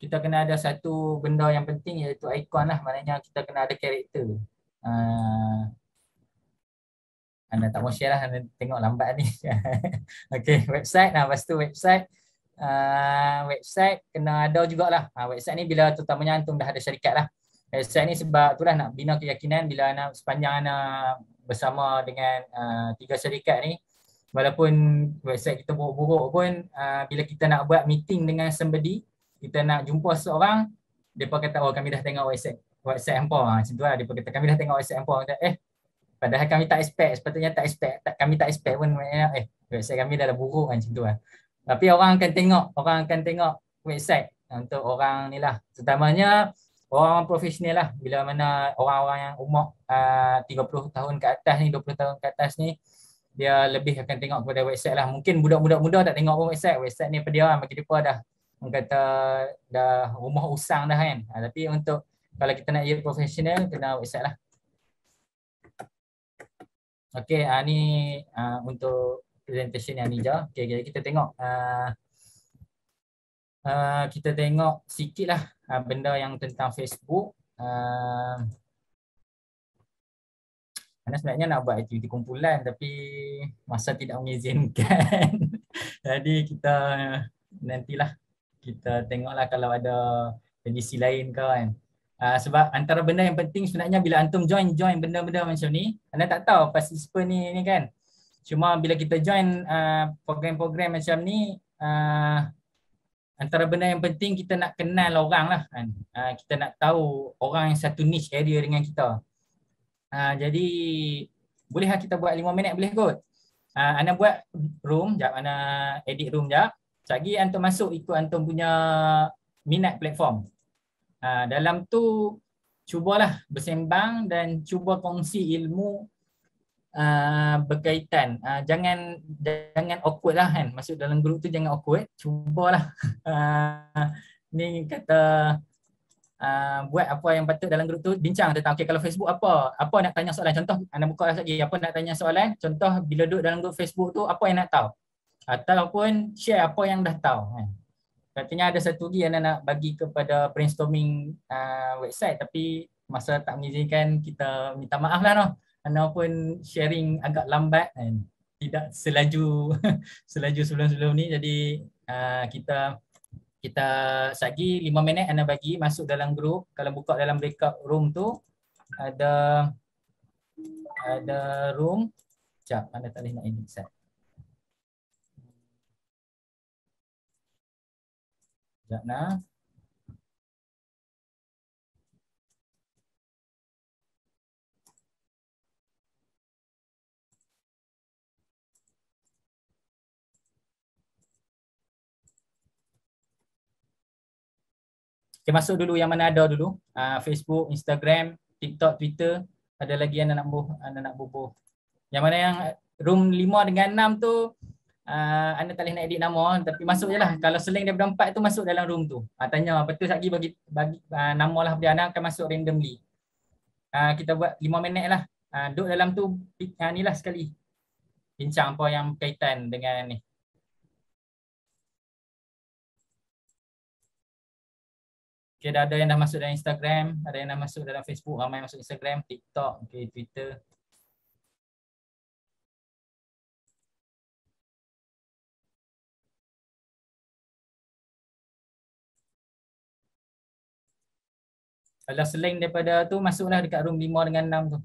Kita kena ada satu benda yang penting iaitu icon lah. Maknanya kita kena ada karakter. Uh, anda tak mahu share lah, anda tengok lambat ni. okay, website lah. Lepas tu website uh, website kena ada jugalah. Uh, website ni bila terutamanya antum dah ada syarikat lah. Website ni sebab tu lah nak bina keyakinan bila anak sepanjang anak bersama dengan uh, tiga syarikat ni walaupun website kita buruk-buruk pun uh, bila kita nak buat meeting dengan somebody kita nak jumpa seorang depa kata oh kami dah tengok website website hangpa ha, macam tu lah depa kata kami dah tengok website hangpa kata eh padahal kami tak expect sepatutnya tak expect tak kami tak expect pun eh website kami dah, dah buruk kan macam tu lah tapi orang akan tengok, orang akan tengok website ha, untuk orang ni lah. Terutamanya orang profesional lah. Bila mana orang-orang yang umur ha, uh, 30 tahun ke atas ni, 20 tahun ke atas ni, dia lebih akan tengok kepada website lah. Mungkin budak-budak muda tak tengok pun website. Website ni pada dia lah. Bagi dia dah orang dah rumah usang dah kan. Ha, tapi untuk kalau kita nak jadi profesional, kena website lah. Okay, ha, ni ha, untuk presentation yang hijau. Okey, okay, kita tengok uh, uh, kita tengok sikitlah uh, benda yang tentang Facebook. Uh, sebenarnya nak buat aktiviti kumpulan tapi masa tidak mengizinkan. Jadi kita nantilah kita tengoklah kalau ada kondisi lain ke kan. Uh, sebab antara benda yang penting sebenarnya bila antum join join benda-benda macam ni, anda tak tahu participant ni ni kan. Cuma bila kita join uh, program-program uh, macam ni uh, antara benda yang penting kita nak kenal orang lah kan. Uh, kita nak tahu orang yang satu niche area dengan kita. Uh, jadi bolehlah kita buat lima minit boleh kot. Uh, Anda buat room, jap Anda edit room jap. Sagi antum masuk ikut antum punya minat platform. Uh, dalam tu cubalah bersembang dan cuba kongsi ilmu Ah, berkaitan. Uh, jangan jangan awkward lah kan. Masuk dalam grup tu jangan awkward. Cubalah. Uh, ni kata uh, buat apa yang patut dalam grup tu bincang tentang okay, kalau Facebook apa? Apa nak tanya soalan? Contoh anda buka lagi apa nak tanya soalan? Contoh bila duduk dalam grup Facebook tu apa yang nak tahu? Ataupun share apa yang dah tahu. Kan? Katanya ada satu lagi yang nak bagi kepada brainstorming uh, website tapi masa tak mengizinkan kita minta maaf lah. No. Ana pun sharing agak lambat kan. Tidak selaju selaju sebelum-sebelum ni. Jadi uh, kita kita sagi 5 minit Ana bagi masuk dalam group. Kalau buka dalam breakout room tu ada ada room. Jap, Ana tak boleh nak edit set. Sekejap nak. Masuk dulu yang mana ada dulu uh, Facebook, Instagram, TikTok, Twitter ada lagi yang nak buh, anda ah, nak bubuh. Yang mana yang eh, room lima dengan enam tu uh, anda tak boleh nak edit nama tapi masuk je lah. Kalau seling daripada empat tu masuk dalam room tu. Uh, tanya betul Sagi bagi, bagi uh, nama lah dia anak akan masuk randomly. Uh, kita buat lima minit lah. Uh, duduk dalam tu uh, ni lah sekali. Bincang apa yang berkaitan dengan ni. Uh, Okay, dah ada yang dah masuk dalam Instagram, ada yang dah masuk dalam Facebook, ramai yang masuk Instagram, TikTok, okay, Twitter. Kalau seling daripada tu masuklah dekat room 5 dengan 6 tu.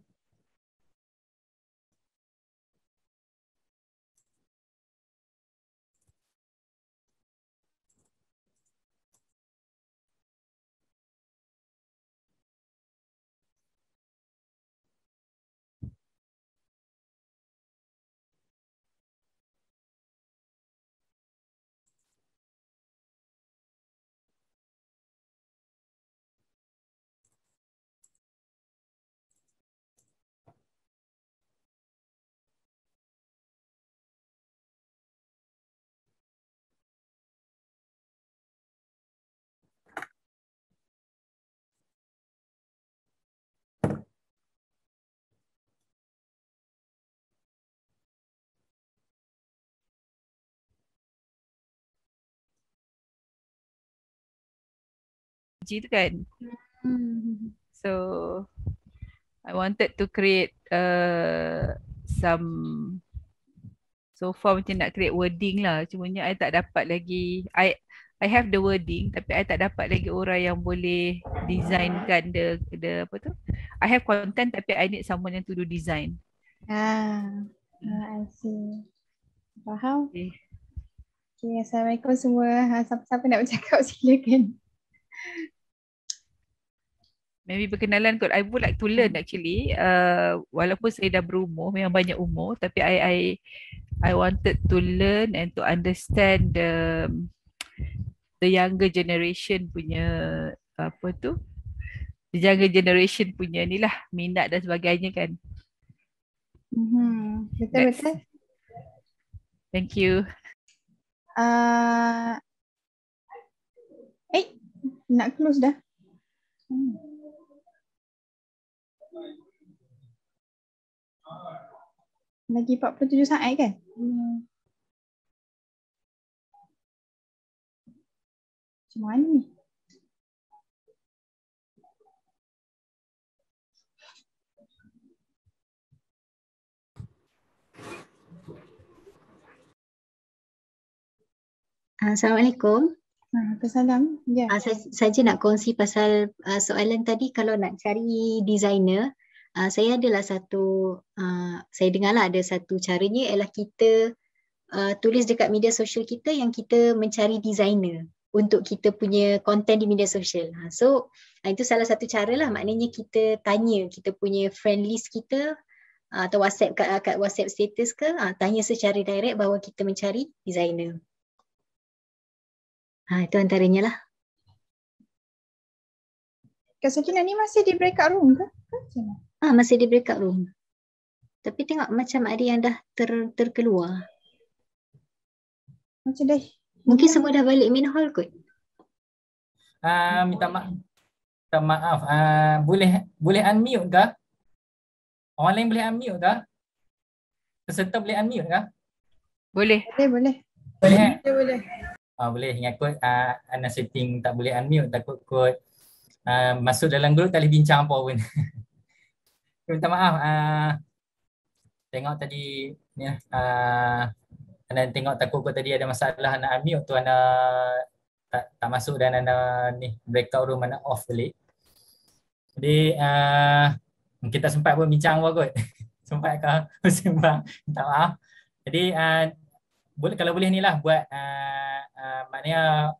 haji tu kan. Hmm. So I wanted to create uh, some so far macam nak create wording lah. Cumanya I tak dapat lagi. I I have the wording tapi I tak dapat lagi orang yang boleh designkan the the apa tu. I have content tapi I need someone yang to do design. Ah, ah I see. Faham? Okay. Okay, Assalamualaikum semua. Ha, ah, siapa-siapa nak bercakap silakan. Maybe berkenalan kot. I would like to learn actually. Uh, walaupun saya dah berumur, memang banyak umur. Tapi I I I wanted to learn and to understand the the younger generation punya apa tu? The younger generation punya ni lah minat dan sebagainya kan. Hmm, betul That's, Thank you. Uh, eh, nak close dah. Hmm. Lagi 47 saat kan? Macam mana ni? Ah, Assalamualaikum. Ah, Assalamualaikum. Ya. Yeah. Saya saja nak kongsi pasal ah, soalan tadi kalau nak cari designer, uh, saya adalah satu uh, saya dengarlah ada satu caranya ialah kita uh, tulis dekat media sosial kita yang kita mencari designer untuk kita punya konten di media sosial. Ha, so uh, itu salah satu cara lah maknanya kita tanya kita punya friend list kita atau WhatsApp kat, kat WhatsApp status ke ha, tanya secara direct bahawa kita mencari designer. Ha, itu antaranya lah. Kak Sakina ni masih di breakout room ke? Macam Ah masih di breakout room. Tapi tengok macam ada yang dah ter terkeluar. Macam dah. Mungkin semua dah balik min hall kot. Uh, minta maaf. Minta maaf. Uh, boleh boleh unmute dah? Orang lain boleh unmute dah? Peserta boleh unmute dah? Boleh. Boleh, boleh. Boleh. Kan? Boleh, boleh. Ah, boleh ingat kot uh, ah, Ana setting tak boleh unmute takut kot uh, masuk dalam grup tak boleh bincang apa pun. minta maaf uh, tengok tadi ni uh, anda tengok takut kau tadi ada masalah anak ambil waktu anda tak, tak masuk dan anda ni breakout room anda off balik jadi uh, kita sempat pun bincang apa kot sempat ke, bersembang minta maaf jadi boleh uh, kalau boleh ni lah buat uh, uh, maknanya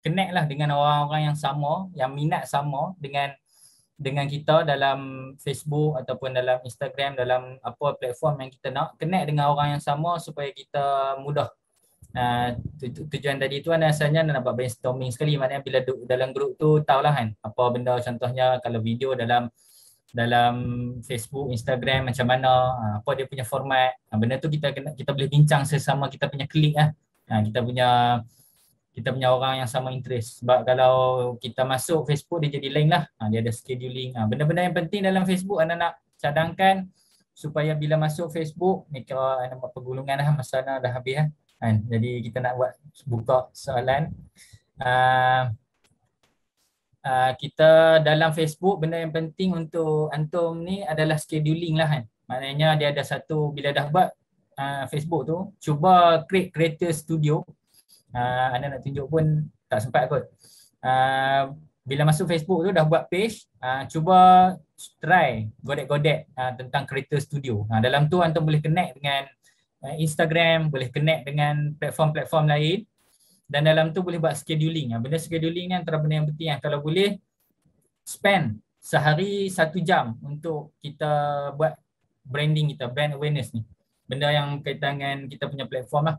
connect lah dengan orang-orang yang sama yang minat sama dengan dengan kita dalam Facebook ataupun dalam Instagram dalam apa platform yang kita nak connect dengan orang yang sama supaya kita mudah uh, tujuan tadi tu anda asalnya nak buat brainstorming sekali maknanya bila duduk dalam grup tu tahu lah kan apa benda contohnya kalau video dalam dalam Facebook, Instagram macam mana uh, apa dia punya format uh, benda tu kita kita boleh bincang sesama kita punya klik lah uh, kita punya kita punya orang yang sama interest sebab kalau kita masuk Facebook dia jadi lain lah ha, dia ada scheduling ha, benda-benda yang penting dalam Facebook anak nak cadangkan supaya bila masuk Facebook ni kalau anda buat pergulungan lah masa anda dah habis lah ha, jadi kita nak buat buka soalan uh, uh, kita dalam Facebook benda yang penting untuk Antum ni adalah scheduling lah kan maknanya dia ada satu bila dah buat uh, Facebook tu cuba create creator studio uh, Ana nak tunjuk pun tak sempat kot uh, Bila masuk Facebook tu dah buat page uh, Cuba try godek-godek uh, tentang Creator Studio uh, Dalam tu Anton boleh connect dengan uh, Instagram Boleh connect dengan platform-platform lain Dan dalam tu boleh buat scheduling uh, Benda scheduling ni antara benda yang penting uh, Kalau boleh spend sehari satu jam Untuk kita buat branding kita, brand awareness ni benda yang kaitan dengan kita punya platform lah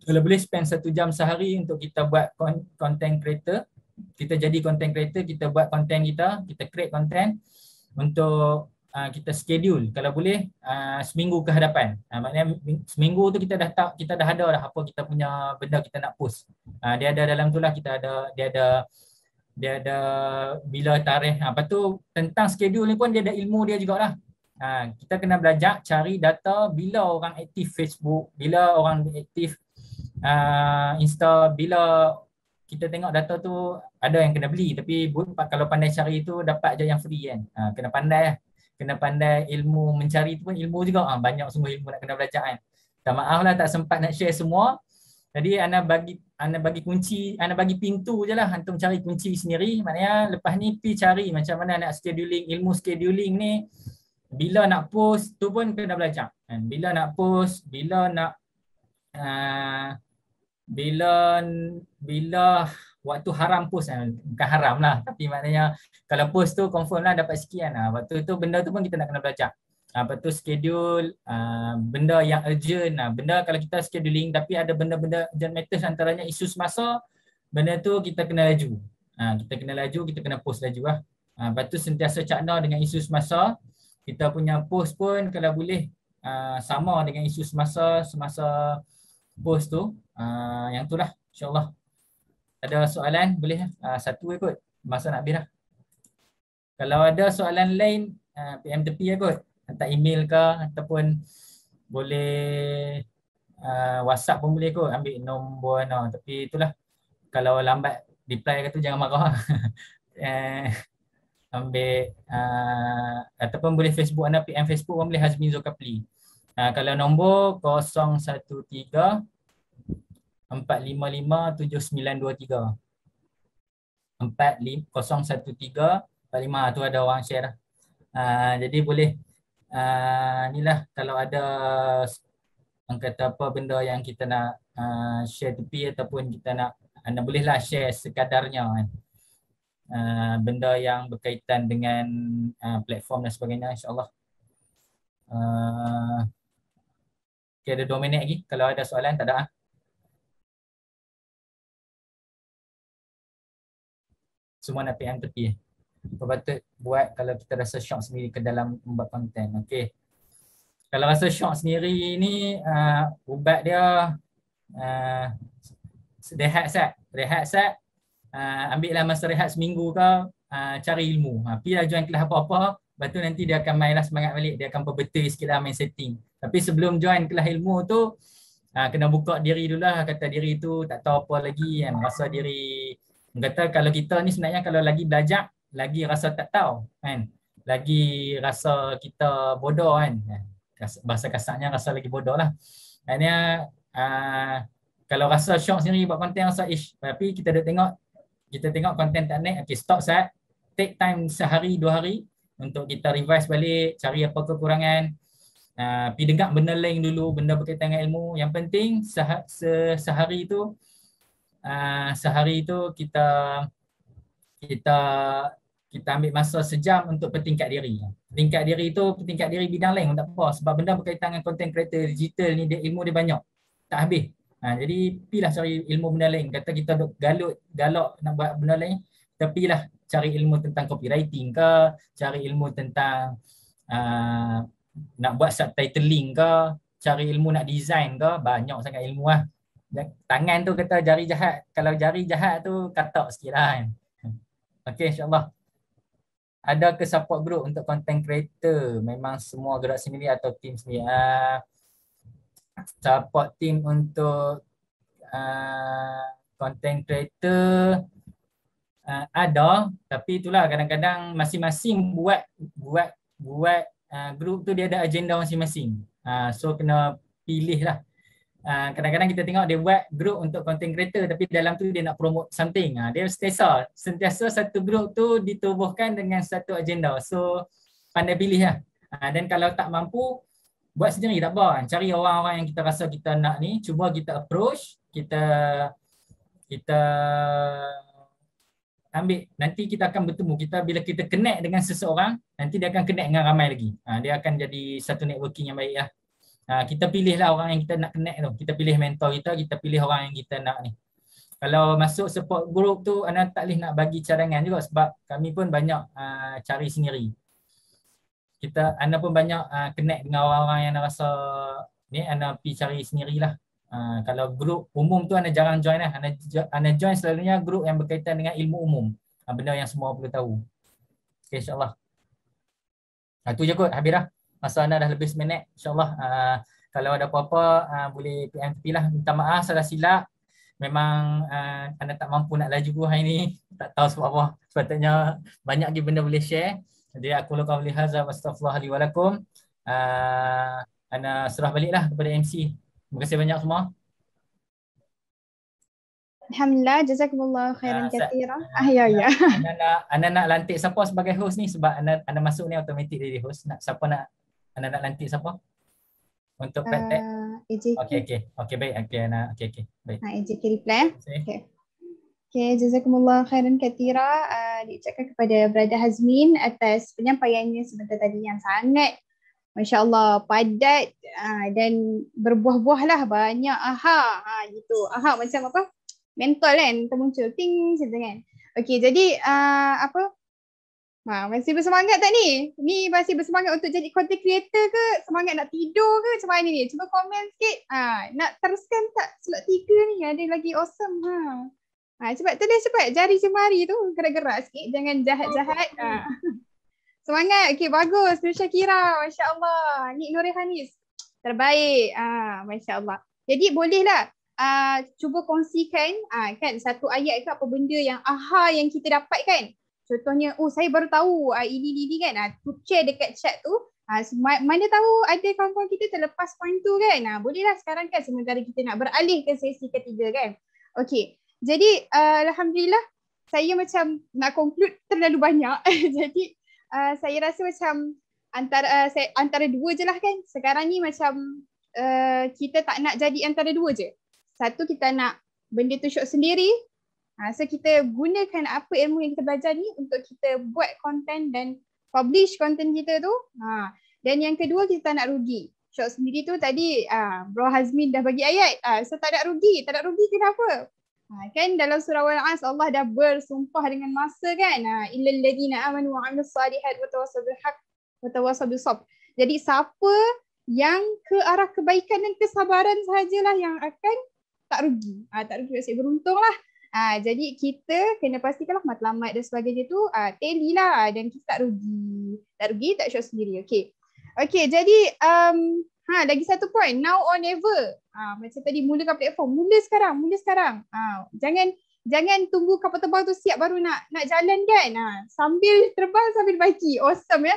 kalau boleh spend satu jam sehari untuk kita buat content creator kita jadi content creator kita buat content kita kita create content untuk uh, kita schedule kalau boleh uh, seminggu ke hadapan uh, maknanya seminggu tu kita dah tak kita dah ada lah apa kita punya benda kita nak post uh, dia ada dalam tu lah kita ada dia ada dia ada bila tarikh apa tu tentang schedule ni pun dia ada ilmu dia jugalah ha, kita kena belajar cari data bila orang aktif Facebook bila orang aktif uh, install bila kita tengok data tu ada yang kena beli tapi kalau pandai cari tu dapat aja yang free kan uh, kena pandai lah kena pandai ilmu mencari tu pun ilmu juga uh, banyak semua ilmu nak kena belajar kan tak maaf lah tak sempat nak share semua jadi anda bagi anda bagi kunci, anda bagi pintu je lah untuk cari kunci sendiri. Maknanya lepas ni pi cari macam mana nak scheduling, ilmu scheduling ni bila nak post tu pun kena belajar. Kan? Bila nak post, bila nak uh, bila bila waktu haram post kan bukan haram lah tapi maknanya kalau post tu confirm lah dapat sekian lah waktu tu benda tu pun kita nak kena belajar apa ah, tu schedule uh, benda yang urgent lah. benda kalau kita scheduling tapi ada benda-benda urgent matters antaranya isu semasa benda tu kita kena laju uh, kita kena laju kita kena post laju lah uh, lepas tu sentiasa cakna dengan isu semasa kita punya post pun kalau boleh uh, sama dengan isu semasa semasa post tu uh, yang itulah insyaallah ada soalan boleh uh, satu je kot masa nak habis dah kalau ada soalan lain uh, PM tepi je kot hantar email ke ataupun boleh uh, WhatsApp pun boleh kot ambil nombor no. tapi itulah kalau lambat reply kata jangan marah eh, ambil uh, ataupun boleh Facebook anda PM Facebook pun boleh Hazmin Zulkapli uh, kalau nombor 013 Ha, tu ada orang share lah. Ha, jadi boleh ah, ni lah kalau ada orang kata apa benda yang kita nak uh, share tepi ataupun kita nak anda bolehlah share sekadarnya kan. Uh, benda yang berkaitan dengan uh, platform dan sebagainya insyaAllah. Uh, okay, ada 2 minit lagi kalau ada soalan tak ada. Ha? semua nak PM tepi. Apa patut buat kalau kita rasa shock sendiri ke dalam membuat konten. Okay. Kalau rasa shock sendiri ni, uh, ubat dia uh, rehat set. Rehat set. Uh, ambillah masa rehat seminggu ke, uh, cari ilmu. Uh, ha, pergilah join kelas apa-apa. Lepas tu nanti dia akan mainlah semangat balik. Dia akan perbetul sikit lah main setting. Tapi sebelum join kelas ilmu tu, uh, kena buka diri dulu lah. Kata diri tu tak tahu apa lagi. Kan. Rasa diri kata kalau kita ni sebenarnya kalau lagi belajar lagi rasa tak tahu kan lagi rasa kita bodoh kan bahasa kasarnya rasa lagi bodoh lah hanya uh, ah, kalau rasa syok sendiri buat konten rasa ish tapi kita dah tengok kita tengok konten tak naik okey stop sat take time sehari dua hari untuk kita revise balik cari apa kekurangan uh, pergi dengar benda lain dulu benda berkaitan dengan ilmu yang penting sehari, sehari tu uh, sehari itu kita kita kita ambil masa sejam untuk pertingkat diri. Pertingkat diri itu pertingkat diri bidang lain tak apa sebab benda berkaitan dengan content creator digital ni dia ilmu dia banyak. Tak habis. Ha, jadi pilah cari ilmu benda lain. Kata kita dok galut galak nak buat benda lain, tapi lah cari ilmu tentang copywriting ke, cari ilmu tentang uh, nak buat subtitling ke, cari ilmu nak design ke, banyak sangat ilmu lah tangan tu kata jari jahat. Kalau jari jahat tu katak sikit lah kan. Okay insyaAllah. Ada ke support group untuk content creator? Memang semua gerak sendiri atau team sendiri? Uh, support team untuk uh, content creator uh, ada tapi itulah kadang-kadang masing-masing buat buat buat uh, group tu dia ada agenda masing-masing. Uh, so kena pilih lah. Ah, kadang-kadang kita tengok dia buat group untuk content creator tapi dalam tu dia nak promote something. Uh, dia sentiasa sentiasa satu group tu ditubuhkan dengan satu agenda. So pandai pilih lah. Ah, dan kalau tak mampu buat sendiri tak apa. Cari orang-orang yang kita rasa kita nak ni, cuba kita approach, kita kita ambil nanti kita akan bertemu kita bila kita connect dengan seseorang nanti dia akan connect dengan ramai lagi ha, dia akan jadi satu networking yang baik lah ya. Ha, kita pilihlah orang yang kita nak connect tu. Kita pilih mentor kita, kita pilih orang yang kita nak ni. Kalau masuk support group tu, anda tak boleh nak bagi cadangan juga sebab kami pun banyak uh, cari sendiri. Kita, anda pun banyak uh, connect dengan orang-orang yang anda rasa ni anda pergi cari sendirilah. Uh, kalau group umum tu anda jarang join lah. Anda, anda join selalunya group yang berkaitan dengan ilmu umum. Uh, benda yang semua perlu tahu. Okay, insyaAllah. Itu je kot. Habis dah masa Ana dah lebih seminit insyaallah uh, kalau ada apa-apa uh, boleh PM lah minta maaf salah silap memang uh, Ana tak mampu nak laju hari ni tak tahu sebab apa sepatutnya banyak lagi benda boleh share jadi aku lakukan boleh Haza, astagfirullah li walakum uh, Ana serah baliklah kepada MC terima kasih banyak semua Alhamdulillah, jazakumullah khairan uh, Ah, ya, ya. Anda nak lantik siapa sebagai host ni sebab anda, masuk ni automatik jadi host. Nak, siapa nak anak nak lantik siapa? Untuk pet uh, Okey okey. Okey baik. Okey anak. Okey okey. Baik. Ha ah, AJK reply eh. Okey. Okay, jazakumullah khairan katira uh, diucapkan kepada Brother Hazmin atas penyampaiannya sebentar tadi yang sangat Masya Allah padat uh, dan berbuah-buah lah banyak aha ha, gitu. Aha macam apa? Mental kan termuncul. Ting macam kan. Okay jadi uh, apa? Ha, masih bersemangat tak ni? Ni masih bersemangat untuk jadi content creator ke? Semangat nak tidur ke? Macam mana ni? Cuba komen sikit. Ha, nak teruskan tak slot tiga ni? Ada lagi awesome. Ha. Ha, cepat tulis cepat. Jari jemari tu gerak-gerak sikit. Jangan jahat-jahat. Ha. Semangat. Okay, bagus. Nur Syakira. Masya Allah. Nik Nurul Hanis. Terbaik. Ha, Masya Allah. Jadi bolehlah uh, cuba kongsikan uh, kan satu ayat ke apa benda yang aha yang kita dapat kan. Contohnya, oh saya baru tahu uh, ini, ini, ini kan. Uh, share dekat chat tu. Uh, mana tahu ada kawan-kawan kita terlepas point tu kan. Nah, uh, bolehlah sekarang kan sementara kita nak beralih ke sesi ketiga kan. Okay. Jadi, uh, Alhamdulillah saya macam nak conclude terlalu banyak. Jadi, uh, saya rasa macam antara uh, saya, antara dua je lah kan. Sekarang ni macam uh, kita tak nak jadi antara dua je. Satu, kita nak benda tu syok sendiri. Ha, so kita gunakan apa ilmu yang kita belajar ni untuk kita buat content dan publish content kita tu. Ha. Dan yang kedua kita tak nak rugi. Syok sendiri tu tadi uh, Bro Hazmin dah bagi ayat. Uh, so tak ada rugi. Tak ada rugi kenapa? Ha, kan dalam surah Al-As Allah dah bersumpah dengan masa kan. Ha, Illa alladina amanu wa salihat wa tawasabu haq wa tawasabu sab. Jadi siapa yang ke arah kebaikan dan kesabaran sahajalah yang akan tak rugi. Ha, tak rugi masih beruntung lah ah jadi kita kena pastikanlah matlamat dan sebagainya tu ah tally lah dan kita tak rugi. Tak rugi, tak syok sendiri. Okay. Okay, jadi um, ha, lagi satu point. Now or never. Uh, macam tadi mulakan platform. Mula sekarang, mula sekarang. Uh, jangan jangan tunggu kapal terbang tu siap baru nak nak jalan kan. Uh, sambil terbang, sambil baiki. Awesome ya.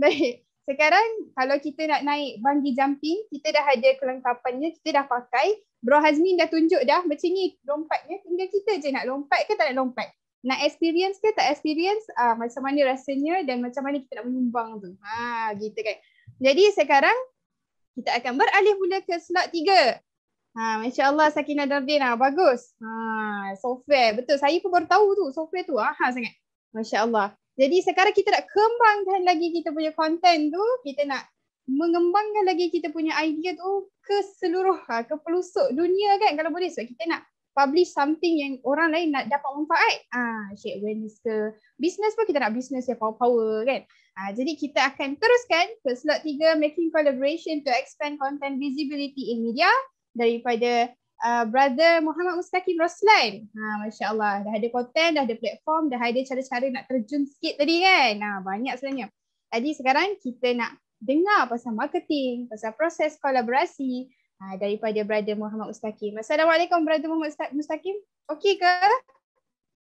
Baik. Sekarang kalau kita nak naik banji jumping, kita dah ada kelengkapannya, kita dah pakai. Bro Hazmin dah tunjuk dah macam ni lompatnya, tinggal kita je nak lompat ke tak nak lompat. Nak experience ke tak experience, ah macam mana rasanya dan macam mana kita nak menyumbang tu. Ha, gitu kan. Jadi sekarang kita akan beralih mula ke slot tiga. Ha, Masya Allah Sakinah Darbin lah. Bagus. Ha, software. Betul. Saya pun baru tahu tu. Software tu. Aha, sangat. Masya Allah. Jadi sekarang kita nak kembangkan lagi kita punya konten tu, kita nak mengembangkan lagi kita punya idea tu ke seluruh ha, ke pelusuk dunia kan kalau boleh sebab kita nak publish something yang orang lain nak dapat manfaat. Ah, ha, Syekh Wenis ke business pun kita nak business yang power-power kan. Ah, jadi kita akan teruskan ke slot 3 making collaboration to expand content visibility in media daripada Uh, brother Muhammad Mustaqim Roslan. Ha, Masya Allah. Dah ada konten, dah ada platform, dah ada cara-cara nak terjun sikit tadi kan. Nah, ha, banyak sebenarnya. Jadi sekarang kita nak dengar pasal marketing, pasal proses kolaborasi ha, daripada Brother Muhammad Mustaqim. Assalamualaikum Brother Muhammad Mustaqim. Okey ke?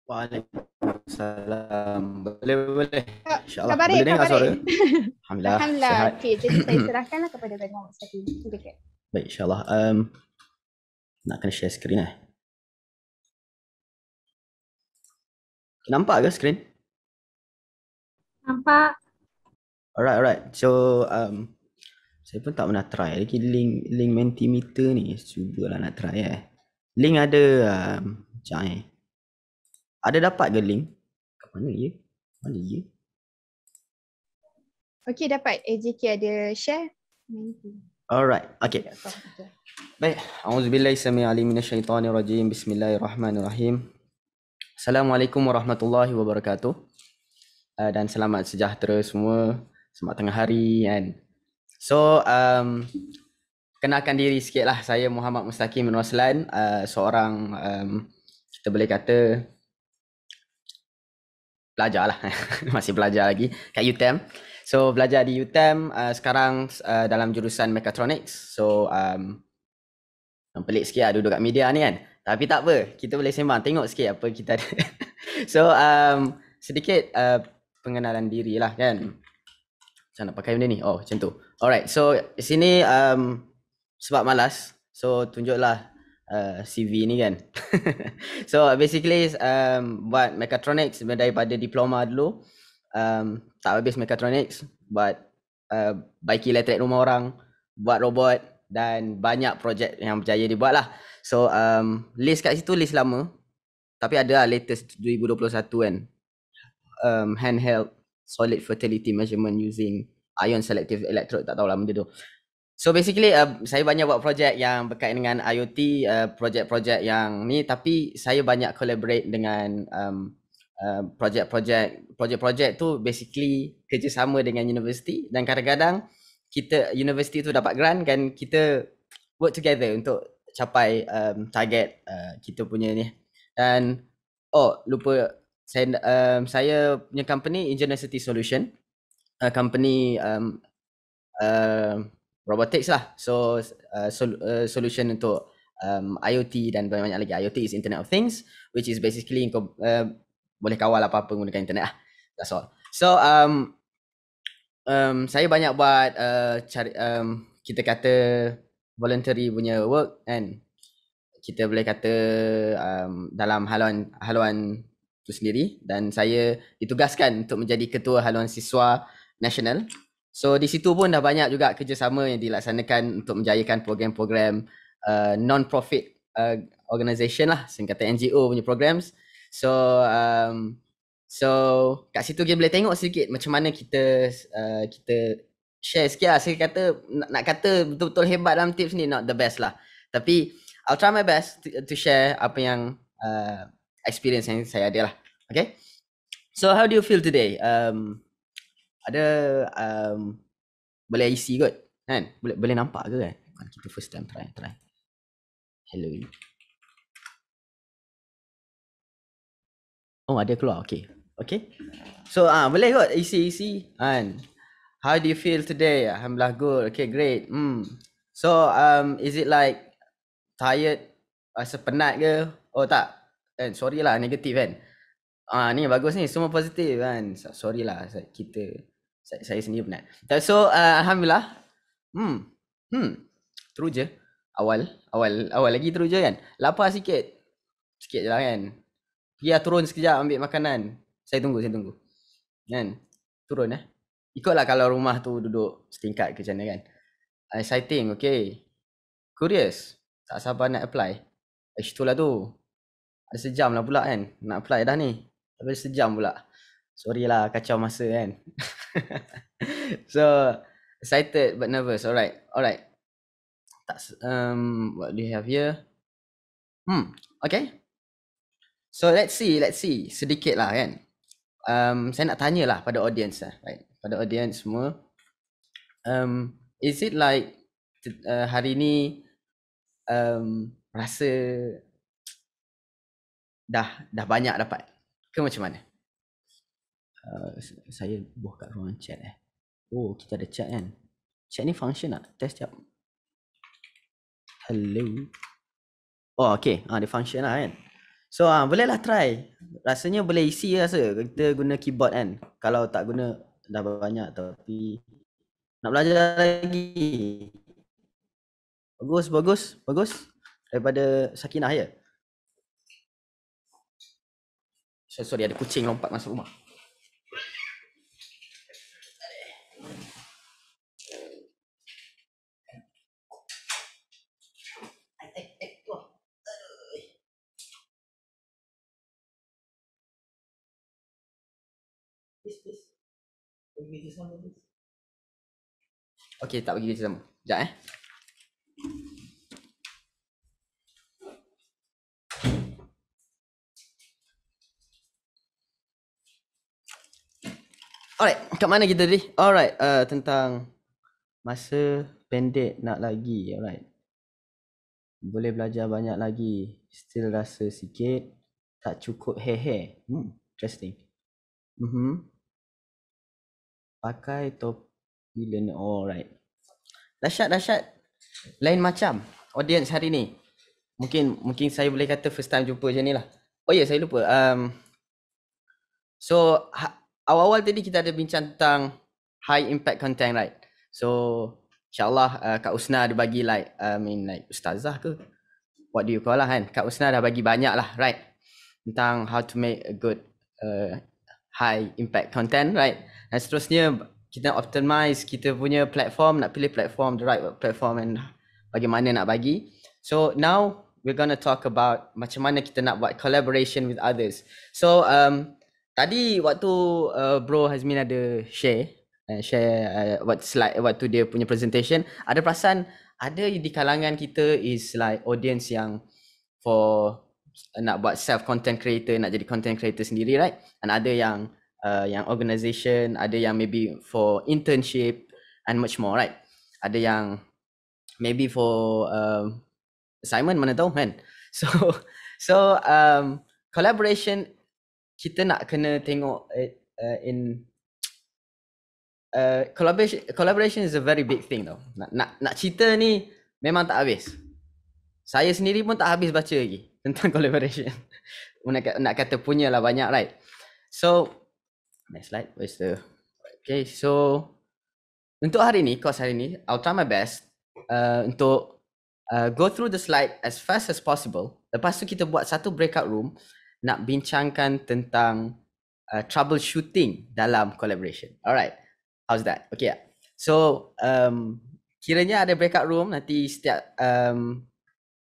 Waalaikumsalam. Boleh, boleh. InsyaAllah. Khabarik, boleh dengar suara? Alhamdulillah. Alhamdulillah. Okey, jadi saya serahkanlah kepada Brother Muhammad Mustaqim. Baik, insyaAllah. Um, nak kena share screen eh. Nampak ke screen? Nampak. Alright, alright. So, um, saya pun tak pernah try lagi link, link Mentimeter ni. cuba lah nak try eh. Link ada, um, macam Eh. Ada dapat ke link? Ke mana ye? Mana ye? Okay, dapat. AJK ada share. Alright, okay. Baik, auzubillahi samii alim minasyaitonir rajim. Bismillahirrahmanirrahim. Assalamualaikum warahmatullahi wabarakatuh. Ah, dan selamat sejahtera semua, selamat tengah hari kan. So, um kenalkan diri sikitlah. Saya Muhammad Mustaqim bin Roslan, uh, ah, seorang um, kita boleh kata pelajar lah. Masih belajar lagi kat UTM. E so, belajar di UTM e uh, ah, sekarang uh, dalam jurusan mechatronics. So, um, pelik sikit lah duduk kat media ni kan tapi tak apa kita boleh sembang tengok sikit apa kita ada so um, sedikit uh, pengenalan diri lah kan macam nak pakai benda ni oh macam tu alright so sini um, sebab malas so tunjuklah uh, CV ni kan so basically um, buat mechatronics daripada diploma dulu um, tak habis mechatronics buat uh, baiki elektrik rumah orang buat robot dan banyak projek yang berjaya dibuat lah. So um, list kat situ list lama. Tapi ada lah latest 2021 kan. Um, handheld solid fertility measurement using ion selective electrode tak tahu lah benda tu. So basically uh, saya banyak buat projek yang berkaitan dengan IoT, uh, projek-projek yang ni tapi saya banyak collaborate dengan um, uh, projek-projek. Projek-projek tu basically kerjasama dengan universiti dan kadang-kadang kita university tu dapat grant kan kita work together untuk capai um, target uh, kita punya ni dan oh lupa saya um, saya punya company Ingenuity Solution uh, company um, uh, robotics lah so uh, sol- uh, solution untuk um, IoT dan banyak-banyak lagi IoT is Internet of Things which is basically uh, boleh kawal apa-apa menggunakan internet lah that's all so um, um, saya banyak buat uh, cari um, kita kata voluntary punya work and kita boleh kata um, dalam haluan haluan tu sendiri dan saya ditugaskan untuk menjadi ketua haluan siswa nasional so di situ pun dah banyak juga kerjasama yang dilaksanakan untuk menjayakan program-program uh, eh, non profit uh, eh, organisation lah singkatnya NGO punya programs so um, So kat situ kita boleh tengok sedikit macam mana kita uh, kita share sikit lah. Saya kata nak, nak kata betul-betul hebat dalam tips ni not the best lah. Tapi I'll try my best to, to share apa yang uh, experience yang saya ada lah. Okay. So how do you feel today? Um, ada um, boleh isi kot kan? Boleh, boleh nampak ke kan? Kita first time try, try. Hello. Oh ada keluar, okay. Okay. So ah uh, boleh kot isi isi. Han. How do you feel today? Alhamdulillah good. Okay, great. Hmm. So um is it like tired? Rasa penat ke? Oh tak. And sorry lah negatif kan. Ah uh, ni bagus ni semua positif kan. sorry lah kita saya, saya sendiri penat. So uh, alhamdulillah. Hmm. Hmm. True je. Awal, awal, awal lagi true je kan. Lapar sikit. Sikit je lah kan. Pergi lah turun sekejap ambil makanan. Saya tunggu, saya tunggu. Kan? Turun eh. Ikutlah kalau rumah tu duduk setingkat ke sana kan. Exciting, okay. Curious. Tak sabar nak apply. Eh, situlah tu. Ada sejam lah pula kan. Nak apply dah ni. Tapi sejam pula. Sorry lah, kacau masa kan. so, excited but nervous. Alright, alright. Tak, um, what do you have here? Hmm, okay. So let's see, let's see. Sedikit lah kan um, saya nak tanya lah pada audience lah, right? pada audience semua. Um, is it like uh, hari ni um, rasa dah dah banyak dapat ke macam mana? Uh, saya buah kat ruang chat eh. Oh, kita ada chat kan. Chat ni function tak? Test jap. Hello. Oh, okay. Ah, dia function lah kan. So ah uh, boleh lah try. Rasanya boleh isi rasa kita guna keyboard kan. Kalau tak guna dah banyak tapi nak belajar lagi. Bagus bagus bagus daripada Sakinah ya. Eh, sorry ada kucing lompat masuk rumah. Pergi kerja sama tu. Okey, tak pergi kerja sama. Sekejap eh. Alright, kat mana kita tadi? Alright, uh, tentang masa pendek nak lagi. Alright. Boleh belajar banyak lagi. Still rasa sikit. Tak cukup hehe. Hmm, interesting. Mm -hmm pakai topi lena. Oh, alright. Dahsyat, dahsyat. Lain macam audience hari ni. Mungkin mungkin saya boleh kata first time jumpa macam ni lah. Oh ya, yeah, saya lupa. Um, so, ha, awal-awal tadi kita ada bincang tentang high impact content, right? So, insyaAllah uh, Kak Usna ada bagi like, I mean like Ustazah ke? What do you call lah kan? Kak Usna dah bagi banyak lah, right? Tentang how to make a good uh, high impact content, right? dan seterusnya kita optimize kita punya platform nak pilih platform the right platform and bagaimana nak bagi so now we're going to talk about macam mana kita nak buat collaboration with others so um tadi waktu uh, bro Hazmin ada share uh, share uh, what slide waktu dia punya presentation ada perasan ada di kalangan kita is like audience yang for nak buat self content creator nak jadi content creator sendiri right and ada yang uh, yang organisation, ada yang maybe for internship and much more, right? Ada yang maybe for um, assignment mana tahu kan? So so um, collaboration kita nak kena tengok it, eh, uh, in Uh, collaboration, collaboration is a very big thing though. Nak, nak, nak cerita ni memang tak habis. Saya sendiri pun tak habis baca lagi tentang collaboration. nak, nak kata punya lah banyak right. So Next slide. Where's the... Okay, so untuk hari ni, course hari ni, I'll try my best uh, untuk uh, go through the slide as fast as possible. Lepas tu kita buat satu breakout room nak bincangkan tentang uh, troubleshooting dalam collaboration. Alright, how's that? Okay, yeah. so um, kiranya ada breakout room, nanti setiap um,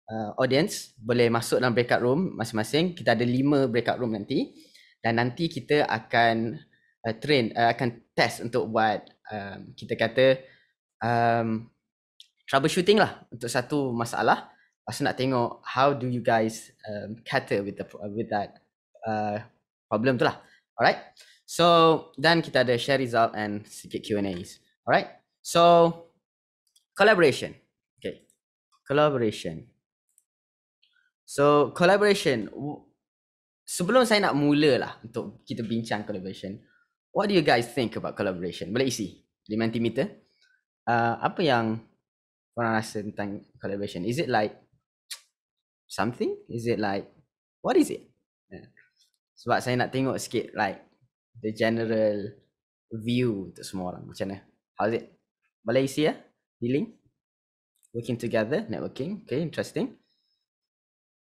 uh, audience boleh masuk dalam breakout room masing-masing. Kita ada lima breakout room nanti. Uh, dan nanti kita akan uh, train uh, akan test untuk buat um, kita kata um, troubleshooting lah untuk satu masalah pasal nak tengok how do you guys um, cater with the with that uh, problem tu lah alright so dan kita ada share result and sikit Q&As alright so collaboration okay collaboration so collaboration sebelum saya nak mula lah untuk kita bincang collaboration, what do you guys think about collaboration? Boleh isi di Mentimeter. Uh, apa yang korang rasa tentang collaboration? Is it like something? Is it like, what is it? Sebab saya nak tengok sikit like the general view untuk semua orang macam mana. How's it? Boleh isi ya? Healing? Working together, networking. Okay, interesting.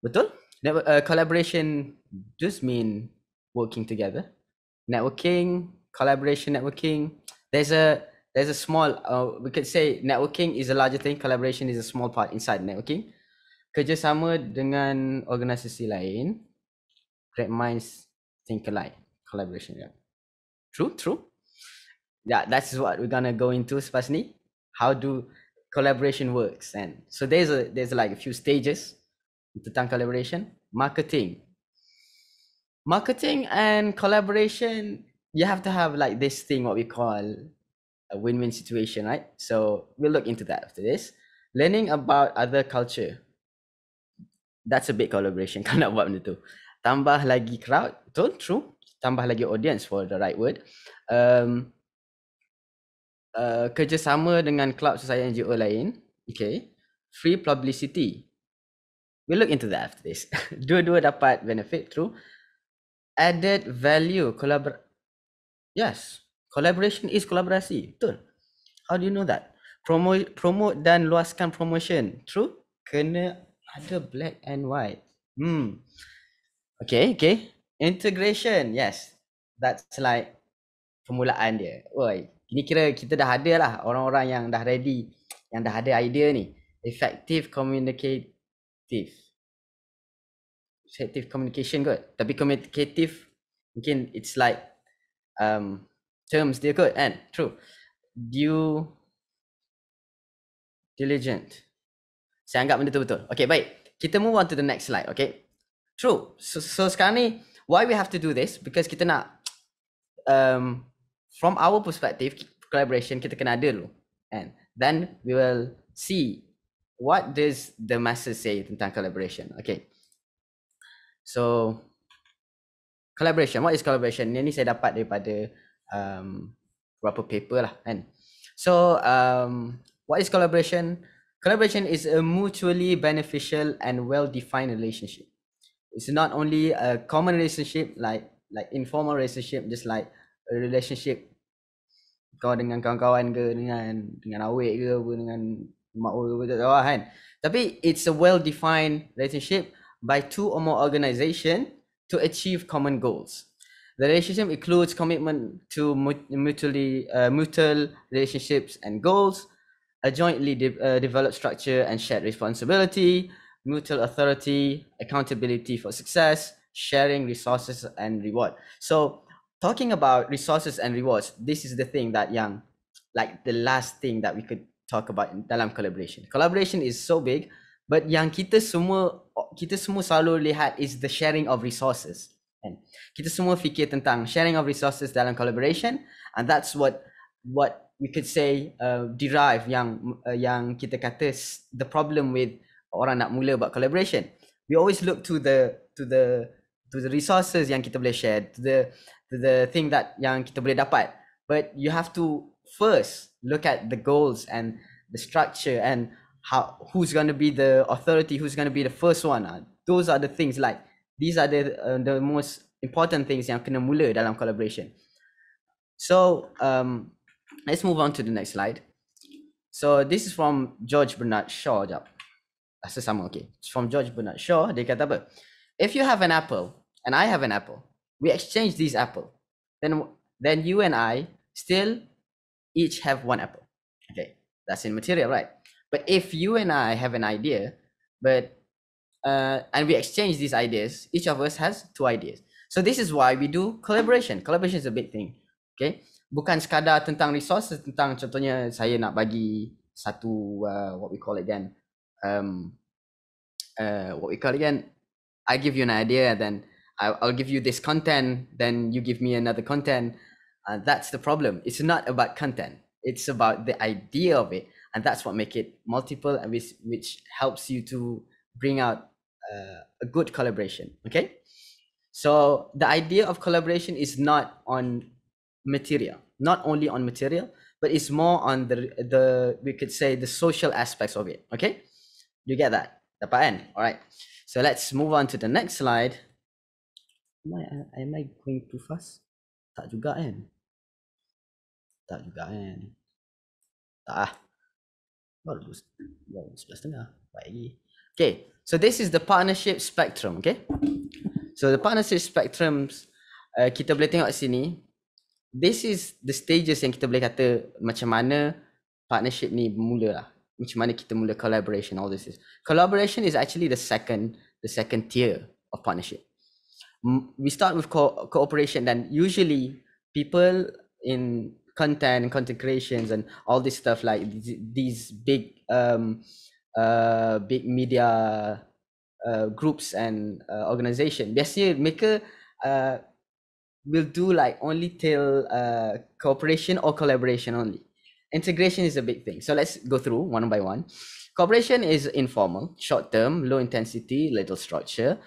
Betul? Network, uh, collaboration just mean working together, networking, collaboration, networking. There's a there's a small uh, we could say networking is a larger thing, collaboration is a small part inside networking. Kerjasama dengan organisasi lain, great minds think alike, collaboration. Yeah. True, true. Yeah, that's what we're gonna go into, Especially, How do collaboration works? And so there's a there's like a few stages tentang collaboration, marketing, marketing and collaboration you have to have like this thing what we call a win-win situation right so we'll look into that after this learning about other culture that's a big collaboration kind of what tambah lagi crowd don't true tambah lagi audience for the right word um uh, kerjasama dengan club society NGO lain okay free publicity we'll look into that after this dua-dua dapat benefit through added value collabor yes collaboration is kolaborasi betul how do you know that promote promote dan luaskan promotion true kena ada black and white hmm okay okay integration yes that's like permulaan dia oi ini kira kita dah ada lah orang-orang yang dah ready yang dah ada idea ni effective communicative effective communication kot. Tapi communicative mungkin it's like um, terms dia kot and True. Due diligent. Saya anggap benda tu betul. Okay baik. Kita move on to the next slide. Okay. True. So, so sekarang ni why we have to do this? Because kita nak um, from our perspective collaboration kita kena ada dulu. And then we will see what does the masses say tentang collaboration. Okay. So collaboration. What is collaboration? Ini saya dapat daripada um, beberapa paper lah kan. So um, what is collaboration? Collaboration is a mutually beneficial and well-defined relationship. It's not only a common relationship like like informal relationship, just like a relationship kau dengan kawan-kawan ke dengan dengan awek ke apa dengan mak ke tak tahu kan. Tapi it's a well-defined relationship by two or more organizations to achieve common goals. The relationship includes commitment to mutually uh, mutual relationships and goals, a jointly de uh, developed structure and shared responsibility, mutual authority, accountability for success, sharing resources and reward. So talking about resources and rewards, this is the thing that young, like the last thing that we could talk about in dalam collaboration. Collaboration is so big, but yang kita semua kita semua selalu lihat is the sharing of resources. And kita semua fikir tentang sharing of resources dalam collaboration and that's what what we could say uh, derive yang uh, yang kita kata the problem with orang nak mula buat collaboration. We always look to the to the to the resources yang kita boleh share, to the to the thing that yang kita boleh dapat. But you have to first look at the goals and the structure and how who's going to be the authority who's going to be the first one uh. those are the things like these are the uh, the most important things yang kena mula dalam collaboration so um let's move on to the next slide so this is from George Bernard Shaw jap rasa sama okay It's from George Bernard Shaw dia kata apa if you have an apple and I have an apple we exchange this apple then then you and I still each have one apple okay that's in material right but if you and I have an idea, but uh, and we exchange these ideas, each of us has two ideas. So this is why we do collaboration. Collaboration is a big thing. Okay. Bukan sekadar tentang resources, tentang contohnya saya nak bagi satu uh, what we call it then um uh what we call it again I give you an idea then I, I'll give you this content then you give me another content uh, that's the problem it's not about content it's about the idea of it and that's what make it multiple and which, which helps you to bring out uh, a good collaboration okay so the idea of collaboration is not on material not only on material but it's more on the the we could say the social aspects of it okay you get that The kan all right so let's move on to the next slide am i am i going too fast tak juga in tak juga got tak ah Well, it was well, it's pagi. Okay, so this is the partnership spectrum. Okay, so the partnership spectrums uh, kita boleh tengok sini. This is the stages yang kita boleh kata macam mana partnership ni mula lah. Macam mana kita mula collaboration. All this is collaboration is actually the second the second tier of partnership. We start with co- cooperation, then usually people in content and content creations and all this stuff like these big um, uh, big media uh, groups and uh, organization biasanya mereka uh, will do like only till uh, cooperation or collaboration only integration is a big thing so let's go through one by one cooperation is informal short term low intensity little structure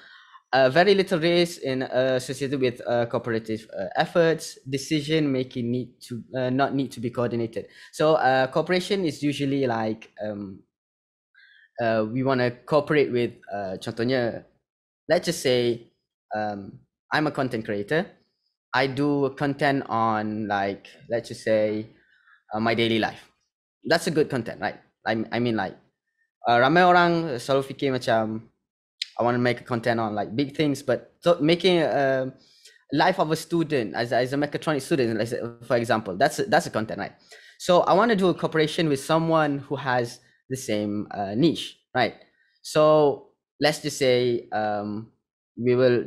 uh, very little risk in uh, associated with uh, cooperative uh, efforts. Decision making need to uh, not need to be coordinated. So uh, cooperation is usually like um, we want to cooperate with uh, let's just say um, I'm a content creator. I do content on like let's just say my daily life. That's a good content, right? I I mean like uh, ramai orang selalu fikir macam I want to make content on like big things, but so making a um, life of a student as, as a mechatronic student, let's say, for example, that's that's a content, right? So I want to do a cooperation with someone who has the same uh, niche, right? So let's just say um, we will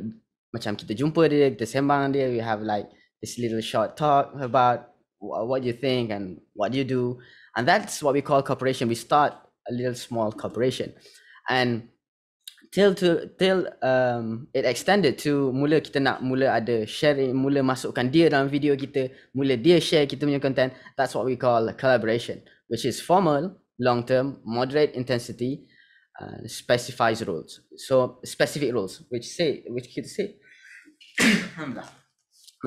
macam kita jumpa dia, kita sembang dia, we have like this little short talk about what you think and what you do. And that's what we call cooperation. We start a little small cooperation. And till to till um it extended to mula kita nak mula ada share, mula masukkan dia dalam video kita mula dia share kita punya content that's what we call a collaboration which is formal long term moderate intensity uh, specifies rules so specific rules which say which could say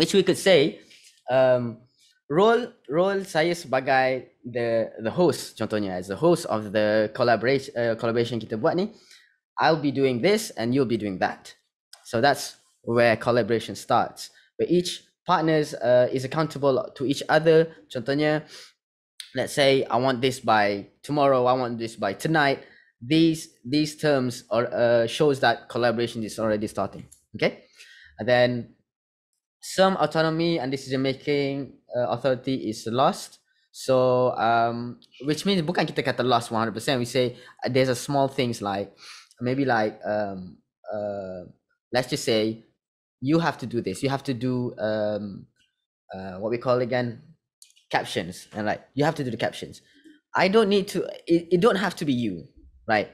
which we could say um role role saya sebagai the the host contohnya as the host of the collaboration uh, collaboration kita buat ni I'll be doing this and you'll be doing that. So that's where collaboration starts. Where each partners uh, is accountable to each other. Contohnya, let's say I want this by tomorrow, I want this by tonight. These these terms are uh, shows that collaboration is already starting. Okay, and then some autonomy and decision making uh, authority is lost. So um, which means bukan kita kata lost one hundred percent. We say there's a small things like maybe like um, uh, let's just say you have to do this. You have to do um, uh, what we call again captions, and like you have to do the captions. I don't need to. It, it don't have to be you, right?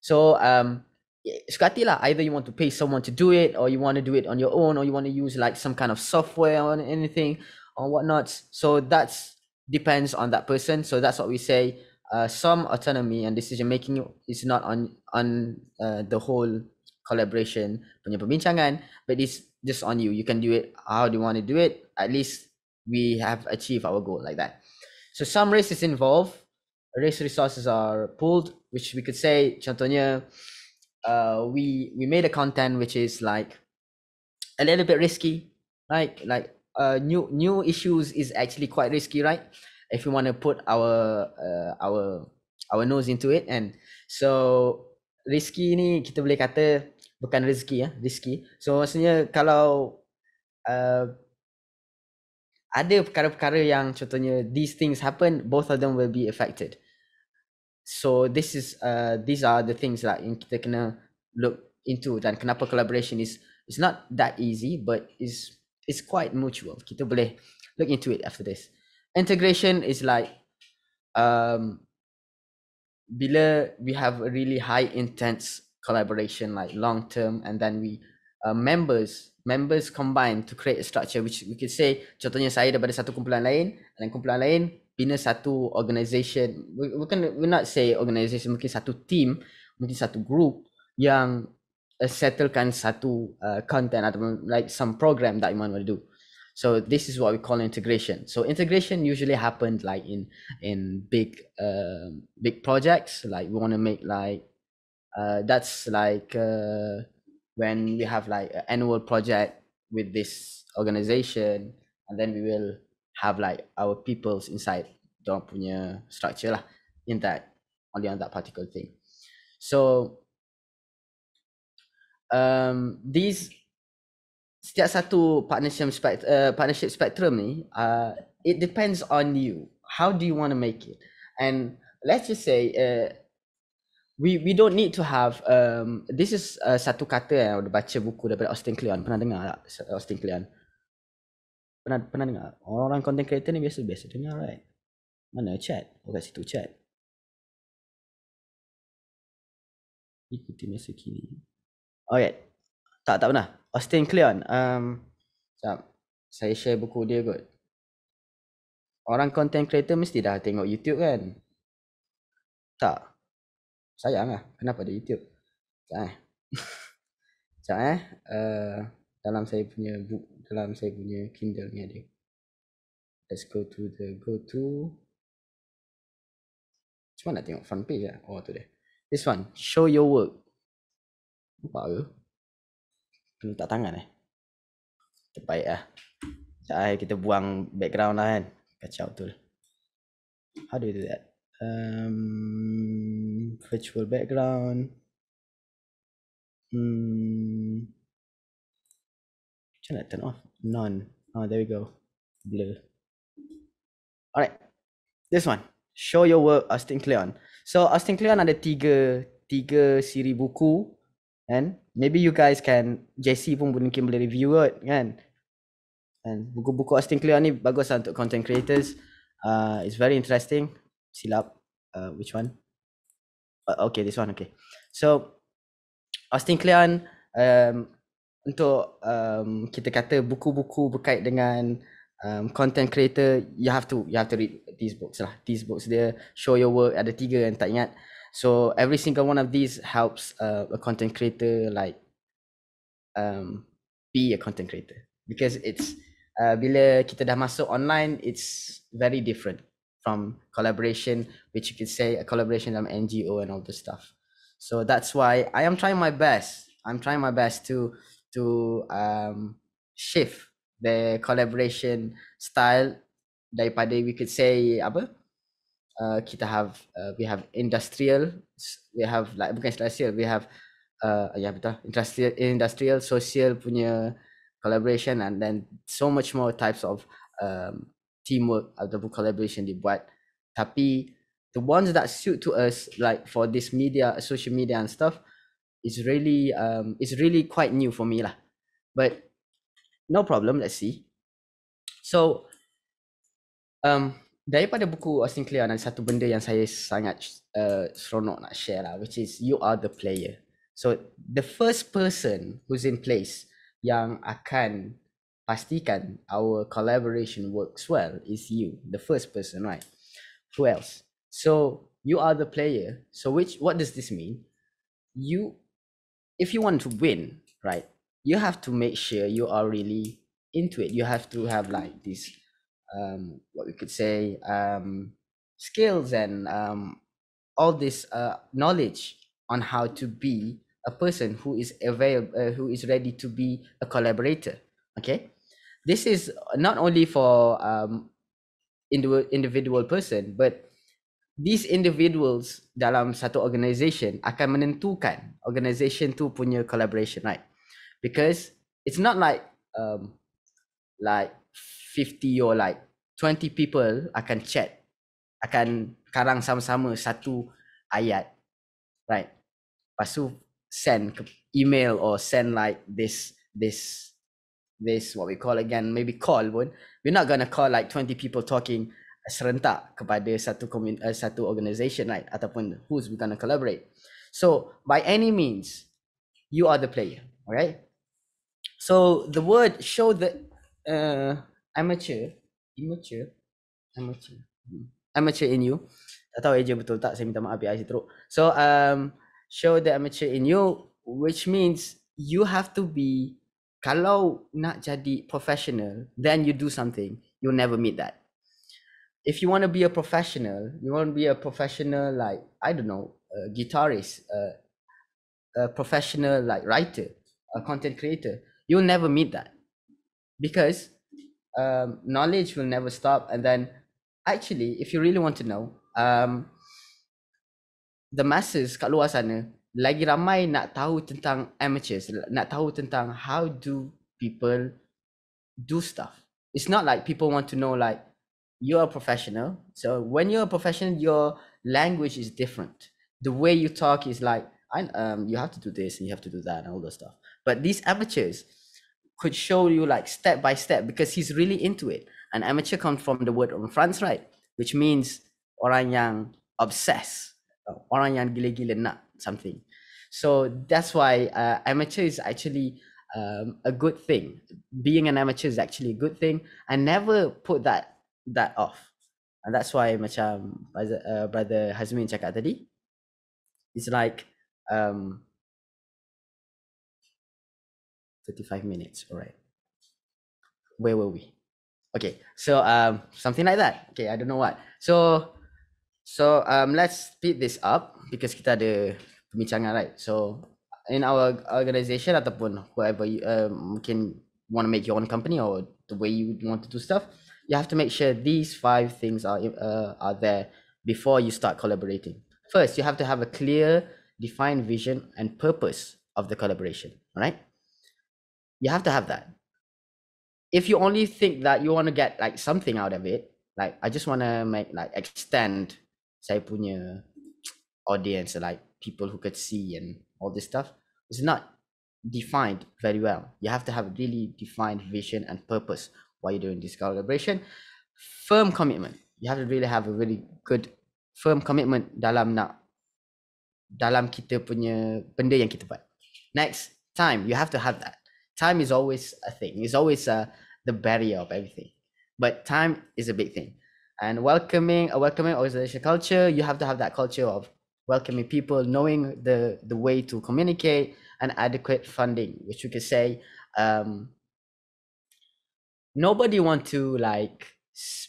So um, eh, sekali lah either you want to pay someone to do it or you want to do it on your own or you want to use like some kind of software or anything or whatnot so that's depends on that person so that's what we say uh, some autonomy and decision making is not on on uh, the whole collaboration punya perbincangan, but it's just on you. You can do it how do you want to do it. At least we have achieved our goal like that. So some race is involved. Race resources are pooled, which we could say, contohnya, uh, we we made a content which is like a little bit risky, like like uh, new new issues is actually quite risky, right? if we want to put our uh, our our nose into it and so rezeki ni kita boleh kata bukan rezeki ya rezeki so maksudnya kalau uh, ada perkara-perkara yang contohnya these things happen both of them will be affected so this is uh, these are the things that lah yang kita kena look into dan kenapa collaboration is it's not that easy but is is quite mutual kita boleh look into it after this integration is like um bila we have a really high intense collaboration like long term and then we uh, members members combine to create a structure which we can say contohnya saya daripada satu kumpulan lain dan kumpulan lain bina satu organisation we, we can we not say organisation mungkin satu team mungkin satu group yang uh, settlekan satu uh, content atau like some program that you want to do So this is what we call integration. So integration usually happened like in in big uh, big projects. Like we want to make like uh, that's like uh, when we have like an annual project with this organization, and then we will have like our peoples inside don't punya structure lah in that only on that particular thing. So um, these setiap satu partnership spect- uh, partnership spectrum ni uh, it depends on you how do you want to make it and let's just say uh, we we don't need to have um, this is uh, satu kata yang eh, baca buku daripada Austin Kleon pernah dengar tak Austin Kleon pernah pernah dengar orang-orang content creator ni biasa biasa dengar right mana chat oh kat situ chat ikuti masa kini Alright. Tak, tak pernah. Austin Kleon. Um, sekejap. Saya share buku dia kot. Orang content creator mesti dah tengok YouTube kan? Tak. Sayang lah. Kenapa ada YouTube? Sekejap eh. sekejap eh. Uh, dalam saya punya book. Dalam saya punya Kindle ni ada. Let's go to the go to. Cuma nak tengok front page lah. Oh tu dia. This one. Show your work. Nampak ke? Letak tangan eh Terbaik lah Sekejap lah kita buang background lah kan Kacau betul How do you do that? Um, virtual background Hmm Macam nak turn off? None Oh there we go Blur Alright This one Show your work Austin Kleon So Austin Kleon ada tiga Tiga siri buku And maybe you guys can JC pun mungkin boleh review kot kan and buku-buku Austin Kleon ni bagus lah untuk content creators uh, it's very interesting silap uh, which one uh, okay this one okay so Austin Kleon um, untuk um, kita kata buku-buku berkait dengan um, content creator you have to you have to read these books lah these books dia show your work ada tiga yang tak ingat so every single one of these helps uh, a content creator like um, be a content creator because it's uh, bila kita dah masuk online it's very different from collaboration which you could say a collaboration from NGO and all this stuff so that's why I am trying my best I'm trying my best to to um, shift the collaboration style daripada we could say apa uh, kita have uh, we have industrial we have like bukan industrial we have uh, yeah betul industrial industrial social punya collaboration and then so much more types of um, teamwork atau collaboration dibuat tapi the ones that suit to us like for this media social media and stuff is really um is really quite new for me lah but no problem let's see so um daripada buku Austin Kleon ada satu benda yang saya sangat uh, seronok nak share lah which is you are the player. So the first person who's in place yang akan pastikan our collaboration works well is you, the first person, right? Who else? So you are the player. So which what does this mean? You if you want to win, right? You have to make sure you are really into it. You have to have like this um, what we could say um, skills and um, all this uh, knowledge on how to be a person who is available uh, who is ready to be a collaborator okay this is not only for um, individual person but these individuals dalam satu organization akan menentukan organization tu punya collaboration right because it's not like um, like 50 or like 20 people akan chat akan karang sama-sama satu ayat right Pasu send ke email or send like this this this what we call again maybe call pun we're not gonna call like 20 people talking serentak kepada satu commun- uh, satu organisation right ataupun who's we gonna collaborate so by any means you are the player okay so the word show the uh, amateur immature amateur hmm. amateur in you tak tahu aja betul tak saya minta maaf ya saya teruk so um show the amateur in you which means you have to be kalau nak jadi professional then you do something you'll never meet that if you want to be a professional you want to be a professional like i don't know a guitarist a, a professional like writer a content creator you'll never meet that because um, knowledge will never stop. And then, actually, if you really want to know, um, the masses kat luar sana lagi ramai nak tahu tentang amateurs, nak tahu tentang how do people do stuff. It's not like people want to know like you're a professional. So when you're a professional, your language is different. The way you talk is like, I, um, you have to do this and you have to do that and all the stuff. But these amateurs, could show you like step by step because he's really into it. And amateur comes from the word on France, right? Which means orang yang obsessed, orang yang gile gile nak something. So that's why uh, amateur is actually um, a good thing. Being an amateur is actually a good thing. I never put that that off. And that's why macam uh, brother Hazmin cakap tadi, it's like um, 35 minutes. All right. Where were we? Okay. So um something like that. Okay, I don't know what. So so um let's speed this up because kita ada perbincangan right. So in our organization ataupun whoever you um, uh, can want to make your own company or the way you want to do stuff, you have to make sure these five things are uh, are there before you start collaborating. First, you have to have a clear, defined vision and purpose of the collaboration, Alright. You have to have that. If you only think that you want to get like something out of it, like I just want to make like extend say punya audience, like people who could see and all this stuff, it's not defined very well. You have to have really defined vision and purpose while you're doing this collaboration. Firm commitment. You have to really have a really good firm commitment dalam nak dalam kita punya benda yang kita buat. Next, time. You have to have that time is always a thing it's always uh, the barrier of everything but time is a big thing and welcoming a welcoming organization culture you have to have that culture of welcoming people knowing the the way to communicate and adequate funding which we could say um nobody want to like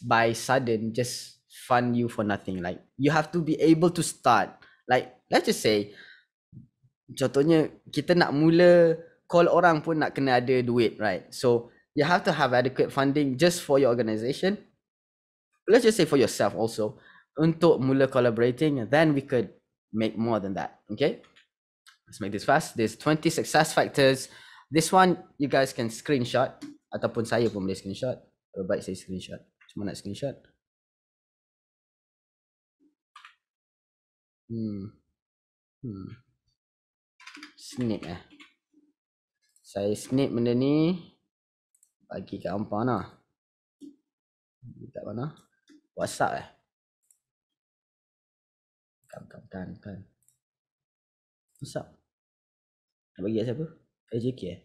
by sudden just fund you for nothing like you have to be able to start like let's just say contohnya kita nak mula call orang pun nak kena ada duit, right? So you have to have adequate funding just for your organisation. Let's just say for yourself also. Untuk mula collaborating, then we could make more than that. Okay? Let's make this fast. There's 20 success factors. This one you guys can screenshot. Ataupun saya pun boleh screenshot. Lebih baik saya screenshot. Cuma nak screenshot. Hmm. Hmm. Snip eh. Saya snip benda ni Bagi kat Ampah nah. Dekat mana? Whatsapp eh? Kan, kan, kan, kan. Whatsapp? Nak bagi kat siapa? Eh, JK eh?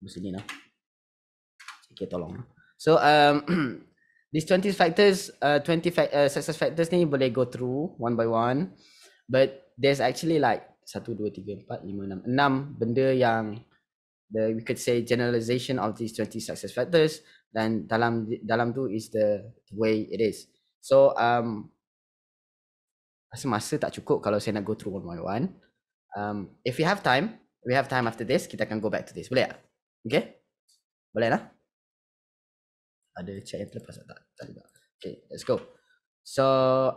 Mesti ni lah. JK tolong. Lah. So, um, these 20 factors, uh, 20 fa- uh, success factors ni boleh go through one by one. But there's actually like satu, dua, tiga, empat, lima, enam, enam benda yang the we could say generalization of these 20 success factors then dalam dalam tu is the way it is so um rasa masa tak cukup kalau saya nak go through one by one um if we have time we have time after this kita akan go back to this boleh tak okay boleh lah ada chat yang terlepas tak tak juga okay let's go so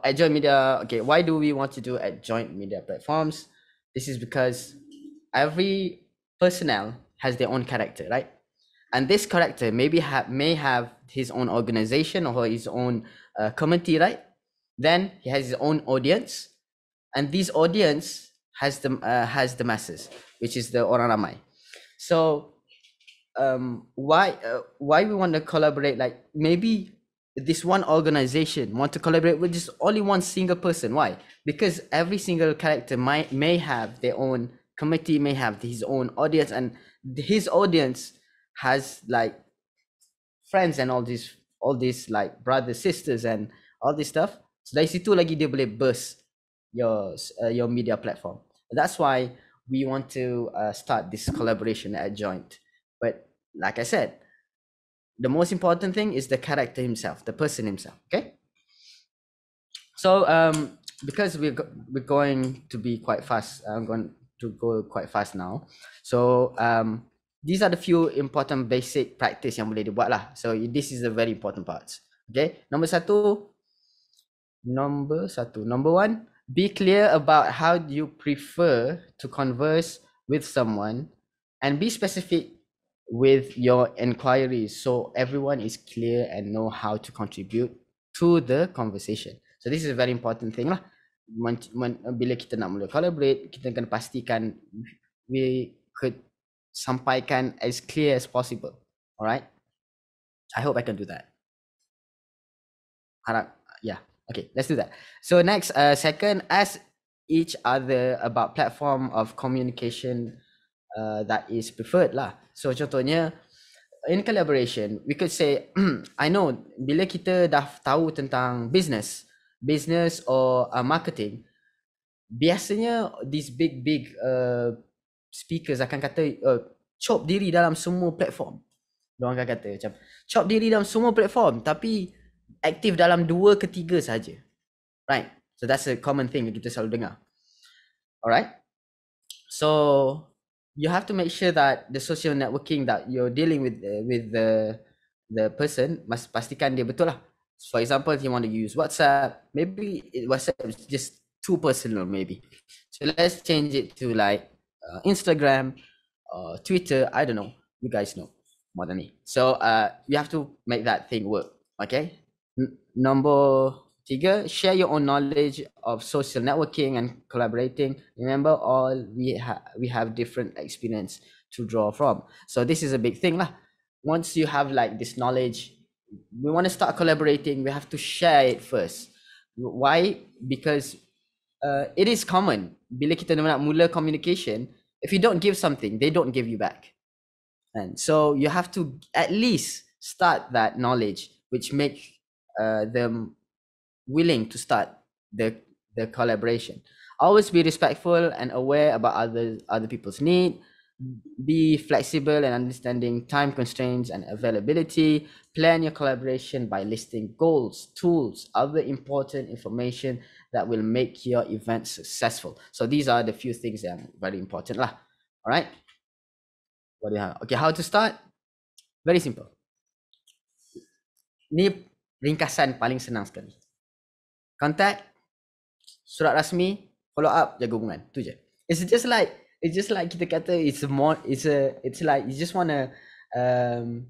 at joint media okay why do we want to do at joint media platforms this is because every personnel has their own character, right? And this character maybe ha- may have his own organization or his own uh, committee, right? Then he has his own audience, and this audience has the uh, has the masses, which is the Oraramai. So um, why uh, why we want to collaborate? Like maybe this one organization want to collaborate with just only one single person. Why? Because every single character might may have their own committee may have his own audience and his audience has like friends and all these all these like brothers sisters and all this stuff so that's situ lagi like boleh burst your uh, your media platform that's why we want to uh, start this collaboration at joint but like i said the most important thing is the character himself the person himself okay so um because we're, go- we're going to be quite fast i'm going to go quite fast now. So um, these are the few important basic practice yang boleh dibuat lah. So this is the very important parts. Okay, number satu, number satu, number one, be clear about how you prefer to converse with someone, and be specific with your inquiries so everyone is clear and know how to contribute to the conversation. So this is a very important thing lah men, men, bila kita nak mula collaborate, kita kena pastikan we could sampaikan as clear as possible. Alright? I hope I can do that. Harap, yeah. Okay, let's do that. So next, uh, second, ask each other about platform of communication uh, that is preferred lah. So contohnya, in collaboration, we could say, I know, bila kita dah tahu tentang business, business or uh, marketing biasanya these big big uh, speakers akan kata uh, chop diri dalam semua platform orang akan kata macam chop diri dalam semua platform tapi aktif dalam dua ketiga saja right so that's a common thing yang kita selalu dengar alright so you have to make sure that the social networking that you're dealing with uh, with the the person must pastikan dia betul lah for example, if you want to use WhatsApp, maybe WhatsApp is just too personal, maybe. So let's change it to like uh, Instagram, Twitter. I don't know. You guys know more than me. So uh, you have to make that thing work. Okay. N number figure. share your own knowledge of social networking and collaborating. Remember, all we have we have different experience to draw from. So this is a big thing lah. Once you have like this knowledge we want to start collaborating, we have to share it first. Why? Because uh, it is common bila kita nak mula communication, if you don't give something, they don't give you back. And so you have to at least start that knowledge, which make uh, them willing to start the the collaboration. Always be respectful and aware about other other people's need be flexible and understanding time constraints and availability. Plan your collaboration by listing goals, tools, other important information that will make your event successful. So these are the few things that are very important. Lah. All right. What do you have? Okay, how to start? Very simple. Ni ringkasan paling senang sekali. Contact, surat rasmi, follow up, jaga hubungan. Itu je. It's just like it's just like the kata it's more it's a it's like you just wanna um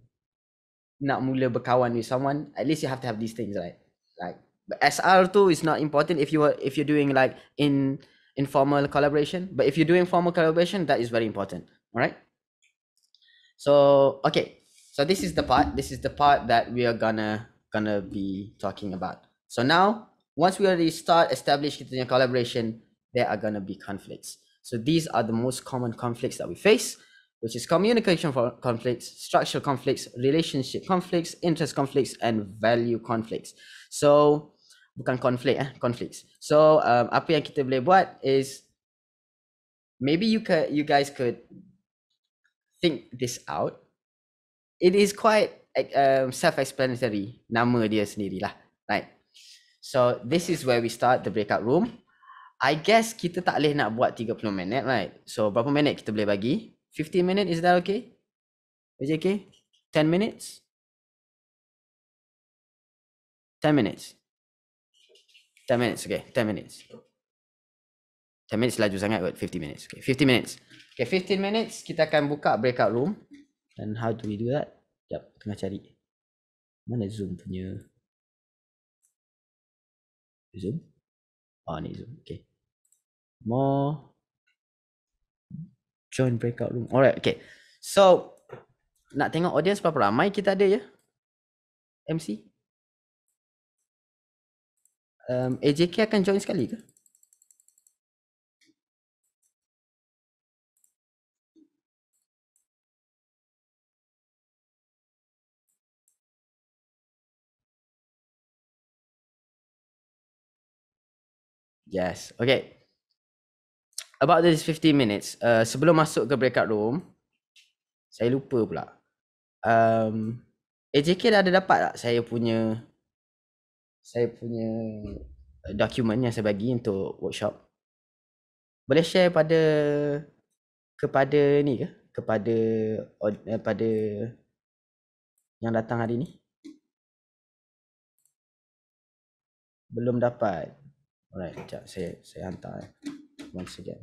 mule mula berkawan with someone at least you have to have these things right like but SR too is not important if you are if you're doing like in informal collaboration but if you're doing formal collaboration that is very important all right so okay so this is the part this is the part that we are gonna gonna be talking about so now once we already start establish the collaboration there are gonna be conflicts so these are the most common conflicts that we face, which is communication conflicts, structural conflicts, relationship conflicts, interest conflicts, and value conflicts. So bukan conflict eh, conflicts. So um, apa yang kita boleh buat is maybe you could you guys could think this out. It is quite um, self-explanatory nama dia lah, right? So this is where we start the breakout room. I guess kita tak boleh nak buat 30 minit, right? So, berapa minit kita boleh bagi? 15 minit, is that okay? Is it okay? 10 minutes? 10 minutes. 10 minutes, okay. 10 minutes. 10 minutes laju sangat kot. 50 minutes. Okay, 50 minutes. Okay, 15 minutes kita akan buka breakout room. And how do we do that? Sekejap, tengah cari. Mana Zoom punya? Zoom? Ah ni Zoom. Okay. More. Join breakout room. Alright, okay. So, nak tengok audience berapa ramai kita ada ya? MC? Um, AJK akan join sekali ke? Yes. Okay. About this 15 minutes, uh, sebelum masuk ke breakout room, saya lupa pula. Um, AJK dah ada dapat tak saya punya saya punya dokumen yang saya bagi untuk workshop? Boleh share pada kepada ni ke? Kepada uh, pada yang datang hari ni? Belum dapat. Alright, sekejap saya, saya hantar eh. Once again.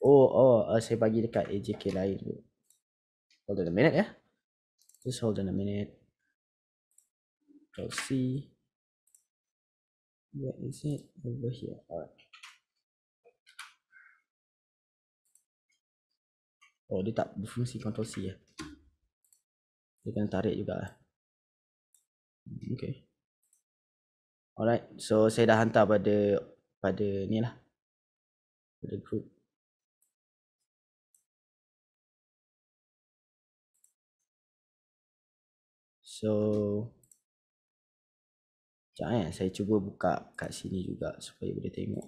Oh, oh, uh, saya bagi dekat AJK lain tu. Hold on a minute ya. Yeah. Just hold on a minute. Let's see. Where is it? Over here. Alright. Oh, dia tak berfungsi control C ya. Yeah. Dia kena tarik juga lah. Hmm, okay. Alright, so saya dah hantar pada pada ni lah. Pada group. So, sekejap eh, saya cuba buka kat sini juga supaya boleh tengok.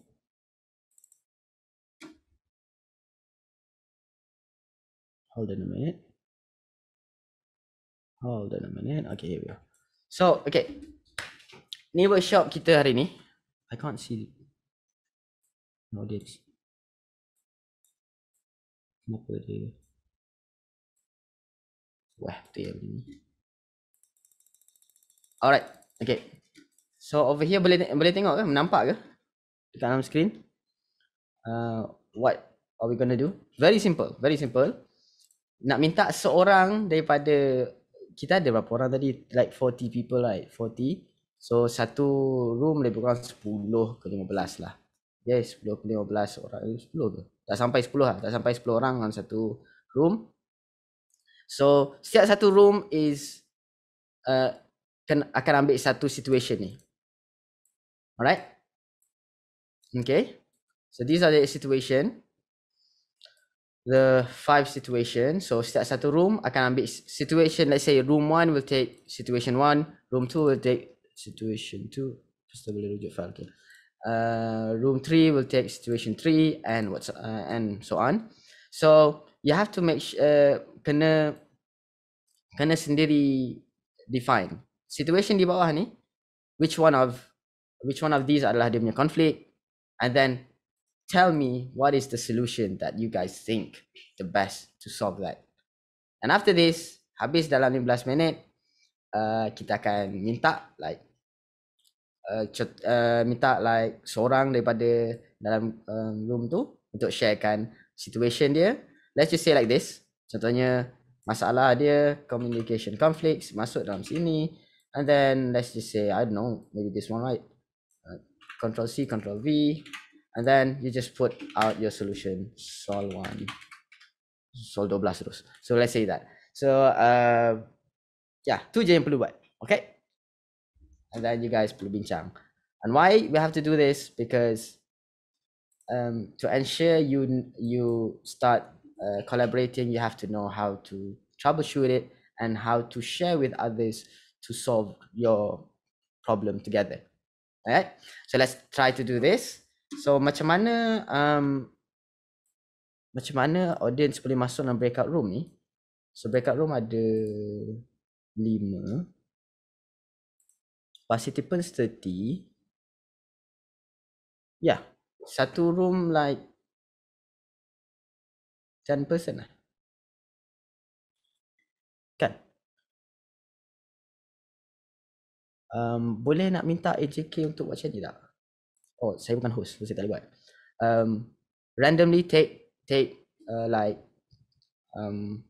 Hold on a minute. Hold on a minute. Okay, here we go. So, okay. Ni workshop kita hari ni. I can't see No, audience. Kenapa dia? Wah, betul ya ni. Alright, okay. So over here boleh boleh tengok ke? Nampak ke? Dekat dalam screen. Uh, what are we gonna do? Very simple, very simple. Nak minta seorang daripada kita ada berapa orang tadi? Like 40 people right? 40. So satu room lebih kurang 10 ke 15 lah. Ya yes, 10 ke 15 orang, 10 eh, ke. Tak sampai 10 lah, tak sampai 10 orang dalam satu room. So setiap satu room is uh, kan, akan ambil satu situation ni. Alright? Okay. So these are the situation. The five situation. So setiap satu room akan ambil situation. Let's say room one will take situation one. Room two will take situation 2 First boleh rujuk uh, room 3 will take situation 3 and what's uh, and so on so you have to make uh, kena kena sendiri define situation di bawah ni which one of which one of these adalah dia punya conflict and then tell me what is the solution that you guys think the best to solve that and after this habis dalam 15 minit uh, kita akan minta like uh, uh, minta like seorang daripada dalam um, room tu untuk sharekan situation dia. Let's just say like this. Contohnya masalah dia communication conflicts masuk dalam sini and then let's just say I don't know maybe this one right. Uh, control C, control V and then you just put out your solution. Solve one. Solve 12 terus. So let's say that. So uh, yeah, tu je yang perlu buat. Okay. and then you guys berbincang. And why we have to do this because um, to ensure you you start uh, collaborating, you have to know how to troubleshoot it and how to share with others to solve your problem together. Alright, so let's try to do this. So macam mana um, macam mana audience boleh masuk dalam breakout room ni? So breakout room ada lima. participants 30. Yeah, satu room like 10 person lah. Kan? Um, boleh nak minta AJK untuk buat macam ni tak? Oh, saya bukan host, so saya tak buat. Um, randomly take take uh, like um,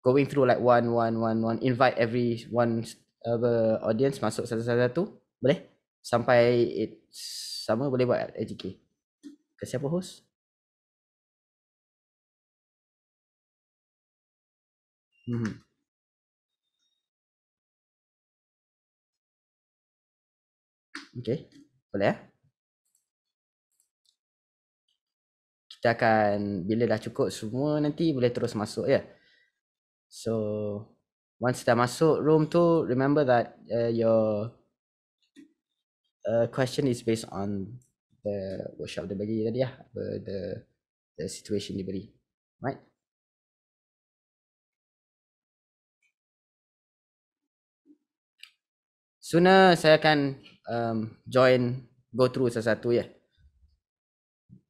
going through like one, one, one, one, invite every one uh, audience masuk satu-satu boleh sampai it sama boleh buat AGK ke siapa host hmm Okay, boleh ya? Kita akan, bila dah cukup semua nanti boleh terus masuk ya. So, once dah masuk room tu, remember that uh, your uh, question is based on the workshop dia bagi tadi lah, apa the, the situation dia beri. Right? Soon saya akan um, join, go through satu-satu ya.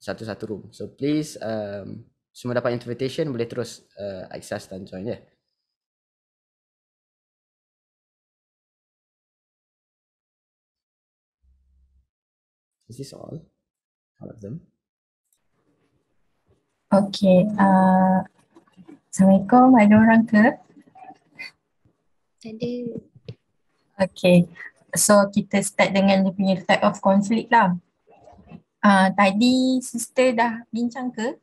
Satu-satu room. So please, um, semua dapat invitation boleh terus uh, access dan join ya. Yeah. This is all, all of them. Okay. Uh, Assalamualaikum, ada orang ke? Ada. Okay. So, kita start dengan dia punya type of conflict lah. Uh, tadi sister dah bincang ke?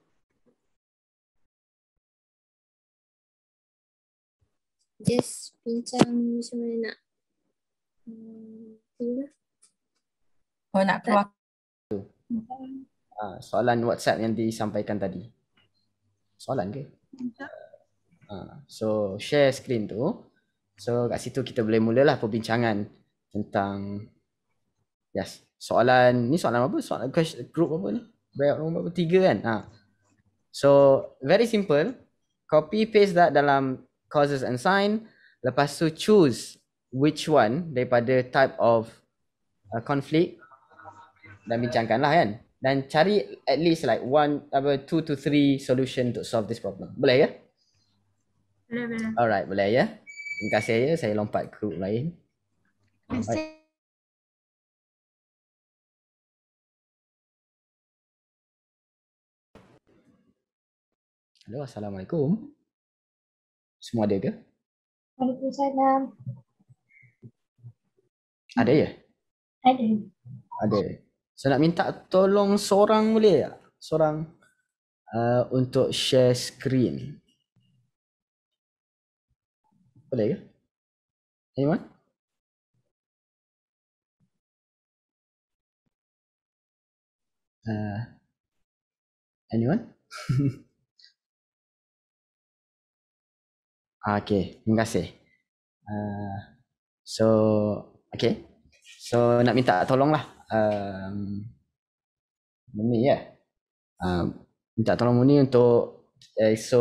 Just bincang macam mana nak. Hmm, kalau nak keluar. Tu. Ah, ha, soalan WhatsApp yang disampaikan tadi. Soalan ke? Ha, so share screen tu. So kat situ kita boleh mulalah perbincangan tentang yes, soalan ni soalan apa? Soalan question group apa ni? Bayar nombor apa? Tiga kan? Ha. So very simple. Copy paste that dalam causes and sign. Lepas tu choose which one daripada type of uh, conflict dan lah kan dan cari at least like one apa two to three solution to solve this problem boleh ya boleh boleh alright boleh ya terima kasih ya saya lompat ke lain Hello, Assalamualaikum. Semua ada ke? Waalaikumsalam. Ada ya? Ada. Ada. Saya nak minta tolong seorang boleh tak? Seorang uh, untuk share screen. Boleh ke? Anyone? Uh, anyone? Ah, okay, terima kasih. Uh, so, okay. So, nak minta tolonglah um, ehm, Muni ya. Um, minta tolong Muni untuk uh, so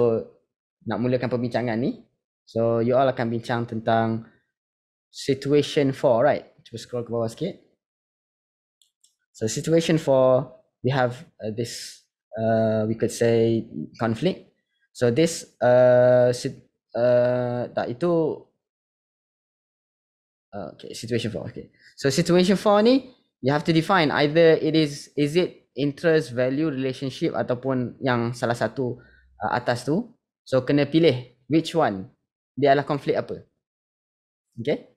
nak mulakan perbincangan ni. So you all akan bincang tentang situation for right. Cuba scroll ke bawah sikit. So situation for we have uh, this uh, we could say conflict. So this uh, sit, uh, tak itu uh, okay situation for okay. So situation for ni you have to define either it is is it interest value relationship ataupun yang salah satu uh, atas tu so kena pilih which one dia adalah konflik apa okay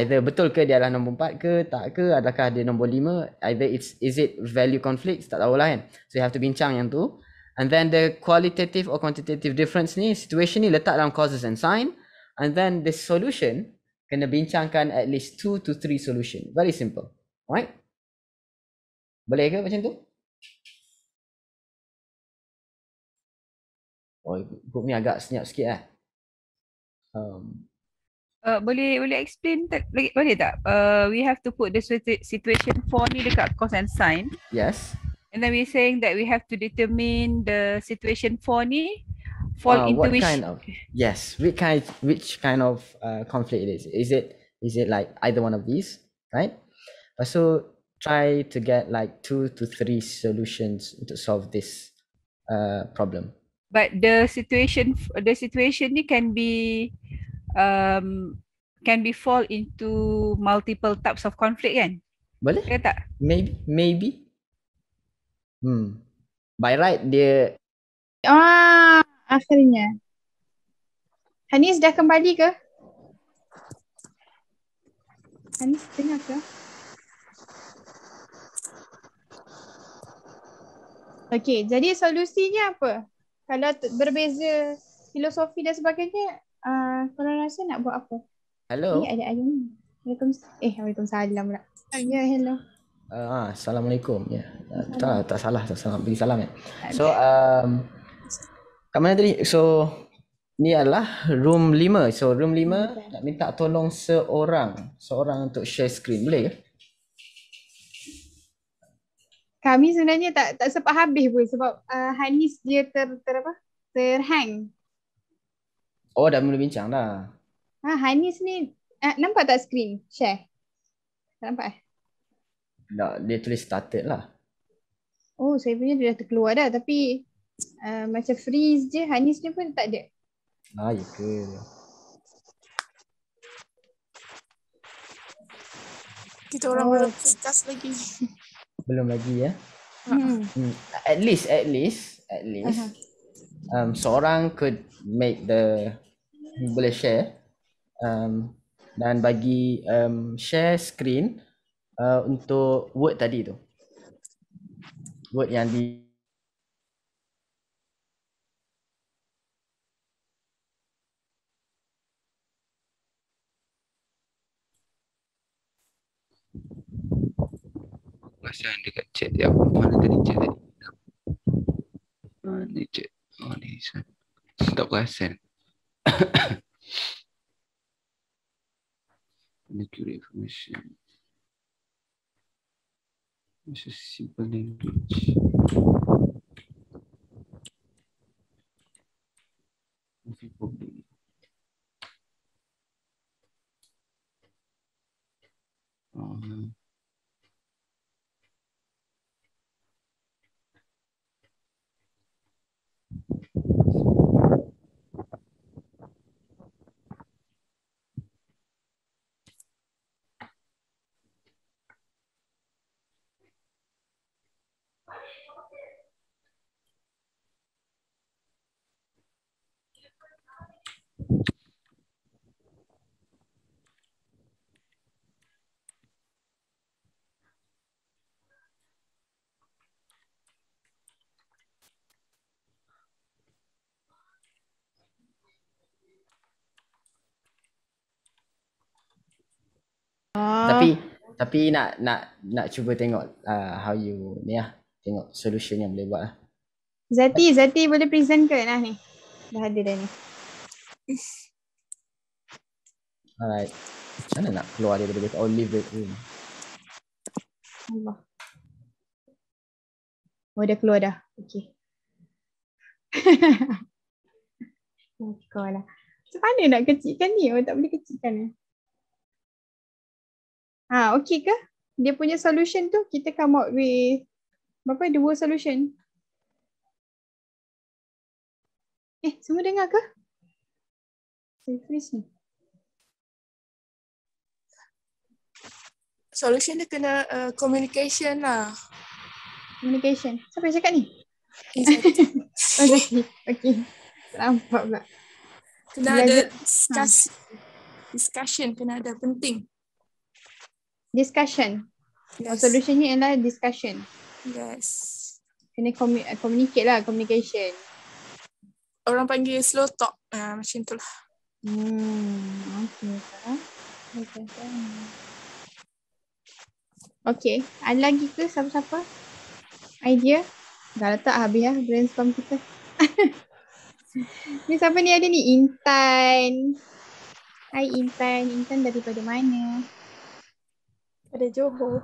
either betul ke dia adalah nombor empat ke tak ke adakah dia nombor lima either it's is it value conflict tak lah kan so you have to bincang yang tu and then the qualitative or quantitative difference ni situation ni letak dalam causes and sign and then the solution kena bincangkan at least two to three solution very simple Alright? Boleh ke macam tu? Oh, grup ni agak senyap sikit lah. Um. Uh, boleh boleh explain tak, lagi, boleh tak? Uh, we have to put the situation for ni dekat cos and sine. Yes. And then we saying that we have to determine the situation for ni fall uh, into what which kind of yes which kind which kind of uh, conflict it is is it is it like either one of these right Lepas tu, try to get like two to three solutions to solve this uh, problem. But the situation, the situation ni can be, um, can be fall into multiple types of conflict kan? Boleh? Kata ya tak? Maybe, maybe. Hmm. By right, dia... Ah, akhirnya. Hanis dah kembali ke? Hanis dengar ke? Okey, jadi solusinya apa? Kalau berbeza filosofi dan sebagainya, uh, korang rasa nak buat apa? Hello. Ini ada ayam. Assalamualaikum. Eh, Waalaikumsalam pula. Ya, yeah, hello. Uh, assalamualaikum. Ya. Yeah. Tak, tak salah, tak salah. Bagi salam ya. So, um, kat mana tadi? So, ni adalah room 5. So, room 5 okay. nak minta tolong seorang. Seorang untuk share screen. Boleh ke? kami sebenarnya tak tak sempat habis pun sebab uh, Hanis dia ter, ter apa? Terhang. Oh dah mula bincang dah. Ha Hanis ni uh, nampak tak screen share? Tak nampak eh? Tak, dia tulis started lah. Oh saya punya dia dah terkeluar dah tapi uh, macam freeze je Hanis ni pun tak ada. Ah ya ke. Kita orang oh. lagi belum lagi ya. Hmm. hmm. At least, at least, at least. Uh-huh. Um, seorang could make the boleh share um, dan bagi um, share screen uh, untuk word tadi tu. Word yang di perasaan dekat chat dia. Mana tadi chat tadi? Mana chat? Oh ni chat. Tak perasan. Mercury information. This is simple language. Moving public. Oh, no. Ah. tapi tapi nak nak nak cuba tengok uh, how you ni lah tengok solution yang boleh buat lah. Zati, Zati boleh present ke lah ni? Dah ada dah ni. Alright. Macam mana nak keluar dia daripada oh, all leave the room? Allah. Oh dah keluar dah. Okay. Nak keluar lah. Macam mana nak kecilkan ni? Oh tak boleh kecilkan ni. Eh? Ha, okay ke? Dia punya solution tu kita come out with berapa dua solution? Eh, semua dengar ke? Refresh ni. Solution dia kena uh, communication lah. Communication. Siapa yang cakap ni? okay. okay. Lampak pula. Kena Belajar. ada discuss, ha. discussion. Kena ada penting discussion. Yes. Solutionnya ialah discussion. Yes. Kena komu- uh, communicate lah, communication. Orang panggil slow talk. Uh, macam tu lah. Hmm, okay. Hmm. Okay, ada lagi ke siapa-siapa? Idea? Dah letak habis lah brainstorm kita. ni siapa ni ada ni? Intan. Hai Intan, Intan daripada mana? ada Johor.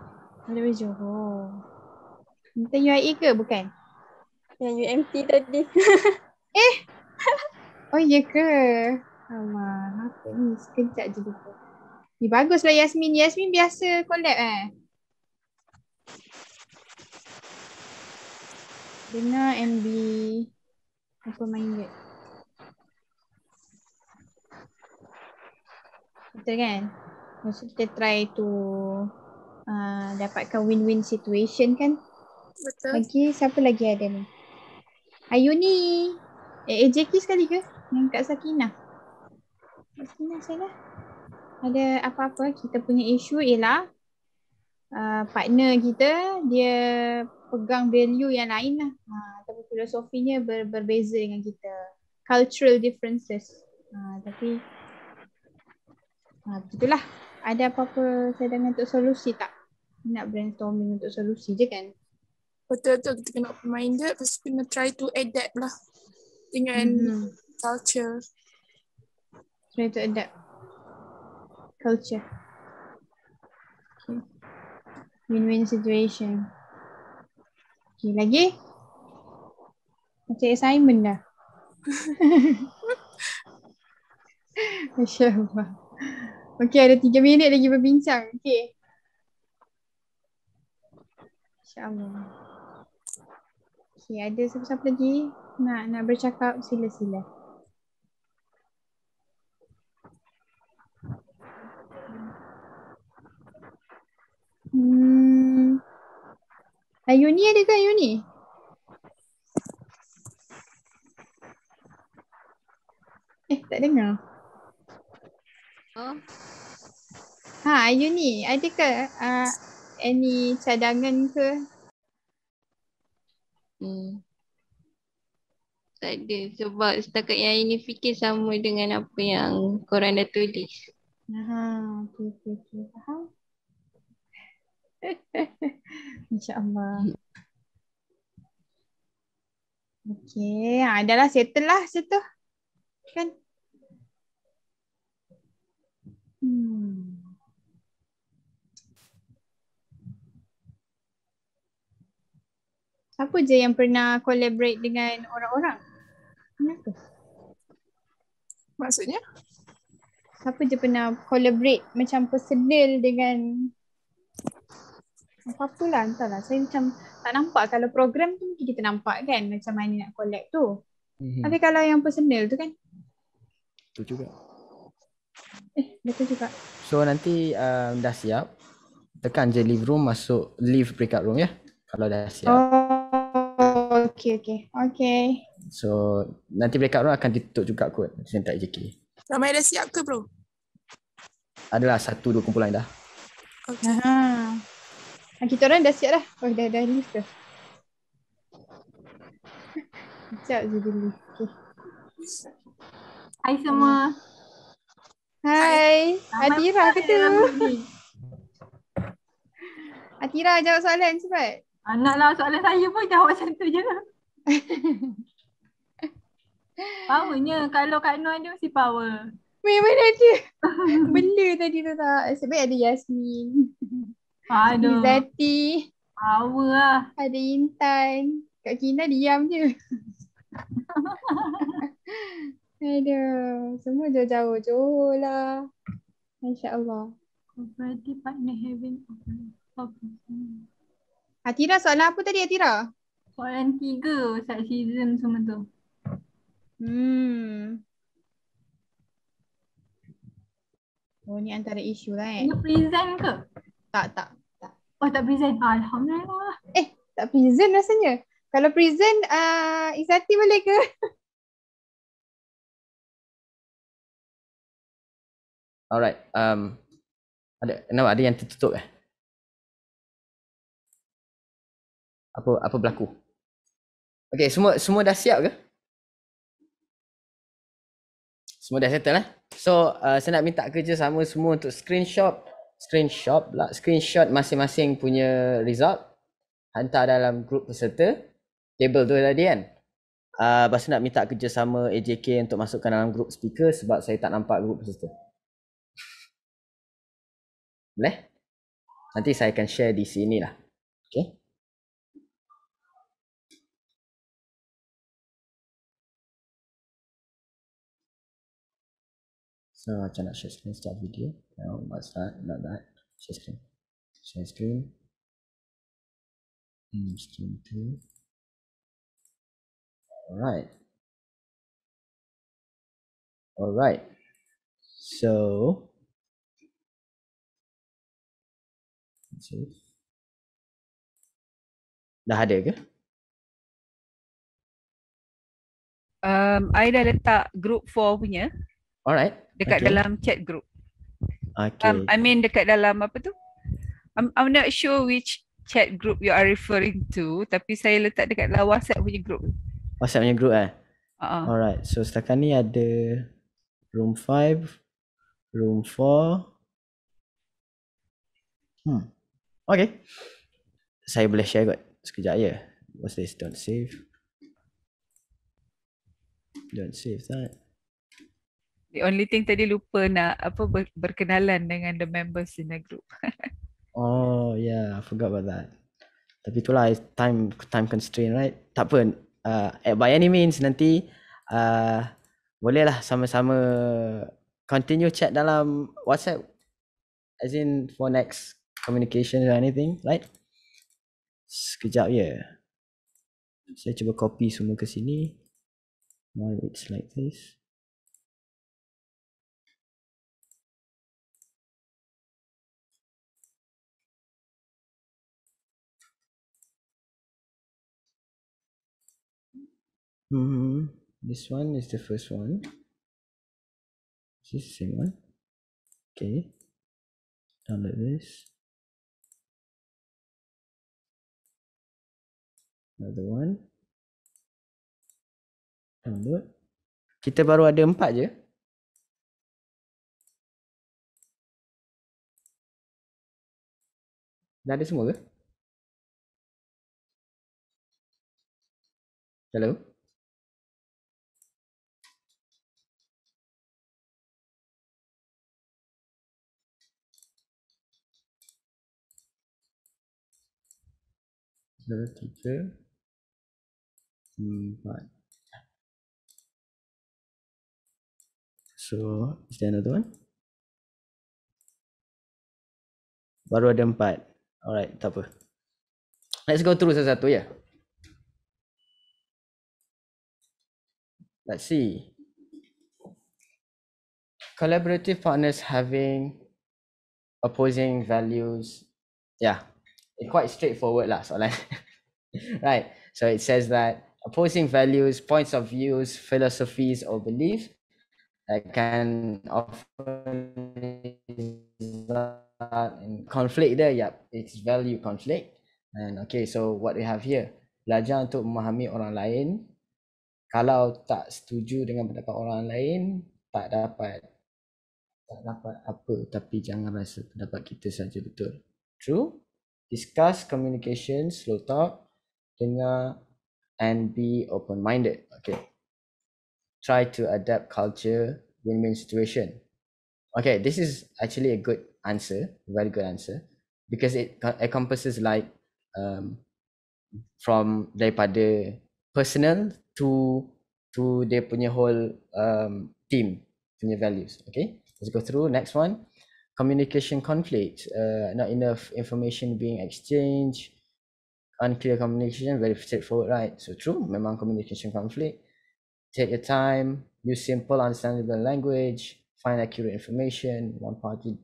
ada di Johor. Minta UIA ke bukan? Yang UMT tadi. eh. Oh iya ke? Alah, apa ni? Sekejap je lupa. Ni lah Yasmin. Yasmin biasa collab eh. Dengar MB. Apa main dia? Betul kan? Maksud kita try to Ah, dapatkan win-win situation kan. Betul. Okay, siapa lagi ada ni? Ayuni, Eh, eh Jackie sekali ke? Dengan Kak Sakinah. Sakinah saya lah. Ada apa-apa kita punya isu ialah uh, partner kita dia pegang value yang lain lah. Uh, tapi filosofinya ber- berbeza dengan kita. Cultural differences. Uh, tapi uh, begitulah. Ada apa-apa saya dengan untuk solusi tak? nak brainstorming untuk solusi je kan. Betul-betul kita kena open minded Lepas kena try to adapt lah Dengan hmm. culture Try to adapt Culture okay. Win-win situation Okay lagi Macam assignment dah Masya Allah Okay ada 3 minit lagi berbincang Okay InsyaAllah. Okay, ada siapa-siapa lagi nak nak bercakap? Sila-sila. Hmm. Ayuni ada ke Ayuni? Eh, tak dengar. Oh. Ha, Ayuni, ada ke? Uh, any cadangan ke? Hmm. Tak ada sebab setakat yang ini fikir sama dengan apa yang korang dah tulis. Aha, okay, okay, okay. Faham? InsyaAllah. Okay, ha, ah, dah lah settle lah situ. Kan? Hmm. siapa je yang pernah collaborate dengan orang-orang? Kenapa? Maksudnya? Siapa je pernah collaborate macam personal dengan apa-apa lah, entahlah. Saya macam tak nampak kalau program tu mungkin kita nampak kan macam mana nak collect tu. Mm-hmm. Tapi kalau yang personal tu kan? Tu juga. Eh, betul juga. So nanti um, dah siap. Tekan je leave room masuk leave breakout room ya. Kalau dah siap. Oh okay, okay. Okay. So, nanti breakout room akan ditutup juga kot. Macam tak JK. Ramai dah siap ke bro? Adalah satu dua kumpulan dah. Okay. Ah, kita orang dah siap dah. Oh, dah dah list ke? Sekejap je dulu. Hai semua. Hai. Adira, apa tu? Adira, jawab soalan cepat. Anak lah soalan saya pun jawab macam tu je. Lah. Powernya kalau Kak Noor dia mesti power. Memang ada. Benda tadi tu tak. Sebab ada Yasmin. Aduh. Zati. Power lah. Ada Intan. Kak Kina diam je. Ada Semua jauh-jauh. jauh lah. Masya Allah. Kau Berarti partner having a problem. Atira ah, soalan apa tadi Atira? Soalan tiga set season semua tu. Hmm. Oh ni antara isu lah eh. Dia present ke? Tak, tak. tak. Oh tak present. Alhamdulillah. Eh tak present rasanya. Kalau present, uh, ah, Isati boleh ke? Alright. Um, ada, kenapa ada yang tertutup eh? apa apa berlaku. Okey, semua semua dah siap ke? Semua dah settle eh? So, uh, saya nak minta kerja sama semua untuk screenshot screenshot pula screenshot masing-masing punya result hantar dalam grup peserta table tu tadi kan ah uh, pasal nak minta kerjasama AJK untuk masukkan dalam grup speaker sebab saya tak nampak grup peserta boleh nanti saya akan share di sini lah okay So I cannot share screen start video. No, what's that? Not that. Share screen. Share screen. And hmm, screen two. Alright. Alright. So let's see. Dah ada ke? Um, I dah letak group 4 punya. Alright dekat okay. dalam chat group. Okay. Um, I mean dekat dalam apa tu? I'm, I'm not sure which chat group you are referring to tapi saya letak dekat dalam WhatsApp punya group. WhatsApp punya group eh? Uh-huh. Alright. So setakat ni ada room 5, room 4. Hmm. Okay. Saya boleh share kot. Sekejap ya. What's this? Don't save. Don't save that. The only thing tadi lupa nak apa berkenalan dengan the members in the group. oh yeah, I forgot about that. Tapi itulah time time constraint right. Tak apa. Uh, eh, by any means nanti uh, bolehlah sama-sama continue chat dalam WhatsApp as in for next communication or anything right. Sekejap ya. Yeah. Saya cuba copy semua ke sini. While it's like this. Mm-hmm. This one is the first one. Is this the same one? Okay. Download this. Another one. Download. Kita baru ada empat je. Dah ada semua ke? Hello? satu, tiga, empat. So, is there another one? Baru ada empat. Alright, tak apa. Let's go through satu-satu ya. Yeah. Let's see. Collaborative partners having opposing values. Yeah, It quite straightforward lah so like, right. So it says that opposing values, points of views, philosophies or beliefs that can often in conflict there. Yep, it's value conflict. And okay, so what we have here, belajar untuk memahami orang lain. Kalau tak setuju dengan pendapat orang lain, tak dapat tak dapat apa tapi jangan rasa pendapat kita saja betul. True? discuss communication slow talk dengar and be open minded okay try to adapt culture win win situation okay this is actually a good answer very good answer because it encompasses like um from daripada personal to to dia punya whole um team punya values okay let's go through next one communication conflict, uh, not enough information being exchanged, unclear communication, very straightforward, right? So true, memang communication conflict. Take your time, use simple, understandable language, find accurate information. One party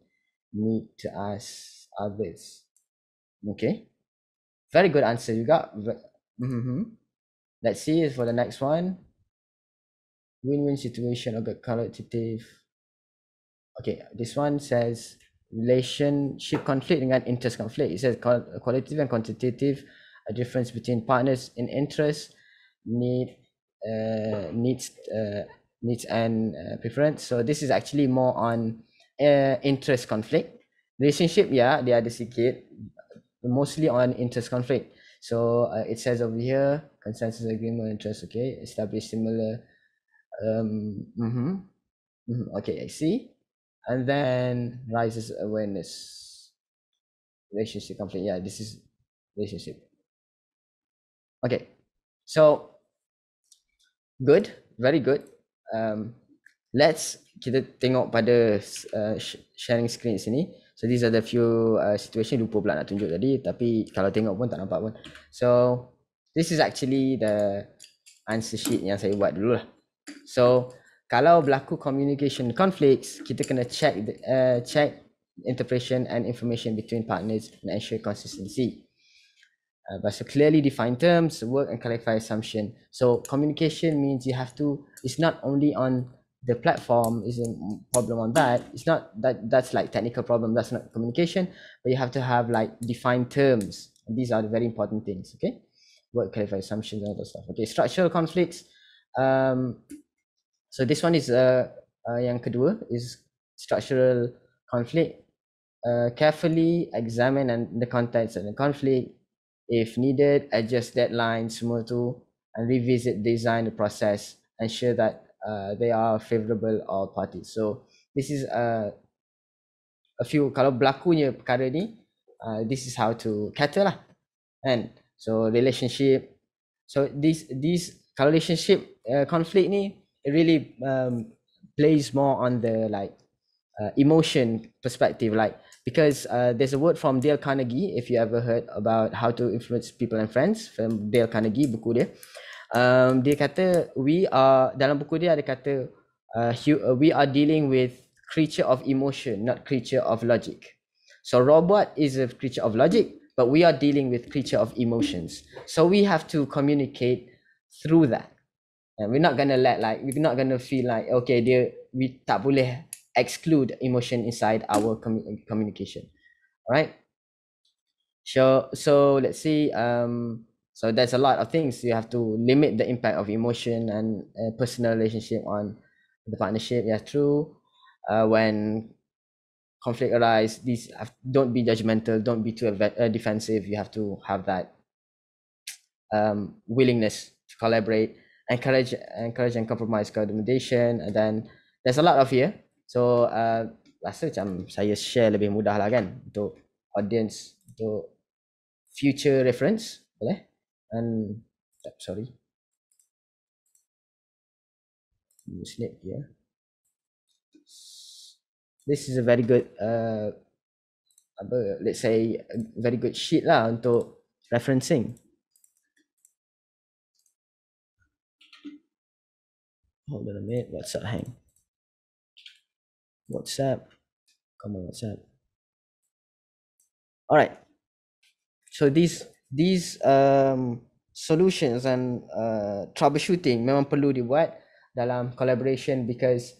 need to ask others. Okay, very good answer you got. Mm -hmm. Let's see for the next one. Win-win situation or collective Okay, this one says relationship conflict and interest conflict. It says qualitative and quantitative a difference between partners in interest need uh, needs uh, needs and uh, preference. So this is actually more on uh, interest conflict. Relationship yeah, dia ada sikit mostly on interest conflict. So uh, it says over here consensus agreement interest okay establish similar um mm-hmm, mm-hmm, okay I see and then rises awareness relationship complete yeah this is relationship okay so good very good um let's kita tengok pada uh, sharing screen sini so these are the few uh, situation lupa pula nak tunjuk tadi tapi kalau tengok pun tak nampak pun so this is actually the answer sheet yang saya buat dulu lah so kalau berlaku communication conflicts, kita kena check uh, check interpretation and information between partners and ensure consistency. Uh, but so clearly define terms work and clarify assumption. So communication means you have to. It's not only on the platform is a problem on that. It's not that that's like technical problem. That's not communication. But you have to have like defined terms. And these are the very important things. Okay, work clarify assumptions and other stuff. Okay, structural conflicts. Um, So this one is uh, uh, yang kedua is structural conflict. Uh, carefully examine and the contents of the conflict. If needed, adjust deadlines, semua tu, and revisit design the process, ensure that uh, they are favourable all parties. So this is uh, a few kalau berlakunya perkara ni, uh, this is how to cater lah. And so relationship, so this this kalau relationship uh, conflict ni it really um, plays more on the like uh, emotion perspective like because uh, there's a word from Dale Carnegie if you ever heard about how to influence people and friends from Dale Carnegie buku dia um, dia kata we are dalam buku dia ada kata uh, uh we are dealing with creature of emotion not creature of logic so robot is a creature of logic but we are dealing with creature of emotions so we have to communicate through that we're not gonna let like we're not gonna feel like okay There we tak boleh exclude emotion inside our com- communication alright so so let's see um so there's a lot of things you have to limit the impact of emotion and uh, personal relationship on the partnership yeah true uh, when conflict arise these have, don't be judgmental don't be too uh, defensive you have to have that um, willingness to collaborate encourage encourage and compromise accommodation and then there's a lot of here so uh, rasa macam saya share lebih mudah lah kan untuk audience untuk future reference boleh and sorry snip here this is a very good uh, apa let's say a very good sheet lah untuk referencing hold on a minute what's up hang what's up come on what's up all right so these these um solutions and uh troubleshooting memang perlu dibuat dalam collaboration because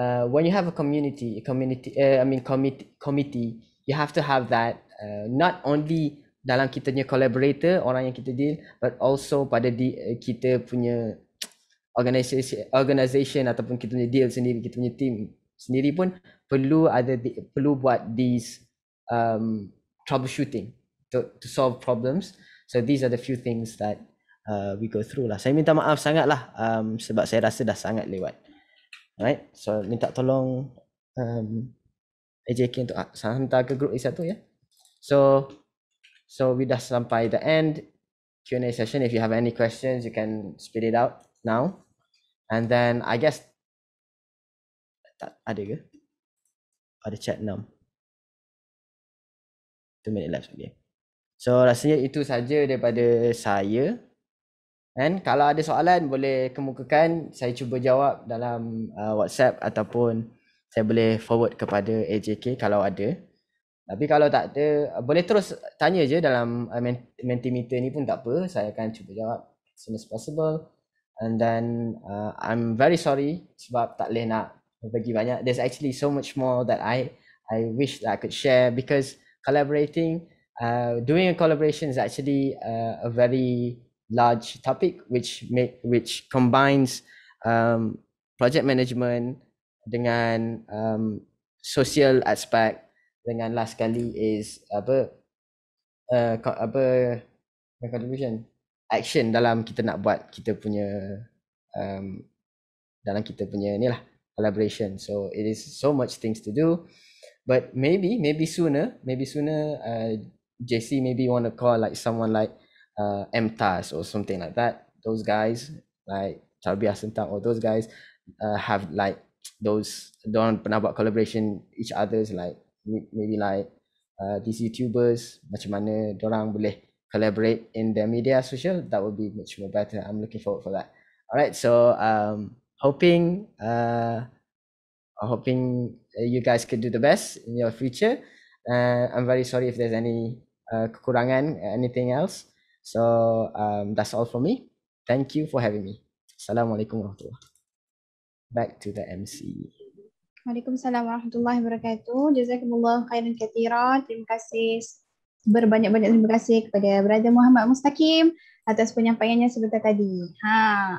uh when you have a community a community uh, i mean committee committee you have to have that uh, not only dalam kita punya collaborator orang yang kita deal but also pada di, eh, kita punya organisasi organisation ataupun kita punya deal sendiri kita punya team sendiri pun perlu ada perlu buat these um, troubleshooting to, to solve problems so these are the few things that uh, we go through lah saya minta maaf sangat lah um, sebab saya rasa dah sangat lewat alright so minta tolong um, AJK untuk ah, hantar ke grup satu ya so so we dah sampai the end Q&A session if you have any questions you can spit it out now And then I guess that ada ke? Ada chat 6. 2 minit left okay. So rasanya itu saja daripada saya. And kalau ada soalan boleh kemukakan saya cuba jawab dalam uh, WhatsApp ataupun saya boleh forward kepada AJK kalau ada. Tapi kalau tak ada, uh, boleh terus tanya je dalam uh, Mentimeter ni pun tak apa. Saya akan cuba jawab as soon as possible. And then uh, I'm very sorry sebab tak boleh nak bagi banyak. There's actually so much more that I I wish that I could share because collaborating, uh, doing a collaboration is actually uh, a very large topic which make which combines um, project management dengan um, social aspect dengan last kali is apa uh, apa contribution action dalam kita nak buat kita punya um, dalam kita punya ni lah collaboration. So it is so much things to do. But maybe, maybe sooner, maybe sooner, uh, JC maybe want to call like someone like uh, MTAS or something like that. Those guys like Tarbi Asentang or those guys uh, have like those don't pernah buat collaboration each others like maybe like uh, these YouTubers macam mana orang boleh collaborate in the media social. that would be much more better. I'm looking forward for that. All right, so um, hoping uh, hoping you guys could do the best in your future. Uh, I'm very sorry if there's any uh, kurangan anything else. So um, that's all for me. Thank you for having me. Assalamualaikum warahmatullahi Back to the MC. Waalaikumsalam warahmatullahi wabarakatuh. Jazakumullah khairan kathira. Terima kasih berbanyak-banyak terima kasih kepada Brother Muhammad Mustaqim atas penyampaiannya sebentar tadi. Ha.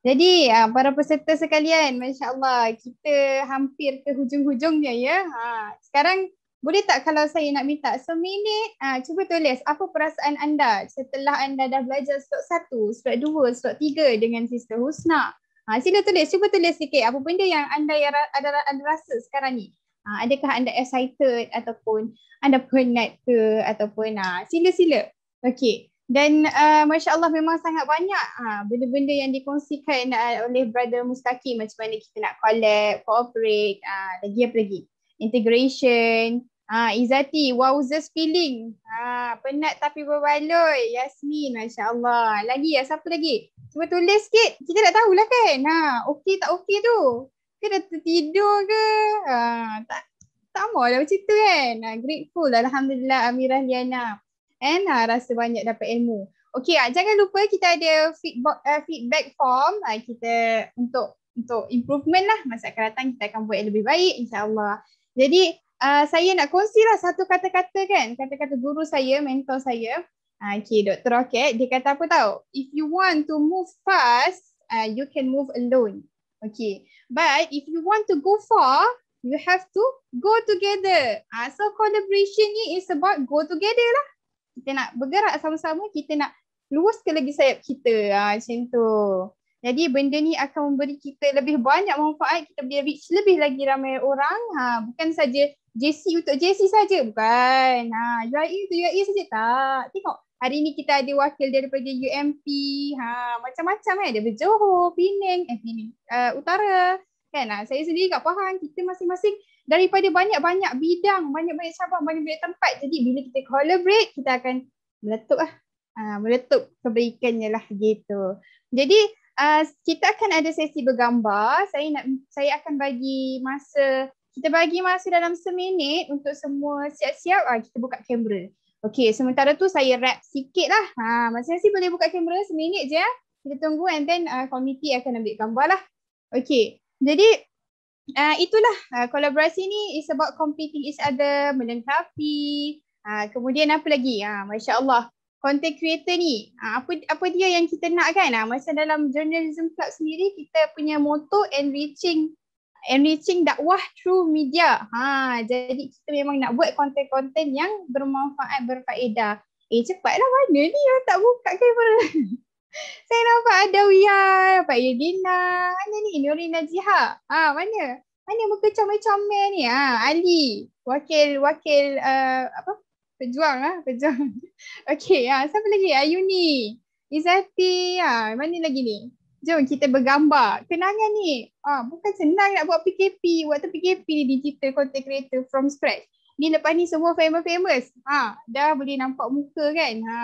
Jadi ah, para peserta sekalian, Masya Allah, kita hampir ke hujung-hujungnya ya. Ha. Sekarang boleh tak kalau saya nak minta seminit, ha, ah, cuba tulis apa perasaan anda setelah anda dah belajar slot satu, slot dua, slot tiga dengan Sister Husna. Ha, sila tulis, cuba tulis sikit apa benda yang anda, yang, anda, anda rasa sekarang ni. Ha, adakah anda excited ataupun anda penat ke ataupun ha, sila-sila. Okey. Dan uh, ah, Masya Allah memang sangat banyak ha, benda-benda yang dikongsikan uh, oleh Brother Mustaqim macam mana kita nak collab, cooperate, uh, lagi apa lagi. Integration, uh, Izati, wowzers feeling. Ha, penat tapi berbaloi. Yasmin, Masya Allah. Lagi ya, siapa lagi? Cuba tulis sikit. Kita nak tahulah kan. Ha, okey tak okey tu ke dah tertidur ke ha, tak tak mau dah macam tu kan ha, grateful lah, alhamdulillah Amirah Liana and ha, rasa banyak dapat ilmu Okay, ha, ah, jangan lupa kita ada feedback uh, feedback form ha, kita untuk untuk improvement lah masa akan datang kita akan buat yang lebih baik insyaallah jadi uh, saya nak kongsilah satu kata-kata kan kata-kata guru saya mentor saya uh, okay Dr. Rocket dia kata apa tahu. if you want to move fast uh, you can move alone okay But if you want to go far, you have to go together. Ah, so collaboration ni is about go together lah. Kita nak bergerak sama-sama, kita nak luas ke lagi sayap kita. Ah, macam tu. Jadi benda ni akan memberi kita lebih banyak manfaat, kita boleh reach lebih lagi ramai orang. Ha, bukan saja JC untuk JC saja, bukan. Ha, UIE untuk UIE saja tak. Tengok, Hari ni kita ada wakil daripada UMP. Ha, macam-macam kan. Eh. Ada Johor, Penang, eh Penang, uh, Utara. Kan? Ha, saya sendiri kat Pahang, kita masing-masing daripada banyak-banyak bidang, banyak-banyak cabang, banyak-banyak tempat. Jadi bila kita collaborate, kita akan meletup ah Ha, meletup kebaikannya lah gitu. Jadi uh, kita akan ada sesi bergambar. Saya nak saya akan bagi masa, kita bagi masa dalam seminit untuk semua siap-siap. Uh, kita buka kamera. Okay, sementara tu saya wrap sikit lah. Ha, masing-masing boleh buka kamera seminit je. Ya. Kita tunggu and then uh, komiti akan ambil gambar lah. Okay, jadi uh, itulah uh, kolaborasi ni is about competing each other, melengkapi. Uh, kemudian apa lagi? Uh, ha, Masya Allah, content creator ni. Uh, apa apa dia yang kita nak kan? Uh, macam dalam journalism club sendiri, kita punya motto and reaching enriching dakwah through media. Ha, jadi kita memang nak buat konten-konten yang bermanfaat, berfaedah. Eh cepatlah mana ni yang tak buka kamera. Saya nampak ada Wiha, pak Yudina, mana ni Nurina Jiha. Ha, mana? Mana muka comel-comel ni? Ha, Ali, wakil-wakil uh, apa? Pejuang lah, pejuang. Okay, ha, siapa lagi? Ayuni, Izati, ha, mana lagi ni? Jom kita bergambar. Kenangan ni, ah bukan senang nak buat PKP. Waktu PKP ni digital content creator from scratch. Ni lepas ni semua famous-famous. Ha, dah boleh nampak muka kan. Ha.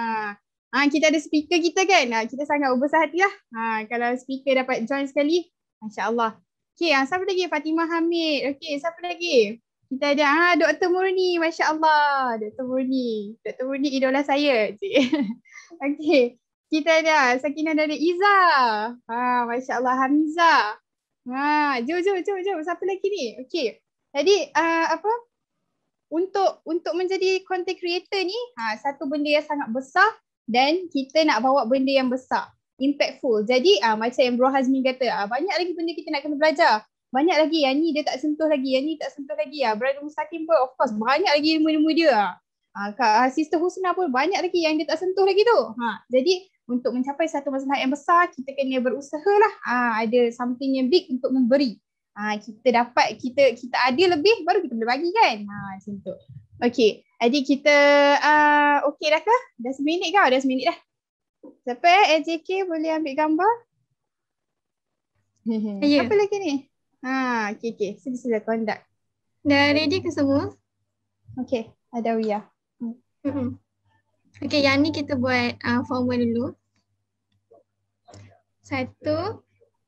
Ha, kita ada speaker kita kan. Ha, kita sangat berbesar hati lah. Ha, kalau speaker dapat join sekali, masya Allah. Okay, ha, siapa lagi? Fatimah Hamid. Okay, siapa lagi? Kita ada ha, Dr. Murni. Masya Allah. Dr. Murni. Dr. Murni idola saya. Okay kita ada Sakina dari Iza. Ha, Masya Allah Hamiza. Ha, jom, jom, jom, jom. Siapa lagi ni? Okay. Jadi, uh, apa? Untuk untuk menjadi content creator ni, ha, satu benda yang sangat besar dan kita nak bawa benda yang besar. Impactful. Jadi uh, macam yang Bro Hazmi kata, uh, banyak lagi benda kita nak kena belajar. Banyak lagi yang ni dia tak sentuh lagi, yang ni tak sentuh lagi. Uh. Brother musakim, pun of course banyak lagi ilmu-ilmu dia. Uh. Uh, Kak Sister Husna pun banyak lagi yang dia tak sentuh lagi tu. Ha. Jadi untuk mencapai satu masalah yang besar kita kena berusaha lah uh, ada something yang big untuk memberi uh, kita dapat kita kita ada lebih baru kita boleh bagi kan ha, uh, macam tu okay jadi kita uh, ah, okay dah ke dah seminit kau dah seminit dah siapa eh AJK boleh ambil gambar yeah. apa lagi ni ha, uh, okay okay sila sila conduct dah ready ke semua okay ada Wia mm-hmm. Okay, yang ni kita buat uh, formal dulu. Satu,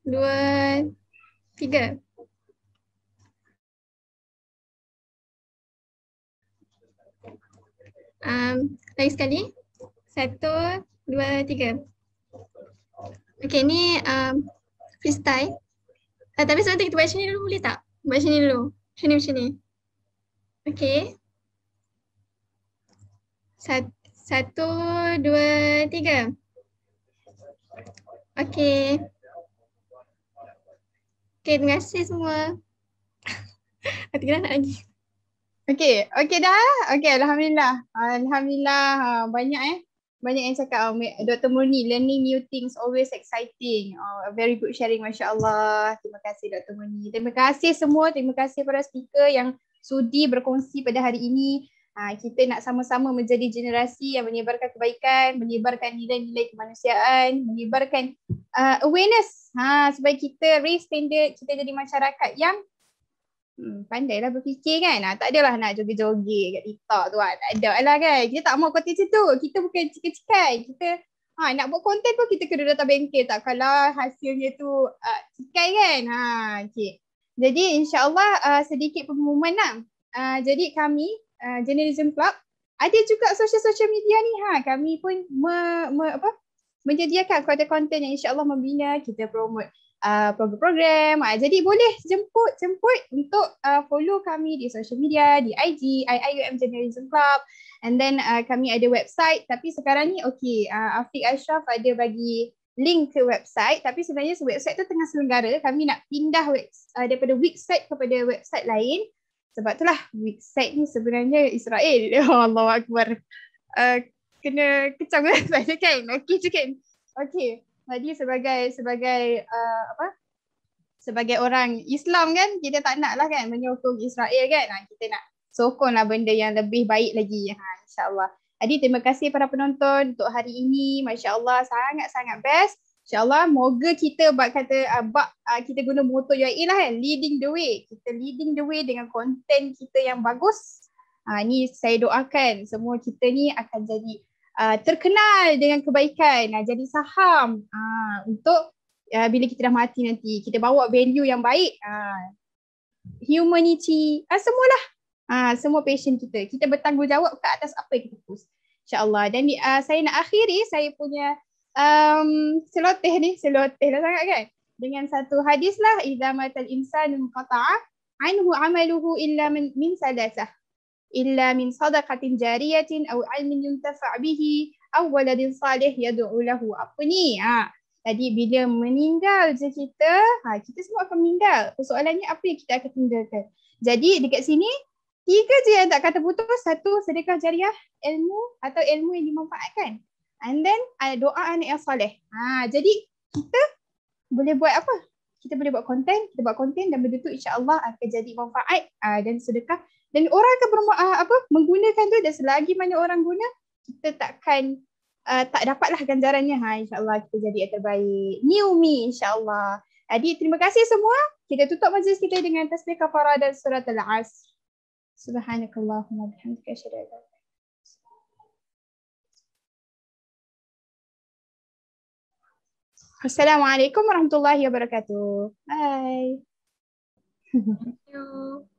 dua, tiga. Um, lagi sekali. Satu, dua, tiga. Okay, ni um, freestyle. Uh, tapi sebenarnya kita buat macam ni dulu boleh tak? Buat macam ni dulu. Macam ni macam ni. Okay. Satu. Satu, dua, tiga. okay, Okey, terima kasih semua. Hati kena nak lagi. okay, okay dah. okay Alhamdulillah. Alhamdulillah. Ha, banyak eh. Banyak yang cakap oh, Dr. Murni, learning new things always exciting. Oh, very good sharing, Masya Allah. Terima kasih Dr. Murni. Terima kasih semua. Terima kasih para speaker yang sudi berkongsi pada hari ini. Ha, kita nak sama-sama menjadi generasi yang menyebarkan kebaikan, menyebarkan nilai-nilai kemanusiaan, menyebarkan uh, awareness ha, supaya kita raise standard, kita jadi masyarakat yang hmm, lah berfikir kan. Ha, tak adalah nak joget-joget kat TikTok tu. Ha, tak ada lah kan. Kita tak mahu konten macam tu. Kita bukan cikai-cikai. Kita ha, nak buat konten pun kita kena datang bengkel tak kalau hasilnya tu uh, cikai kan. Ha, okay. Jadi insyaAllah uh, sedikit pengumuman lah. Uh, jadi kami Ah, journalism Club. Ada juga social-social media ni ha. Kami pun me, me, apa, menyediakan konten-konten yang insyaAllah membina kita promote Uh, program-program. Uh, jadi boleh jemput-jemput untuk uh, follow kami di social media, di IG, IIUM Journalism Club. And then uh, kami ada website tapi sekarang ni okey, uh, Afiq Ashraf ada bagi link ke website tapi sebenarnya website tu tengah selenggara. Kami nak pindah web, uh, daripada website kepada website lain sebab itulah weak side ni sebenarnya Israel. Oh, Allah Akbar. Uh, kena kecam lah saya kan. kan okay je kan. Okay. Jadi sebagai sebagai uh, apa? Sebagai orang Islam kan, kita tak nak lah kan menyokong Israel kan. Nah, ha, kita nak sokong lah benda yang lebih baik lagi. Ha, InsyaAllah. Jadi terima kasih para penonton untuk hari ini. Masya Allah sangat-sangat best. InsyaAllah moga kita bak kata abak uh, ah, kita guna motor UIA lah kan leading the way. Kita leading the way dengan konten kita yang bagus. Uh, ni saya doakan semua kita ni akan jadi uh, terkenal dengan kebaikan. Uh, jadi saham uh, untuk uh, bila kita dah mati nanti. Kita bawa value yang baik. Uh, humanity. Uh, semualah. Uh, semua passion kita. Kita bertanggungjawab ke atas apa yang kita post. InsyaAllah. Dan uh, saya nak akhiri saya punya um, seloteh ni, seloteh lah sangat kan. Dengan satu hadis lah, إِذَا مَتَ الْإِنسَانُ مُقَطَعَ عَنْهُ عَمَلُهُ إِلَّا مِنْ, من سَلَسَهُ إِلَّا مِنْ صَدَقَةٍ جَارِيَةٍ أَوْ عَلْمٍ يُمْتَفَعْ بِهِ أَوْ وَلَدٍ صَالِحٍ يَدُعُ لَهُ Apa ni? Ha. Tadi bila meninggal je kita, ha, kita semua akan meninggal. Soalannya apa yang kita akan tinggalkan? Jadi dekat sini, tiga je yang tak kata putus. Satu, sedekah jariah ilmu atau ilmu yang dimanfaatkan. And then ada doa anak yang soleh. Ha, jadi kita boleh buat apa? Kita boleh buat konten, kita buat konten dan benda tu insya-Allah akan jadi manfaat uh, dan sedekah dan orang akan bermu- uh, ah, apa menggunakan tu dan selagi mana orang guna kita takkan uh, tak dapatlah ganjarannya. Ha insya-Allah kita jadi yang terbaik. New me insya-Allah. Jadi terima kasih semua. Kita tutup majlis kita dengan tasbih kafara dan surat al-asr. Subhanakallahumma bihamdika asyhadu Assalamualaikum warahmatullahi wabarakatuh. Bye. Thank you.